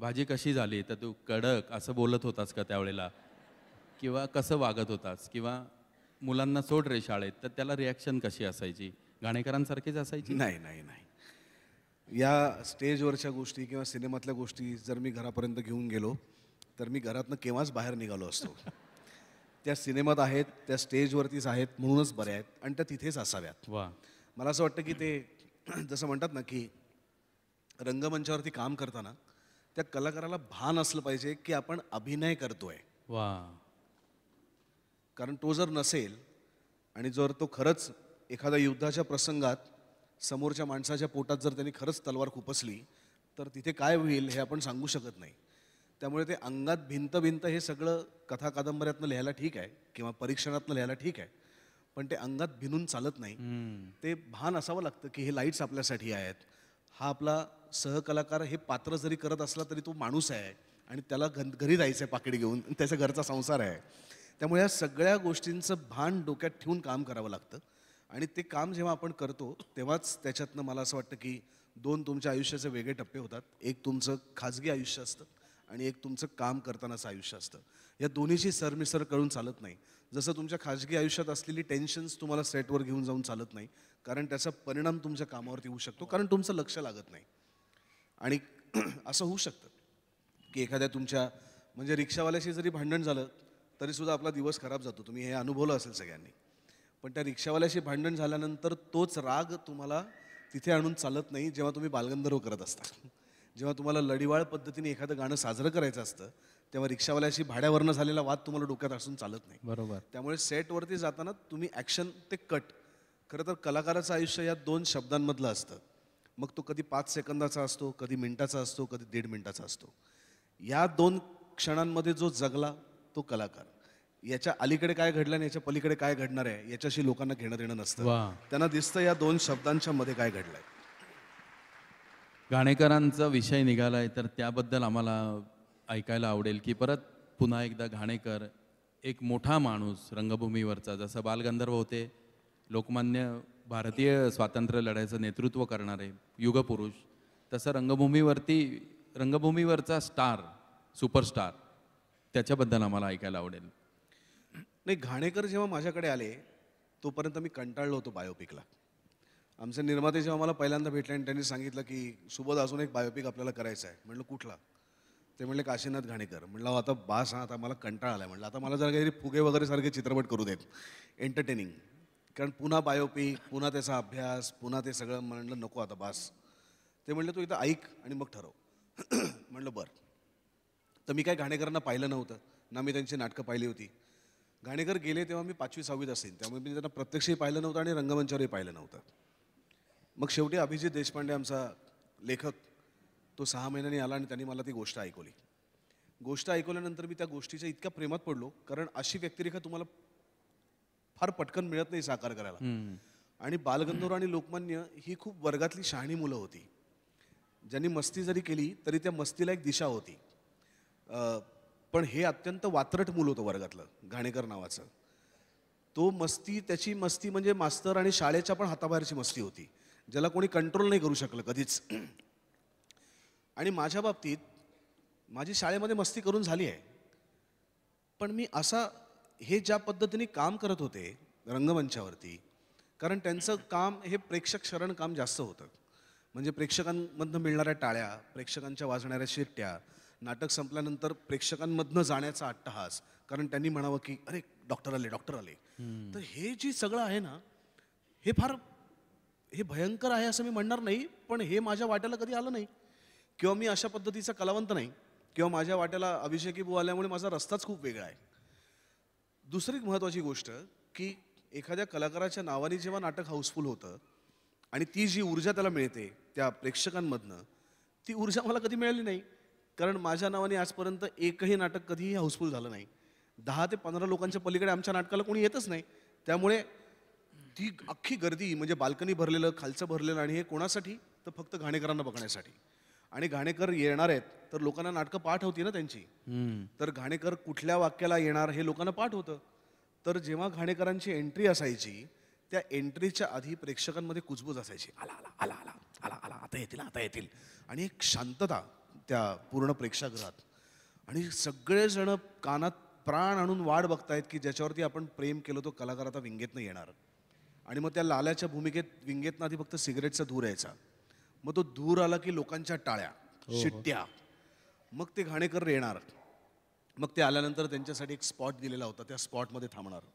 भाजी कशी झाली तर तू कडक असं बोलत होतास का त्यावेळेला किंवा कसं वागत होतास किंवा मुलांना सोड रे शाळेत तर त्याला रिॲक्शन कशी असायची गाणेकरांसारखीच असायची नाही नाही
नाही या स्टेजवरच्या गोष्टी किंवा सिनेमातल्या गोष्टी जर मी घरापर्यंत घेऊन गेलो तर मी घरातनं केव्हाच बाहेर निघालो असतो त्या सिनेमात आहेत त्या स्टेजवरतीच आहेत म्हणूनच बऱ्या आहेत आणि त्या तिथेच असाव्यात वा मला असं वाटतं की ते जसं म्हणतात ना की रंगमंचावरती काम करताना त्या कलाकाराला भान असलं पाहिजे की आपण अभिनय करतोय वा कारण तो जर नसेल आणि जर तो खरंच एखाद्या युद्धाच्या प्रसंगात समोरच्या माणसाच्या पोटात जर त्यांनी खरंच तलवार खुपसली तर तिथे काय होईल हे आपण सांगू शकत नाही त्यामुळे ते अंगात भिंत भिंत हे सगळं कथा कादंबऱ्यातनं लिहायला ठीक आहे किंवा परीक्षणातनं लिहायला ठीक आहे पण ते अंगात भिनून चालत नाही ते भान असावं लागतं की हे लाईट्स आपल्यासाठी आहेत हा आपला सहकलाकार हे पात्र जरी करत असला तरी तो माणूस आहे आणि त्याला घन घरी जायचं आहे पाकिट घेऊन त्याचा घरचा संसार आहे त्यामुळे या सगळ्या गोष्टींचं भान डोक्यात ठेवून काम करावं लागतं आणि ते काम जेव्हा आपण करतो तेव्हाच त्याच्यातनं मला असं वाटतं की दोन तुमच्या आयुष्याचे वेगळे टप्पे होतात एक तुमचं खाजगी आयुष्य असतं आणि एक तुमचं काम करतानाचं आयुष्य असतं या दोन्हीची सरमिसर करून चालत नाही जसं तुमच्या खाजगी आयुष्यात असलेली टेन्शन्स तुम्हाला सेटवर घेऊन जाऊन चालत नाही कारण त्याचा परिणाम तुमच्या कामावरती होऊ शकतो कारण तुमचं लक्ष लागत नाही आणि असं होऊ शकतं की एखाद्या तुमच्या म्हणजे रिक्षावाल्याशी जरी भांडण झालं तरीसुद्धा आपला दिवस खराब जातो तुम्ही हे अनुभवलं असेल सगळ्यांनी पण त्या रिक्षावाल्याशी भांडण झाल्यानंतर तोच राग तुम्हाला तिथे आणून चालत नाही जेव्हा तुम्ही बालगंधर्व करत असता जेव्हा तुम्हाला लढीवाळ पद्धतीने एखादं गाणं साजरं करायचं असतं तेव्हा रिक्षावाल्याशी भाड्यावरनं झालेला वाद तुम्हाला डोक्यात असून चालत नाही बरोबर त्यामुळे सेटवरती जाताना तुम्ही ॲक्शन ते कट खरं तर कलाकाराचं आयुष्य या दोन शब्दांमधलं असतं मग तो कधी पाच सेकंदाचा असतो कधी मिनिटाचा असतो कधी दीड मिनिटाचा असतो या दोन क्षणांमध्ये जो जगला तो कलाकार याच्या अलीकडे काय घडलं आणि याच्या पलीकडे काय घडणार आहे याच्याशी लोकांना घेणं देणं नसतं त्यांना दिसतं या दोन शब्दांच्या मध्ये काय घडलंय
घाणेकरांचा विषय निघालाय तर त्याबद्दल आम्हाला ऐकायला आवडेल की परत पुन्हा एकदा घाणेकर एक मोठा माणूस रंगभूमीवरचा जसं बालगंधर्व होते लोकमान्य भारतीय स्वातंत्र्य लढ्याचं नेतृत्व करणारे युगपुरुष तसं रंगभूमीवरती रंगभूमीवरचा स्टार सुपरस्टार त्याच्याबद्दल आम्हाला ऐकायला आवडेल
नाही घाणेकर जेव्हा माझ्याकडे आले तोपर्यंत मी कंटाळलो होतो बायोपिकला आमचे निर्माते जेव्हा मला पहिल्यांदा भेटले आणि त्यांनी सांगितलं की सुबोध अजून एक बायोपिक आपल्याला करायचं आहे म्हणलं कुठला ते म्हणले काशीनाथ घाणेकर म्हटलं आता बास हा आता मला कंटाळा आला म्हणलं आता मला जर काहीतरी फुगे वगैरे सारखे चित्रपट करू देत एंटरटेनिंग कारण पुन्हा बायोपिक पुन्हा त्याचा अभ्यास पुन्हा ते सगळं म्हणलं नको आता बास ते म्हणलं तू इथं ऐक आणि मग ठरव म्हटलं बरं तर मी काय घाणेकरांना पाहिलं नव्हतं ना मी त्यांची नाटकं पाहिली होती गाणेकर गेले तेव्हा मी पाचवी सहावीत असेल त्यामुळे मी त्यांना प्रत्यक्षही पाहिलं नव्हतं आणि रंगमंचावरही पाहिलं नव्हतं मग शेवटी अभिजित देशपांडे आमचा लेखक तो सहा महिन्यांनी आला आणि त्यांनी मला ती गोष्ट ऐकवली गोष्ट ऐकवल्यानंतर मी त्या गोष्टीच्या इतक्या प्रेमात पडलो कारण अशी व्यक्तिरेखा तुम्हाला फार पटकन मिळत नाही साकार करायला आणि बालगंधोर आणि लोकमान्य ही खूप वर्गातली शहाणी मुलं होती ज्यांनी मस्ती जरी केली तरी त्या मस्तीला एक दिशा होती पण हे अत्यंत वात्रट मूल होतं वर्गातलं घाणेकर नावाचं तो मस्ती त्याची मस्ती म्हणजे मास्तर आणि शाळेच्या पण हाताबाहेरची मस्ती होती ज्याला कोणी कंट्रोल नाही करू शकलं कधीच आणि माझ्या बाबतीत माझी शाळेमध्ये मस्ती करून झाली आहे पण मी असा हे ज्या पद्धतीने काम करत होते रंगमंचावरती कारण त्यांचं काम हे प्रेक्षक शरण काम जास्त होतं म्हणजे प्रेक्षकांमधनं मिळणाऱ्या टाळ्या प्रेक्षकांच्या वाजणाऱ्या शिट्ट्या नाटक संपल्यानंतर प्रेक्षकांमधनं जाण्याचा अट्टहास कारण त्यांनी म्हणावं की अरे डॉक्टर आले डॉक्टर आले तर हे जी सगळं आहे ना हे फार हे भयंकर आहे असं मी म्हणणार नाही पण हे माझ्या वाट्याला कधी आलं नाही किंवा मी अशा पद्धतीचा कलावंत नाही किंवा माझ्या वाट्याला अभिषेकी बो आल्यामुळे माझा रस्ताच खूप वेगळा आहे दुसरी महत्त्वाची गोष्ट की एखाद्या कलाकाराच्या नावाने जेव्हा नाटक हाऊसफुल होतं आणि ती जी ऊर्जा त्याला मिळते त्या प्रेक्षकांमधनं ती ऊर्जा मला कधी मिळाली नाही कारण माझ्या नावाने आजपर्यंत एकही नाटक कधीही हाऊसफुल झालं नाही दहा ते पंधरा लोकांच्या पलीकडे आमच्या नाटकाला कोणी येतच नाही त्यामुळे ती अख्खी गर्दी म्हणजे बाल्कनी भरलेलं खालचं भरलेलं आणि हे कोणासाठी तर फक्त घाणेकरांना बघण्यासाठी आणि घाणेकर येणार आहेत तर लोकांना नाटकं पाठ होती ना त्यांची तर घाणेकर कुठल्या वाक्याला येणार हे लोकांना पाठ होतं तर जेव्हा घाणेकरांची एंट्री असायची त्या एंट्रीच्या आधी प्रेक्षकांमध्ये कुजबूज असायची आला आला आला आला आला आला आता येतील आता येतील आणि एक शांतता त्या पूर्ण प्रेक्षागृहात आणि सगळेजण कानात प्राण आणून वाट बघतायत की ज्याच्यावरती आपण प्रेम केलं तो कलाकार आता विंगेतनं येणार आणि मग त्या लाल्याच्या भूमिकेत विंगेतनं आधी फक्त सिगरेटचा धूर यायचा मग तो धूर आला की लोकांच्या टाळ्या हो, हो. शिट्ट्या मग ते घाणेकर येणार मग ते आल्यानंतर त्यांच्यासाठी एक स्पॉट दिलेला होता त्या स्पॉटमध्ये थांबणार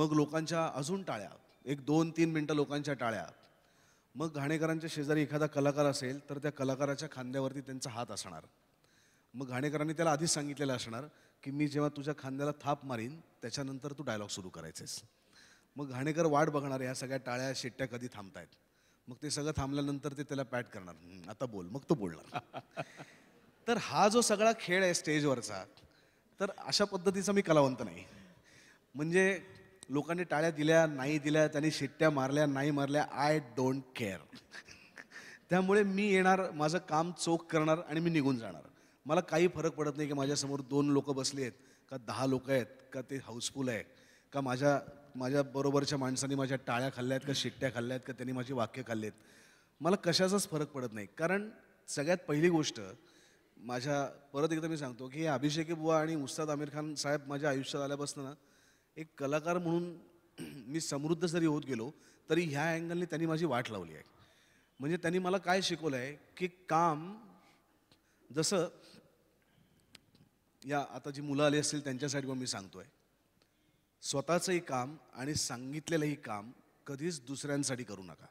मग लोकांच्या अजून टाळ्या एक दोन तीन मिनटं लोकांच्या टाळ्या मग घाणेकरांच्या शेजारी एखादा कलाकार असेल तर त्या कलाकाराच्या खांद्यावरती त्यांचा हात असणार मग घाणेकरांनी त्याला आधीच सांगितलेलं असणार की मी जेव्हा तुझ्या खांद्याला थाप मारीन त्याच्यानंतर तू डायलॉग सुरू करायचेस मग घाणेकर वाट बघणार ह्या सगळ्या टाळ्या शिट्ट्या कधी थांबतायत मग ते सगळं थांबल्यानंतर ते त्याला पॅट करणार आता बोल मग तो बोलणार तर हा जो सगळा खेळ आहे स्टेजवरचा तर अशा पद्धतीचा मी कलावंत नाही म्हणजे लोकांनी टाळ्या दिल्या नाही दिल्या त्यांनी शिट्ट्या मारल्या नाही मारल्या आय डोंट केअर त्यामुळे मी येणार माझं काम चोख करणार आणि मी निघून जाणार मला काही फरक पडत नाही की माझ्यासमोर दोन लोक बसली आहेत का दहा लोक आहेत का ते हाऊसफुल आहे का माझ्या माझ्या बरोबरच्या माणसांनी माझ्या टाळ्या खाल्ल्या आहेत का शिट्ट्या खाल्ल्या आहेत का त्यांनी माझी वाक्य खाल्ली आहेत मला कशाचाच फरक पडत नाही कारण सगळ्यात पहिली गोष्ट माझ्या परत एकदा मी सांगतो की अभिषेकी बुवा आणि उस्ताद आमिर खान साहेब माझ्या आयुष्यात आल्यापासून ना एक कलाकार म्हणून मी समृद्ध जरी होत गेलो तरी ह्या अँगलने त्यांनी माझी वाट लावली आहे म्हणजे त्यांनी मला काय शिकवलं आहे की काम जसं या आता जी मुलं आली असतील त्यांच्यासाठी पण मी सांगतो आहे स्वतःचंही काम आणि सांगितलेलंही काम कधीच दुसऱ्यांसाठी करू नका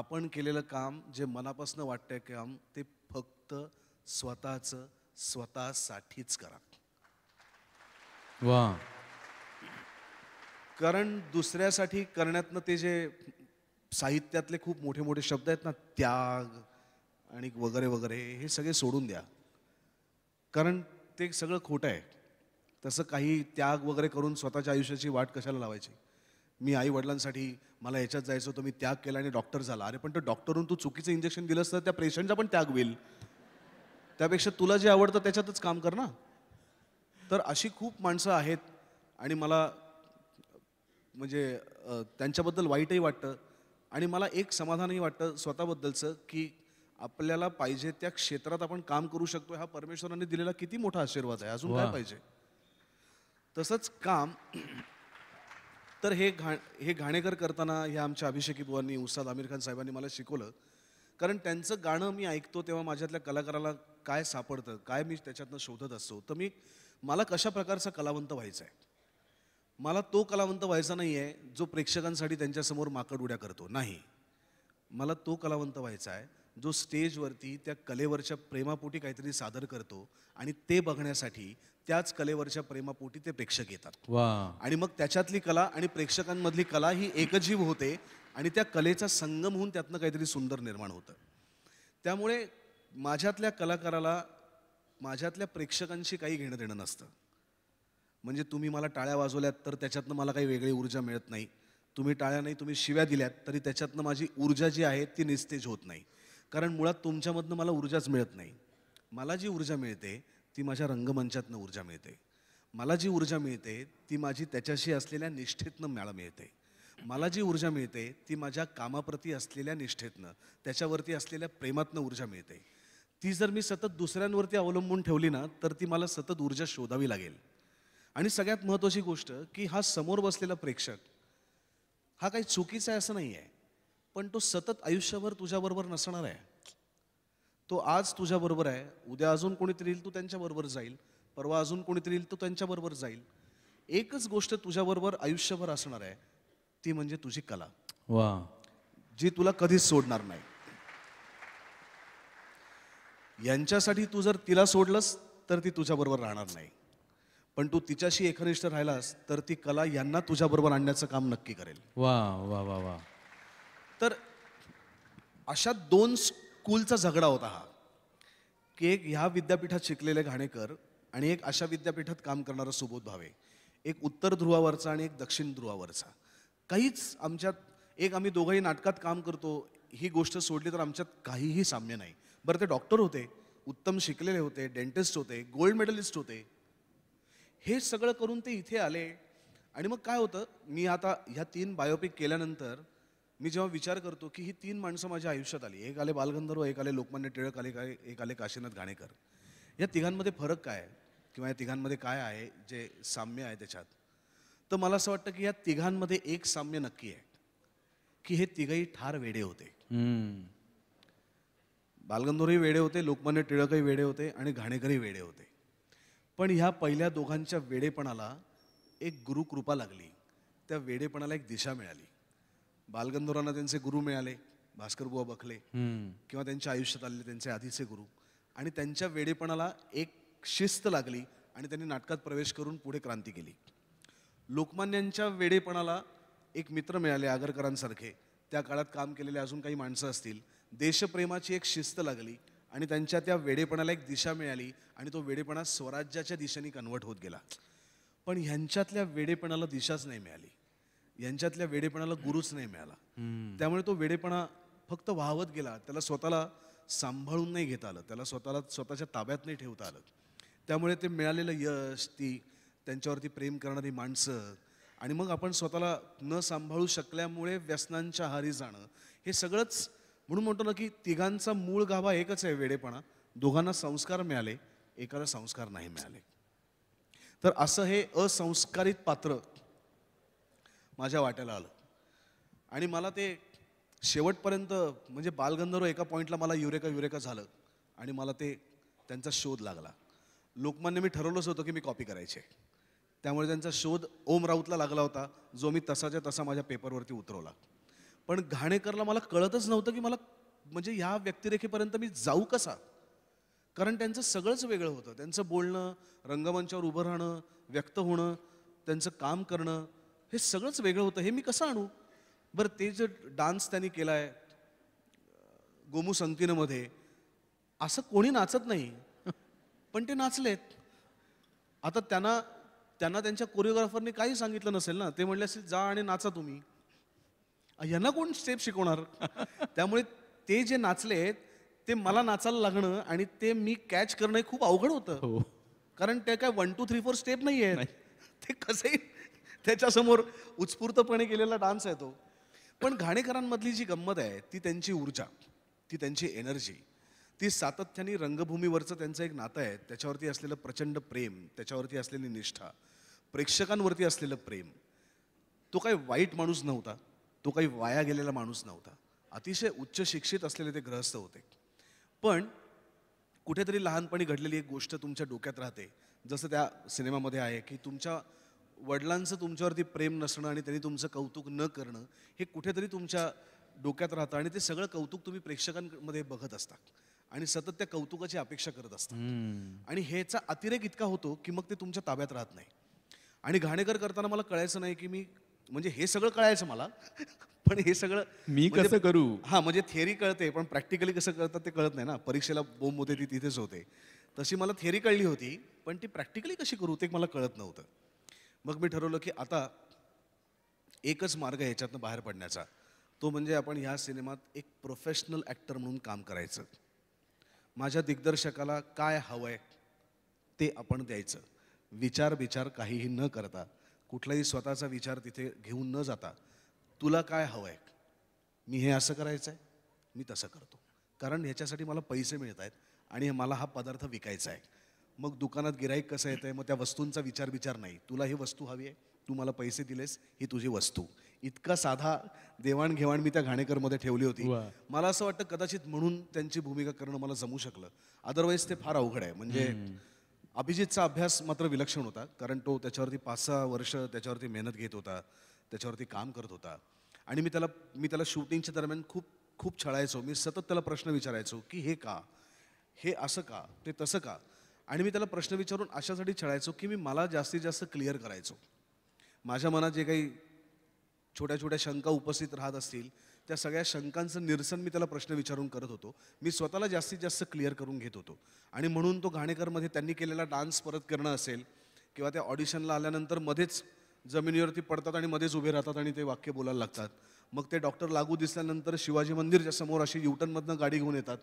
आपण केलेलं काम जे मनापासून वाटतंय काम ते फक्त स्वतःचं स्वतःसाठीच करा वा कारण दुसऱ्यासाठी करण्यातनं ते जे साहित्यातले खूप मोठे मोठे शब्द आहेत ना त्याग आणि वगैरे वगैरे हे सगळे सोडून द्या कारण ते सगळं खोटं आहे तसं काही त्याग वगैरे करून स्वतःच्या आयुष्याची वाट कशाला लावायची मी आई वडिलांसाठी मला याच्यात जायचं होतं मी त्याग केला आणि डॉक्टर झाला अरे पण तो डॉक्टरहून तू चुकीचं इंजेक्शन दिलंस तर त्या पेशंटचा पण त्याग होईल त्यापेक्षा तुला जे आवडतं त्याच्यातच काम कर ना तर अशी खूप माणसं आहेत आणि मला म्हणजे त्यांच्याबद्दल वाईटही वाटतं आणि मला एक समाधानही वाटतं स्वतःबद्दलचं की आपल्याला पाहिजे त्या क्षेत्रात आपण काम करू शकतो हा परमेश्वराने दिलेला किती मोठा आशीर्वाद आहे अजून काय पाहिजे तसंच काम तर हे घा हे घाणेकर करताना ह्या आमच्या अभिषेकी बुवांनी उस्ताद आमिर खान साहेबांनी मला शिकवलं कारण त्यांचं गाणं मी ऐकतो तेव्हा माझ्यातल्या कलाकाराला काय सापडतं काय मी त्याच्यातनं शोधत असतो तर मी मला कशा प्रकारचा कलावंत व्हायचा आहे मला तो कलावंत व्हायचा नाही आहे जो प्रेक्षकांसाठी त्यांच्यासमोर माकड उड्या करतो नाही मला तो कलावंत व्हायचा आहे जो स्टेजवरती त्या कलेवरच्या प्रेमापोटी काहीतरी सादर करतो आणि ते बघण्यासाठी त्याच कलेवरच्या प्रेमापोटी ते प्रेक्षक येतात आणि मग त्याच्यातली कला आणि प्रेक्षकांमधली कला ही एकजीव होते आणि त्या कलेचा संगम होऊन त्यातनं काहीतरी सुंदर निर्माण होतं त्यामुळे माझ्यातल्या कलाकाराला माझ्यातल्या प्रेक्षकांशी काही घेणं देणं नसतं म्हणजे तुम्ही मला टाळ्या वाजवल्यात तर त्याच्यातनं मला काही वेगळी ऊर्जा मिळत नाही तुम्ही टाळ्या नाही तुम्ही शिव्या दिल्यात तरी त्याच्यातनं माझी ऊर्जा जी आहे ती निस्तेज होत नाही कारण मुळात तुमच्यामधनं मला ऊर्जाच मिळत नाही मला जी ऊर्जा मिळते ती माझ्या रंगमंचातनं ऊर्जा मिळते मला जी ऊर्जा मिळते ती माझी त्याच्याशी असलेल्या निष्ठेतनं मला मिळते मला जी ऊर्जा मिळते ती माझ्या कामाप्रती असलेल्या निष्ठेतनं त्याच्यावरती असलेल्या प्रेमातनं ऊर्जा मिळते ती जर मी सतत दुसऱ्यांवरती अवलंबून ठेवली ना तर ती मला सतत ऊर्जा शोधावी लागेल आणि सगळ्यात महत्त्वाची गोष्ट की हा समोर बसलेला प्रेक्षक हा काही चुकीचा आहे असं नाही आहे पण तो सतत आयुष्यभर तुझ्याबरोबर नसणार आहे तो आज तुझ्याबरोबर आहे उद्या अजून कोणीतरी येईल तू त्यांच्याबरोबर जाईल परवा अजून कोणीतरी येईल तो त्यांच्याबरोबर जाईल एकच गोष्ट तुझ्याबरोबर आयुष्यभर असणार आहे ती म्हणजे तुझी कला वा जी तुला कधीच सोडणार नाही यांच्यासाठी तू जर तिला सोडलंस तर ती तुझ्याबरोबर राहणार नाही पण तू तिच्याशी एकनिष्ठ राहिलास तर ती कला यांना तुझ्याबरोबर आणण्याचं काम नक्की करेल
वा वा वा वा
तर अशा दोन स्कूलचा झगडा होता हा की एक ह्या विद्यापीठात शिकलेले घाणेकर आणि एक अशा विद्यापीठात काम करणारा सुबोध भावे एक उत्तर ध्रुवावरचा आणि एक दक्षिण ध्रुवावरचा काहीच आमच्यात एक आम्ही दोघंही नाटकात काम करतो ही गोष्ट सोडली तर आमच्यात काहीही साम्य नाही बरं ते डॉक्टर होते उत्तम शिकलेले होते डेंटिस्ट होते गोल्ड मेडलिस्ट होते हे सगळं करून ते इथे आले आणि मग काय होतं मी आता ह्या तीन बायोपिक केल्यानंतर मी जेव्हा विचार करतो की ही तीन माणसं माझ्या आयुष्यात आली एक आले बालगंधर्व एक आले लोकमान्य टिळक आले काय एक आले काशीनाथ घाणेकर या तिघांमध्ये फरक काय आहे किंवा या तिघांमध्ये काय आहे जे साम्य आहे त्याच्यात तर मला असं वाटतं की या तिघांमध्ये एक साम्य नक्की आहे की हे तिघही ठार वेडे होते बालगंधोरही वेडे होते लोकमान्य टिळकही वेडे होते आणि घाणेकरही वेडे होते पण ह्या पहिल्या दोघांच्या वेडेपणाला एक गुरुकृपा लागली त्या वेडेपणाला एक दिशा मिळाली बालगंधोरांना त्यांचे गुरु मिळाले भास्करबुवा बखले किंवा त्यांच्या आयुष्यात आलेले त्यांचे आधीचे गुरु आणि त्यांच्या वेडेपणाला एक शिस्त लागली आणि त्यांनी नाटकात प्रवेश करून पुढे क्रांती केली लोकमान्यांच्या वेडेपणाला एक मित्र मिळाले आगरकरांसारखे त्या काळात काम केलेले अजून काही माणसं असतील देशप्रेमाची एक शिस्त लागली आणि त्यांच्या त्या वेडेपणाला एक दिशा मिळाली आणि तो वेडेपणा स्वराज्याच्या दिशेने कन्वर्ट होत गेला पण ह्यांच्यातल्या वेडेपणाला दिशाच नाही मिळाली यांच्यातल्या वेडेपणाला गुरुच नाही मिळाला त्यामुळे तो वेडेपणा फक्त वाहवत गेला त्याला स्वतःला सांभाळून नाही घेता आलं त्याला स्वतःला स्वतःच्या ताब्यात नाही ठेवता आलं त्यामुळे ते मिळालेलं यश ती त्यांच्यावरती प्रेम करणारी माणसं आणि मग आपण स्वतःला न सांभाळू शकल्यामुळे व्यसनांच्या हारी जाणं हे सगळंच म्हणून म्हणतो ना की तिघांचा मूळ गाभा एकच आहे वेडेपणा दोघांना संस्कार मिळाले एकाला संस्कार नाही मिळाले तर असं हे असंस्कारित पात्र माझ्या वाट्याला आलं आणि मला ते शेवटपर्यंत म्हणजे बालगंधर्व एका पॉईंटला मला युरेका युरेका झालं आणि मला ते त्यांचा शोध लागला लोकमान्य मी ठरवलंच होतं की मी कॉपी करायचे त्यामुळे त्यांचा शोध ओम राऊतला लागला होता जो मी तसाच्या तसा माझ्या पेपरवरती उतरवला पण घाणेकरला मला कळतच नव्हतं की मला म्हणजे ह्या व्यक्तिरेखेपर्यंत मी जाऊ कसा कारण त्यांचं सगळंच वेगळं होतं त्यांचं बोलणं रंगमंचावर उभं राहणं व्यक्त होणं त्यांचं काम करणं हे सगळंच वेगळं होतं हे मी कसं आणू बरं ते जे डान्स त्यांनी केला आहे गोमू संकीनमध्ये असं कोणी नाचत नाही पण ते नाचलेत आता त्यांना त्यांना त्यांच्या कोरिओग्राफरने काही सांगितलं नसेल ना ते म्हणले असेल जा आणि नाचा तुम्ही यांना कोण स्टेप शिकवणार त्यामुळे ते जे नाचलेत ते मला नाचायला लागणं आणि ते मी कॅच करणं खूप अवघड होतं हो. कारण ते काय one two three four step नाही आहे ते कसे त्याच्यासमोर उत्स्फूर्तपणे केलेला डान्स आहे तो पण घाणेकरांमधली जी गंमत आहे ती त्यांची ऊर्जा ती त्यांची एनर्जी ती सातत्याने रंगभूमीवरचं त्यांचं एक नातं आहे त्याच्यावरती असलेलं प्रचंड प्रेम त्याच्यावरती असलेली निष्ठा प्रेक्षकांवरती असलेलं प्रेम तो काय वाईट माणूस नव्हता तो काही वाया गेलेला माणूस नव्हता अतिशय उच्च शिक्षित असलेले ते ग्रहस्थ होते पण कुठेतरी लहानपणी घडलेली एक गोष्ट तुमच्या डोक्यात राहते जसं त्या सिनेमामध्ये आहे की तुमच्या वडिलांचं तुमच्यावरती प्रेम नसणं आणि त्यांनी तुमचं कौतुक न करणं हे कुठेतरी तुमच्या डोक्यात राहतं आणि ते सगळं कौतुक तुम्ही प्रेक्षकांमध्ये बघत असता आणि सतत त्या कौतुकाची अपेक्षा करत असतात आणि ह्याचा अतिरेक इतका होतो की मग ते तुमच्या ताब्यात राहत नाही आणि घाणेकर करताना मला कळायचं नाही की मी म्हणजे हे सगळं कळायचं मला पण हे सगळं मी म्हणजे कसं करू हां म्हणजे थिअरी कळते पण प्रॅक्टिकली कसं कळतात ते कळत नाही ना परीक्षेला बोंब होते ती तिथेच होते तशी मला थिअरी कळली होती पण ती प्रॅक्टिकली कशी करू ते मला कळत नव्हतं मग मी ठरवलं की आता एकच मार्ग ह्याच्यातनं बाहेर पडण्याचा तो म्हणजे आपण ह्या सिनेमात एक प्रोफेशनल ॲक्टर म्हणून काम करायचं माझ्या दिग्दर्शकाला काय हवं आहे ते आपण द्यायचं विचार विचार काहीही न करता कुठलाही स्वतःचा विचार तिथे घेऊन न जाता तुला काय हवं आहे मी हे असं करायचं आहे मी तसं करतो कारण ह्याच्यासाठी मला पैसे मिळत आहेत आणि मला हा पदार्थ विकायचा आहे मग दुकानात गिराईक कसं येतं आहे मग त्या वस्तूंचा विचार विचार नाही तुला ही वस्तू हवी आहे तू मला पैसे दिलेस ही तुझी वस्तू इतका साधा देवाणघेवाण मी त्या घाणेकरमध्ये ठेवली होती मला असं वाटतं कदाचित म्हणून त्यांची भूमिका करणं मला जमू शकलं अदरवाईज ते फार अवघड आहे म्हणजे अभिजितचा अभ्यास मात्र विलक्षण होता कारण तो त्याच्यावरती पाच सहा वर्ष त्याच्यावरती मेहनत घेत होता त्याच्यावरती काम करत होता आणि मी त्याला मी त्याला शूटिंगच्या दरम्यान खूप खूप छळायचो मी सतत त्याला प्रश्न विचारायचो की हे का हे असं का ते तसं का आणि मी त्याला प्रश्न विचारून अशासाठी छळायचो की मी मला जास्तीत जास्त क्लिअर करायचो माझ्या मनात जे काही छोट्या छोट्या शंका उपस्थित राहत असतील त्या सगळ्या शंकांचं निरसन मी त्याला प्रश्न विचारून करत होतो मी स्वतःला जास्तीत जास्त क्लिअर करून घेत होतो आणि म्हणून तो घाणेकरमध्ये त्यांनी केलेला डान्स परत करणं असेल किंवा त्या ऑडिशनला आल्यानंतर मध्येच जमिनीवरती पडतात आणि मध्येच उभे राहतात आणि ते वाक्य बोलायला लागतात मग ते डॉक्टर लागू दिसल्यानंतर शिवाजी मंदिरच्या समोर अशी युटनमधनं गाडी घेऊन येतात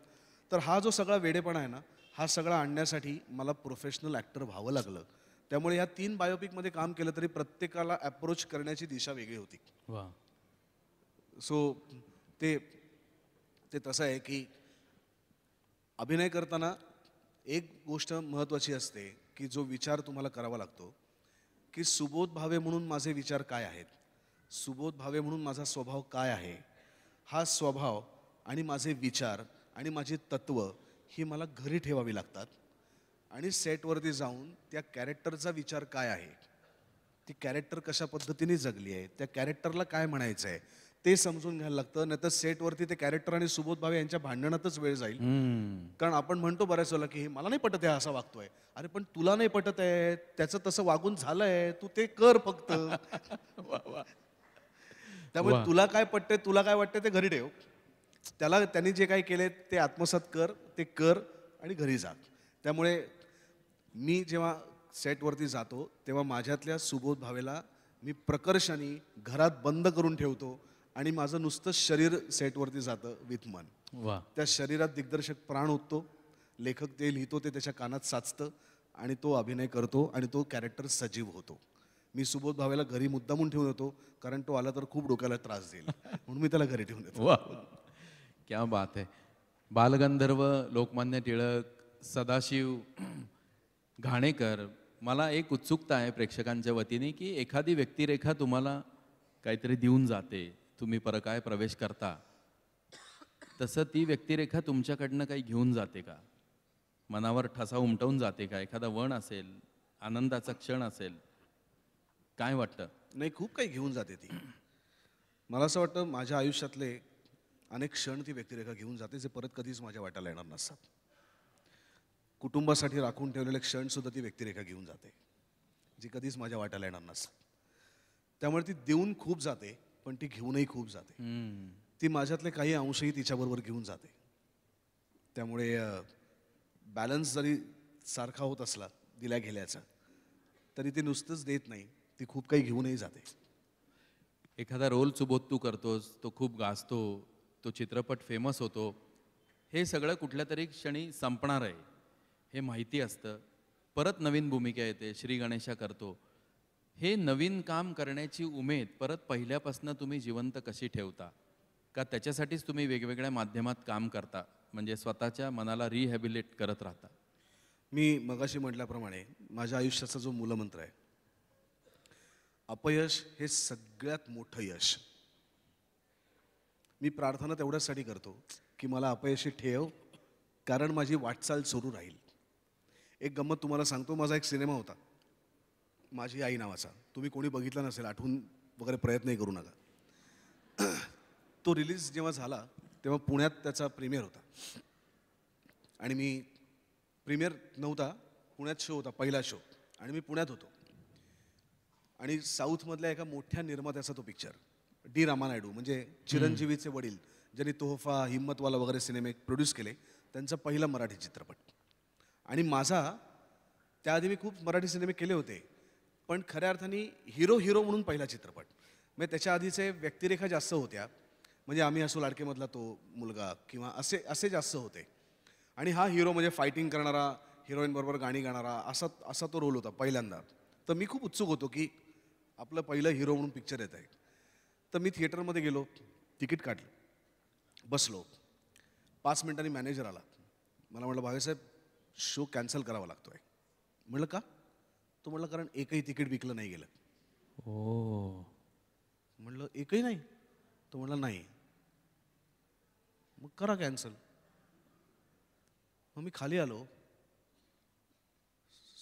तर हा जो सगळा वेडेपणा आहे ना हा सगळा आणण्यासाठी मला प्रोफेशनल ॲक्टर व्हावं लागलं त्यामुळे ह्या तीन बायोपिकमध्ये काम केलं तरी प्रत्येकाला अप्रोच करण्याची दिशा वेगळी होती सो ते ते तसं आहे की अभिनय करताना एक गोष्ट महत्त्वाची असते की जो विचार तुम्हाला करावा लागतो की सुबोध भावे म्हणून माझे विचार काय आहेत सुबोध भावे म्हणून माझा स्वभाव काय आहे हा स्वभाव आणि माझे विचार आणि माझी तत्व ही मला घरी ठेवावी लागतात आणि सेटवरती जाऊन त्या कॅरेक्टरचा विचार काय आहे ती कॅरेक्टर कशा पद्धतीने जगली आहे त्या कॅरेक्टरला काय म्हणायचं आहे ते समजून घ्यायला लागतं नाहीतर सेटवरती ते कॅरेक्टर आणि सुबोध भावे यांच्या भांडणातच वेळ जाईल कारण आपण म्हणतो बऱ्याच वेळेला की हे मला नाही पटत आहे असा वागतोय अरे पण तुला नाही पटत आहे त्याचं तसं वागून झालंय तू ते कर फक्त त्यामुळे तुला काय पटतंय तुला काय वाटतंय ते घरी ठेव त्याला त्यांनी जे काही केले ते आत्मसात कर ते कर आणि घरी जा त्यामुळे मी जेव्हा सेटवरती जातो तेव्हा माझ्यातल्या सुबोध भावेला मी प्रकर्षाने घरात बंद करून ठेवतो आणि माझं नुसतं शरीर सेटवरती जातं विथ मन वा त्या शरीरात दिग्दर्शक प्राण उठतो लेखक ते लिहितो ते त्याच्या कानात साचतं आणि तो अभिनय करतो आणि तो कॅरेक्टर सजीव होतो मी सुबोध भावेला घरी मुद्दामून ठेवून येतो कारण तो आला तर खूप डोक्याला त्रास देईल म्हणून मी त्याला घरी ठेवून येतो वा
क्या बात आहे बालगंधर्व लोकमान्य टिळक सदाशिव घाणेकर मला एक उत्सुकता आहे प्रेक्षकांच्या वतीने की एखादी व्यक्तिरेखा तुम्हाला काहीतरी देऊन जाते तुम्ही परकाय प्रवेश करता तसं ती व्यक्तिरेखा तुमच्याकडनं काही घेऊन जाते का मनावर ठसा उमटवून जाते का एखादा वण असेल आनंदाचा क्षण असेल काय वाटतं नाही खूप काही घेऊन जाते ती
मला असं वाटतं माझ्या आयुष्यातले अनेक क्षण ती व्यक्तिरेखा घेऊन जाते जे परत कधीच माझ्या वाटायला येणार नसतात कुटुंबासाठी राखून ठेवलेले क्षणसुद्धा ती व्यक्तिरेखा घेऊन जाते जी कधीच माझ्या वाटायला येणार नसतात त्यामुळे ती देऊन खूप जाते पण ती घेऊनही खूप जाते ती माझ्यातले काही अंशही तिच्याबरोबर घेऊन जाते त्यामुळे बॅलन्स जरी सारखा होत असला दिल्या गेल्याचा तरी ती नुसतंच देत नाही ती खूप काही घेऊनही जाते
एखादा रोल चुबोत तू करतोस तो खूप गाजतो तो चित्रपट फेमस होतो हे सगळं कुठल्या तरी क्षणी संपणार आहे हे माहिती असतं परत नवीन भूमिका येते श्री गणेशा करतो हे नवीन काम करण्याची उमेद परत पहिल्यापासून तुम्ही जिवंत कशी ठेवता का त्याच्यासाठीच तुम्ही वेगवेगळ्या माध्यमात काम करता म्हणजे स्वतःच्या मनाला रिहॅबिलेट करत राहता
मी मगाशी म्हटल्याप्रमाणे माझ्या आयुष्याचा जो मूलमंत्र आहे अपयश हे सगळ्यात मोठं यश मी प्रार्थना तेवढ्यासाठी करतो की मला अपयशी ठेव कारण माझी वाटचाल सुरू राहील एक गंमत तुम्हाला सांगतो माझा एक सिनेमा होता माझी आई नावाचा तुम्ही कोणी बघितला नसेल आठवून वगैरे प्रयत्नही करू नका तो रिलीज जेव्हा झाला तेव्हा पुण्यात त्याचा प्रीमियर होता आणि मी प्रीमियर नव्हता पुण्यात शो होता पहिला शो आणि मी पुण्यात होतो आणि साऊथमधल्या एका मोठ्या निर्मात्याचा तो पिक्चर डी रामानायडू म्हणजे चिरंजीवीचे वडील ज्यांनी तोहफा हिम्मतवाला वगैरे सिनेमे प्रोड्यूस केले त्यांचा पहिला मराठी चित्रपट आणि माझा त्याआधी मी खूप मराठी सिनेमे केले होते पण खऱ्या अर्थाने हिरो हिरो म्हणून पहिला चित्रपट म्हणजे त्याच्या आधीचे व्यक्तिरेखा जास्त होत्या म्हणजे आम्ही असो लाडकेमधला तो मुलगा किंवा असे असे जास्त होते आणि हा हिरो म्हणजे फायटिंग करणारा हिरोईनबरोबर गाणी गाणारा असा असा तो रोल होता पहिल्यांदा तर मी खूप उत्सुक होतो की आपलं पहिलं हिरो म्हणून पिक्चर येत आहे तर मी थिएटरमध्ये गेलो तिकीट काढलं बसलो पाच मिनटांनी मॅनेजर आला मला म्हटलं भावेसाहेब शो कॅन्सल करावा लागतो आहे म्हटलं का तो म्हटलं कारण एकही तिकीट विकलं नाही गेलं
हो
म्हणलं एकही नाही तो म्हटलं नाही मग करा कॅन्सल मग मी खाली आलो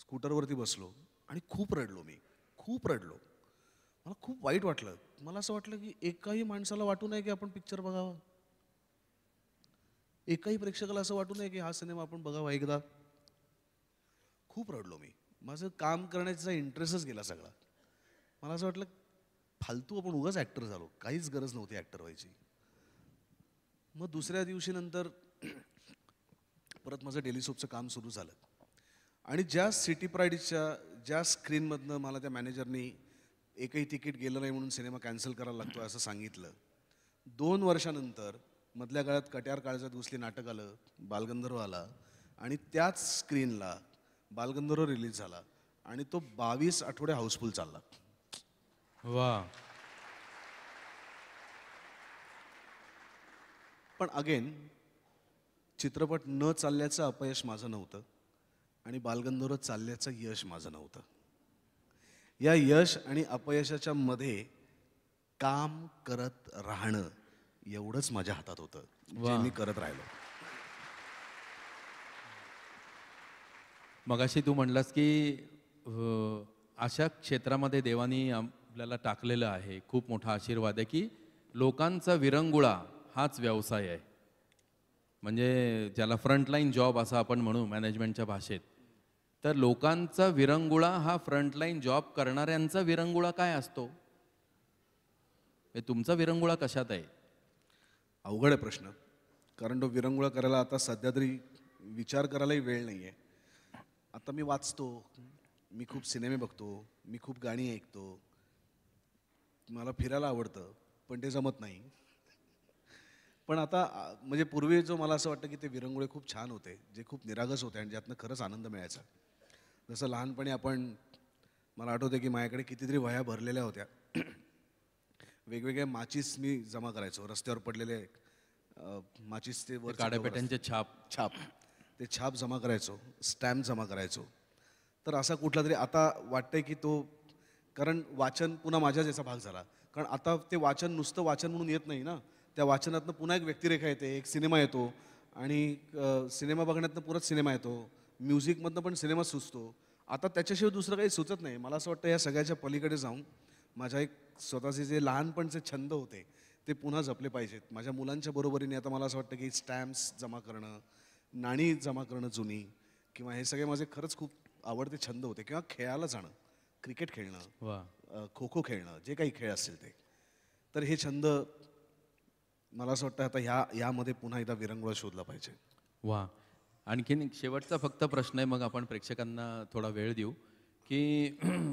स्कूटरवरती बसलो आणि खूप रडलो मी खूप रडलो मला खूप वाईट वाटलं मला असं वाटलं की एकाही माणसाला वाटू नये की आपण पिक्चर बघावा एकाही प्रेक्षकाला असं वाटू नये की हा सिनेमा आपण बघावा एकदा खूप रडलो मी माझं काम करण्याचा इंटरेस्टच गेला सगळा मला असं वाटलं फालतू आपण उगाच ॲक्टर झालो काहीच गरज नव्हती ॲक्टर व्हायची मग दुसऱ्या दिवशी नंतर परत माझं डेली काम सुरू झालं आणि ज्या सिटी प्राईडच्या ज्या स्क्रीनमधनं मला त्या मॅनेजरनी एकही तिकीट गेलं नाही म्हणून सिनेमा कॅन्सल करायला लागतो असं सांगितलं दोन वर्षानंतर मधल्या काळात कट्यार काळजात घुसली नाटक आलं बालगंधर्व आला आणि त्याच स्क्रीनला बालगंधर्व रिलीज झाला आणि तो बावीस आठवडे हाऊसफुल चालला वा पण अगेन चित्रपट न चालल्याचं अपयश माझं नव्हतं आणि बालगंधर्व चालल्याचं यश माझं नव्हतं या यश आणि अपयशाच्या मध्ये काम करत राहणं एवढंच माझ्या हातात होतं मी करत राहिलो
मगाशी तू म्हणलास की अशा क्षेत्रामध्ये देवानी आपल्याला टाकलेलं आहे खूप मोठा आशीर्वाद आहे की लोकांचा विरंगुळा हाच व्यवसाय आहे म्हणजे ज्याला फ्रंटलाईन जॉब असं आपण म्हणू मॅनेजमेंटच्या भाषेत तर लोकांचा विरंगुळा हा फ्रंटलाईन जॉब करणाऱ्यांचा विरंगुळा काय असतो हे तुमचा विरंगुळा कशात आहे अवघड आहे प्रश्न कारण तो विरंगुळा
करायला आता सध्या तरी विचार करायलाही वेळ नाही आहे आता मी वाचतो मी खूप सिनेमे बघतो मी खूप गाणी ऐकतो मला फिरायला आवडतं पण ते जमत नाही पण आता म्हणजे पूर्वी जो मला असं वाटतं की ते विरंगुळे खूप छान होते जे खूप निरागस होते आणि ज्यातनं खरंच आनंद मिळायचा जसं लहानपणी आपण मला आठवते की माझ्याकडे कितीतरी वह्या भरलेल्या होत्या वेगवेगळ्या माचीस मी जमा करायचो रस्त्यावर पडलेले ते वर काड्यापेट्यांचे छाप छाप ते छाप जमा करायचो स्टॅम्प जमा करायचो तर असा कुठला तरी आता वाटतंय की तो कारण वाचन पुन्हा माझ्याच याचा भाग झाला कारण आता ते वाचन नुसतं वाचन म्हणून येत नाही ना त्या वाचनातनं पुन्हा एक व्यक्तिरेखा येते एक सिनेमा येतो आणि सिनेमा बघण्यातनं पुरत सिनेमा येतो म्युझिकमधनं पण सिनेमा सुचतो आता त्याच्याशिवाय दुसरं काही सुचत नाही मला असं वाटतं या सगळ्याच्या पलीकडे जाऊन माझ्या एक स्वतःचे जे लहानपणचे छंद होते ते पुन्हा जपले पाहिजेत माझ्या मुलांच्या बरोबरीने आता मला असं वाटतं की स्टॅम्प्स जमा करणं नाणी जमा करणं जुनी किंवा हे सगळे माझे खरंच खूप आवडते छंद होते किंवा खेळायला जाणं क्रिकेट
खेळणं
खो खो खेळणं जे काही खेळ असतील ते तर हे छंद मला असं वाटतं आता ह्या यामध्ये पुन्हा एकदा विरंगुळा शोधला
पाहिजे वा आणखीन शेवटचा फक्त प्रश्न आहे मग आपण प्रेक्षकांना थोडा वेळ देऊ की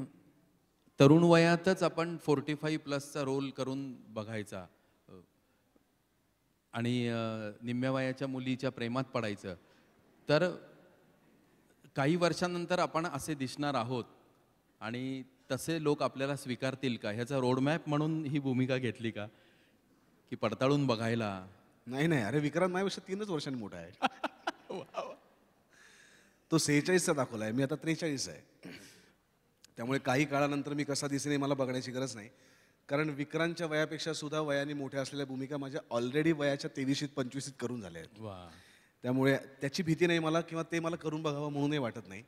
तरुण वयातच आपण फोर्टी फाईव्ह प्लसचा रोल करून बघायचा आणि निम्म्या वयाच्या मुलीच्या प्रेमात पडायचं तर काही वर्षांनंतर आपण असे दिसणार आहोत आणि तसे लोक आपल्याला स्वीकारतील का ह्याचा रोडमॅप म्हणून ही भूमिका घेतली का की पडताळून बघायला
नाही नाही अरे विक्रांत माझ्यापेक्षा तीनच वर्षांनी मोठा आहे तो सेहेचाळीसचा दाखवला आहे मी आता त्रेचाळीस आहे त्यामुळे काही काळानंतर मी कसा दिसेन मला बघण्याची गरज नाही कारण विक्रांतच्या वयापेक्षा सुद्धा वयाने मोठ्या असलेल्या भूमिका माझ्या ऑलरेडी वयाच्या तेवीसीत पंचवीसीत करून झाल्या आहेत त्यामुळे त्याची भीती नाही मला किंवा ते मला करून बघावं म्हणूनही वाटत नाही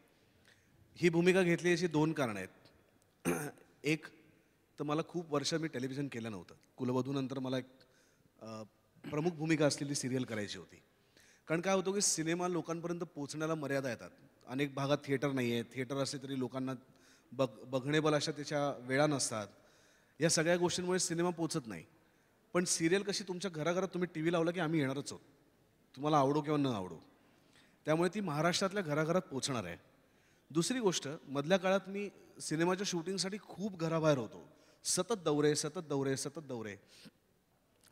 ही भूमिका घेतली अशी दोन कारणं आहेत एक तर मला खूप वर्ष मी टेलिव्हिजन केलं नव्हतं कुलवधूनंतर मला एक प्रमुख भूमिका असलेली सिरियल करायची होती कारण काय होतं की सिनेमा लोकांपर्यंत पोचण्याला मर्यादा येतात अनेक भागात थिएटर नाही आहे थिएटर असले तरी लोकांना बघ बघणेबल अशा त्याच्या वेळा नसतात या सगळ्या गोष्टींमुळे सिनेमा पोचत नाही पण सिरियल कशी तुमच्या घराघरात तुम्ही टी व्ही लावला की आम्ही येणारच आहोत तुम्हाला आवडो किंवा न आवडो त्यामुळे ती महाराष्ट्रातल्या घराघरात पोचणार आहे दुसरी गोष्ट मधल्या काळात मी सिनेमाच्या शूटिंगसाठी खूप घराबाहेर होतो सतत दौरे सतत दौरे सतत दौरे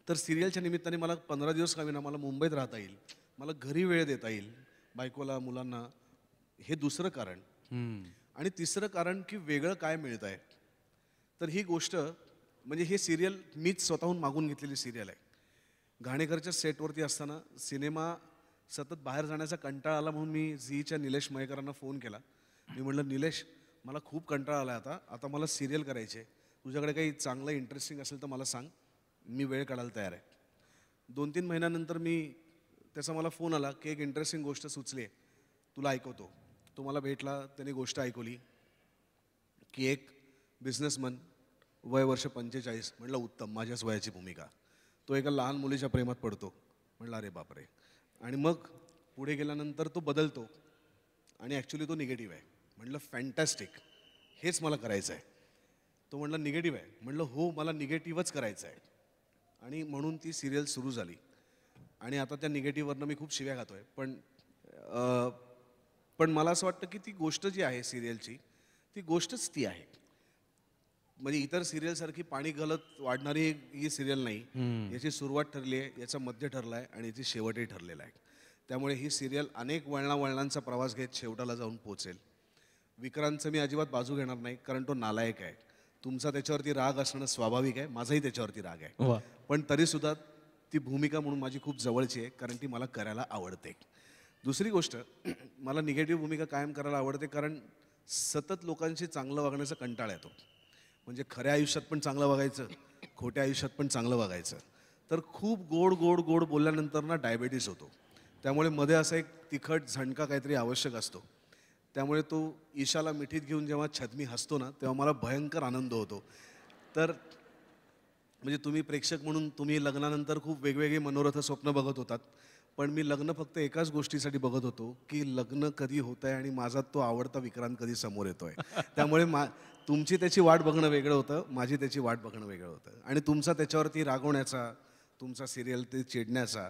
तर सिरियलच्या निमित्ताने मला पंधरा दिवस का विना मला मुंबईत राहता येईल मला घरी वेळ देता येईल बायकोला मुलांना हे दुसरं कारण आणि तिसरं कारण की वेगळं काय मिळत आहे तर ही गोष्ट म्हणजे हे सिरियल मीच स्वतःहून मागून घेतलेली सिरियल आहे घाणेकरच्या सेटवरती असताना सिनेमा सतत बाहेर जाण्याचा कंटाळा आला म्हणून मी झीच्या निलेश मयेकरांना फोन केला मी म्हटलं निलेश मला खूप कंटाळा आला आता आता मला सिरियल करायचे तुझ्याकडे काही चांगलं इंटरेस्टिंग असेल तर मला सांग मी वेळ काढायला तयार आहे दोन तीन महिन्यानंतर मी त्याचा मला फोन आला की एक इंटरेस्टिंग गोष्ट सुचली आहे तुला ऐकवतो तो मला भेटला त्याने गोष्ट ऐकवली की एक बिझनेसमन वय वर्ष पंचेचाळीस म्हटलं उत्तम माझ्याच वयाची भूमिका तो एका लहान मुलीच्या प्रेमात पडतो म्हटलं अरे बापरे आणि मग पुढे गेल्यानंतर तो बदलतो आणि ॲक्च्युली तो निगेटिव्ह आहे म्हटलं फॅन्टॅस्टिक हेच मला करायचं आहे तो म्हटला निगेटिव्ह आहे म्हटलं हो मला निगेटिव्हच करायचं आहे आणि म्हणून ती सिरियल सुरू झाली आणि आता त्या निगेटिव्हवरनं मी खूप शिव्या खातो आहे पण पण मला असं वाटतं की ती गोष्ट जी आहे सिरियलची ती गोष्टच ती आहे म्हणजे इतर सिरियलसारखी पाणी गलत वाढणारी ही सिरियल नाही याची सुरुवात ठरली आहे याचा मध्य ठरला आहे आणि याची शेवटही ठरलेला आहे त्यामुळे ही सिरियल अनेक वळणा वळणांचा प्रवास घेत शेवटाला जाऊन पोचेल विक्रांतचं मी अजिबात बाजू घेणार नाही कारण तो नालायक आहे तुमचा त्याच्यावरती राग असणं स्वाभाविक आहे माझाही त्याच्यावरती राग आहे पण तरीसुद्धा ती भूमिका म्हणून माझी खूप जवळची आहे कारण ती मला करायला आवडते दुसरी गोष्ट मला निगेटिव्ह भूमिका कायम करायला आवडते कारण सतत लोकांशी चांगलं वागण्याचा कंटाळा येतो म्हणजे खऱ्या आयुष्यात पण चांगलं बघायचं खोट्या आयुष्यात पण चांगलं बघायचं तर खूप गोड गोड गोड बोलल्यानंतर ना डायबेटीस होतो त्यामुळे मध्ये असा एक तिखट झणका काहीतरी आवश्यक असतो त्यामुळे तो ईशाला मिठीत घेऊन जेव्हा छदमी हसतो ना तेव्हा मला भयंकर आनंद होतो तर म्हणजे तुम्ही प्रेक्षक म्हणून तुम्ही लग्नानंतर खूप वेगवेगळे मनोरथ स्वप्न बघत होतात पण मी लग्न फक्त एकाच गोष्टीसाठी बघत होतो की लग्न कधी होत आहे आणि माझा तो आवडता विक्रांत कधी समोर येतो आहे त्यामुळे मा तुमची त्याची वाट बघणं वेगळं होतं माझी त्याची वाट बघणं वेगळं होतं आणि तुमचा त्याच्यावरती रागवण्याचा तुमचा सिरियल ते चिडण्याचा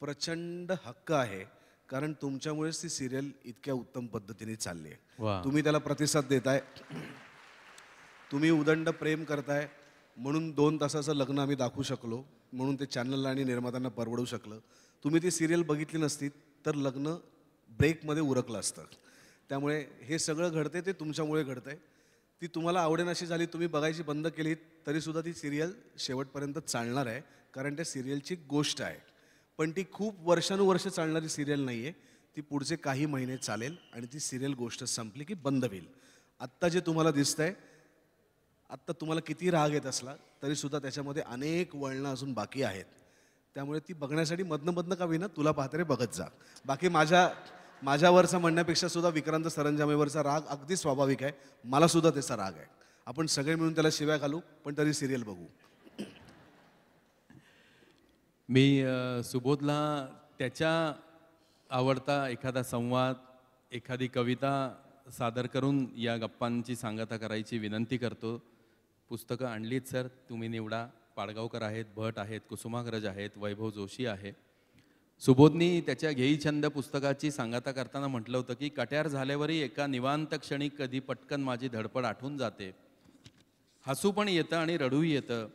प्रचंड हक्क आहे कारण तुमच्यामुळेच ती सिरियल इतक्या उत्तम पद्धतीने चालली
आहे तुम्ही
त्याला प्रतिसाद देताय तुम्ही उदंड प्रेम करताय म्हणून दोन तासाचं लग्न आम्ही दाखवू शकलो म्हणून ते चॅनलला आणि निर्मात्यांना परवडू शकलं तुम्ही ती सिरियल बघितली नसती तर लग्न ब्रेकमध्ये उरकलं असतं त्यामुळे हे सगळं घडतंय ते तुमच्यामुळे घडतंय ती तुम्हाला आवडेन अशी झाली तुम्ही बघायची बंद केली तरीसुद्धा ती सिरियल शेवटपर्यंत चालणार आहे कारण त्या सिरियलची गोष्ट आहे पण ती खूप वर्षानुवर्ष चालणारी सिरियल नाही आहे ती पुढचे काही महिने चालेल आणि ती सिरियल गोष्ट संपली की बंद होईल आत्ता जे तुम्हाला दिसतं आहे आत्ता तुम्हाला किती राग येत असला तरीसुद्धा त्याच्यामध्ये अनेक वळणं अजून बाकी आहेत त्यामुळे ती बघण्यासाठी मधनं मधनं का विना तुला पाहतरी बघत जा बाकी माझ्या माझ्यावरचं म्हणण्यापेक्षा सुद्धा विक्रांत सरंजामेवरचा राग अगदी स्वाभाविक आहे मला सुद्धा त्याचा राग आहे आपण सगळे मिळून त्याला शिव्या घालू पण तरी सिरियल बघू
मी सुबोधला त्याच्या आवडता एखादा संवाद एखादी कविता सादर करून या गप्पांची सांगता करायची विनंती करतो पुस्तकं आणलीत सर तुम्ही निवडा पाडगावकर आहेत भट आहेत कुसुमाग्रज आहेत वैभव जोशी आहे सुबोधनी त्याच्या घेई छंद पुस्तकाची सांगता करताना म्हटलं होतं की कट्यार झाल्यावरही एका निवांत क्षणी कधी पटकन माझी धडपड आठून जाते हसू पण येतं आणि रडूही येतं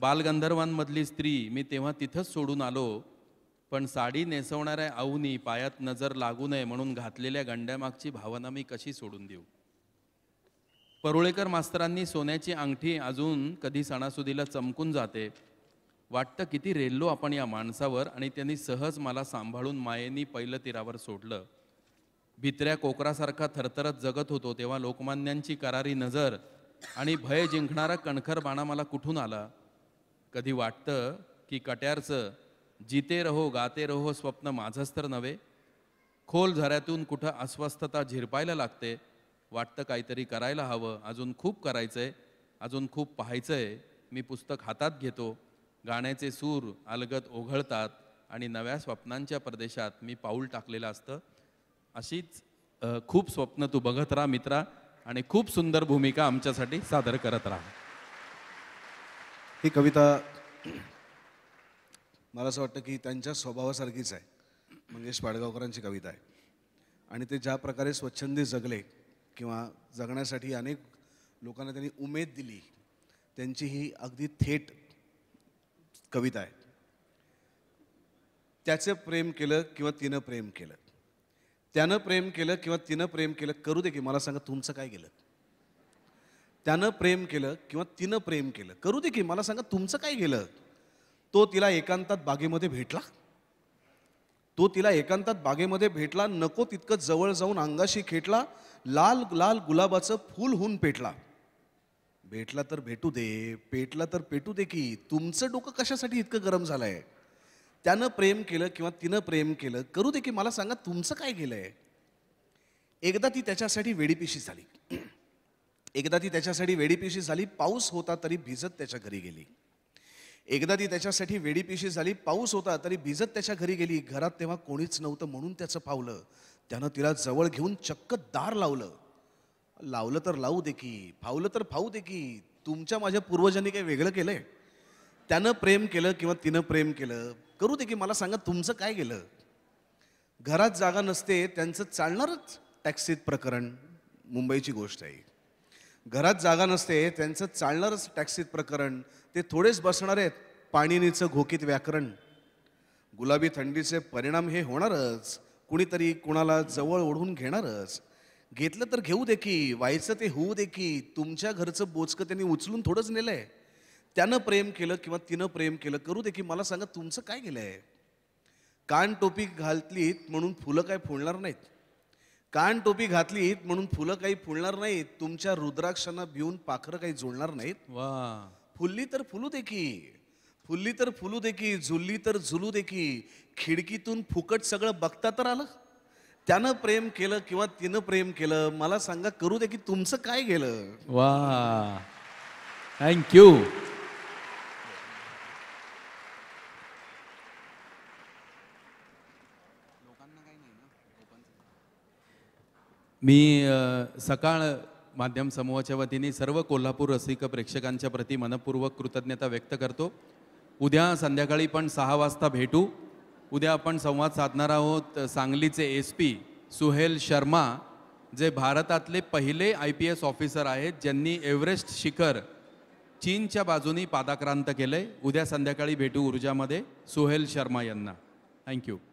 बालगंधर्वांमधली स्त्री मी तेव्हा तिथंच सोडून आलो पण साडी नेसवणाऱ्या आऊनी पायात नजर लागू नये म्हणून घातलेल्या गंड्यामागची भावना मी कशी सोडून देऊ परुळेकर मास्तरांनी सोन्याची अंगठी अजून कधी सणासुदीला चमकून जाते वाटतं किती रेल्लो आपण या माणसावर आणि त्यांनी सहज मला सांभाळून मायेनी पहिलं तीरावर सोडलं भित्र्या कोकरासारखा थरथरत जगत होतो तेव्हा लोकमान्यांची करारी नजर आणि भय जिंकणारा कणखर बाणा मला कुठून आला कधी वाटतं की कट्यारचं जिते रहो गाते रहो स्वप्न माझंच तर नव्हे खोल झऱ्यातून कुठं अस्वस्थता झिरपायला लागते वाटतं काहीतरी करायला हवं अजून खूप करायचं आहे अजून खूप पाहायचं आहे मी पुस्तक हातात घेतो गाण्याचे सूर अलगत ओघळतात आणि नव्या स्वप्नांच्या प्रदेशात मी पाऊल टाकलेलं असतं अशीच खूप स्वप्न तू बघत राहा मित्रा आणि खूप सुंदर भूमिका आमच्यासाठी सादर करत राहा ही
कविता मला असं वाटतं की त्यांच्या स्वभावासारखीच आहे मंगेश पाडगावकरांची कविता आहे आणि ते ज्या प्रकारे स्वच्छंदी जगले किंवा जगण्यासाठी अनेक लोकांना त्यांनी उमेद दिली त्यांची ही अगदी थेट कविता आहेत त्याचं प्रेम केलं किंवा तिनं प्रेम केलं त्यानं प्रेम केलं किंवा तिनं प्रेम केलं करू दे की मला सांगा तुमचं काय गेलं त्यानं प्रेम केलं किंवा तिनं प्रेम केलं करू दे की मला सांगा तुमचं काय गेलं तो तिला एकांतात बागेमध्ये भेटला तो तिला एकांतात बागेमध्ये भेटला नको तितकं जवळ जाऊन अंगाशी खेटला लाल लाल गुलाबाचं फूल होऊन पेटला भेटला तर भेटू दे पेटला तर पेटू दे की तुमचं डोकं कशासाठी इतकं गरम झालं आहे त्यानं प्रेम केलं किंवा तिनं प्रेम केलं करू दे की मला सांगा तुमचं काय केलं आहे एकदा ती त्याच्यासाठी वेडीपिशी झाली एकदा ती त्याच्यासाठी वेडीपिशी झाली पाऊस होता तरी भिजत त्याच्या घरी गेली एकदा ती त्याच्यासाठी वेडीपिशी झाली पाऊस होता तरी भिजत त्याच्या घरी गेली घरात तेव्हा कोणीच नव्हतं म्हणून त्याचं पावलं त्यानं तिला जवळ घेऊन चक्क दार लावलं लावलं तर लावू दे की फावलं तर फावू दे की तुमच्या माझ्या पूर्वजांनी काही वेगळं केलंय त्यानं प्रेम केलं किंवा तिनं प्रेम केलं करू दे की मला सांगा तुमचं काय गेलं घरात जागा नसते त्यांचं चालणारच टॅक्सीत प्रकरण मुंबईची गोष्ट आहे घरात जागा नसते त्यांचं चालणारच टॅक्सीत प्रकरण ते थोडेच बसणार आहेत पाणीनीचं घोकीत व्याकरण गुलाबी थंडीचे परिणाम हे होणारच कुणीतरी कुणाला जवळ ओढून घेणारच घेतलं तर घेऊ दे की व्हायचं ते होऊ दे की तुमच्या घरचं बोचकं त्यांनी उचलून थोडंच नेलं आहे त्यानं प्रेम केलं किंवा तिनं प्रेम केलं करू दे की मला सांगा तुमचं काय गेलंय आहे कान टोपी घातलीत म्हणून फुलं काय फुलणार नाहीत कान टोपी घातलीत म्हणून फुलं काही फुलणार नाहीत तुमच्या रुद्राक्षांना भिवून पाखरं काही जुळणार नाहीत वा फुलली तर फुलू दे की फुलली तर फुलू दे की झुलली तर झुलू दे की खिडकीतून फुकट सगळं बघता तर आलं त्यानं प्रेम केलं किंवा तिनं प्रेम केलं मला सांगा करू दे की तुमचं काय गेलं
वा थँक्यू
मी सकाळ माध्यम समूहाच्या वतीने सर्व कोल्हापूर रसिक प्रेक्षकांच्या प्रती मनपूर्वक कृतज्ञता व्यक्त करतो उद्या संध्याकाळी पण सहा वाजता भेटू उद्या आपण संवाद साधणार आहोत सांगलीचे एस पी सुहेल शर्मा जे भारतातले पहिले आय पी एस ऑफिसर आहेत ज्यांनी एव्हरेस्ट शिखर चीनच्या बाजूनी पादाक्रांत केलं आहे उद्या संध्याकाळी भेटू ऊर्जामध्ये सुहेल शर्मा यांना थँक्यू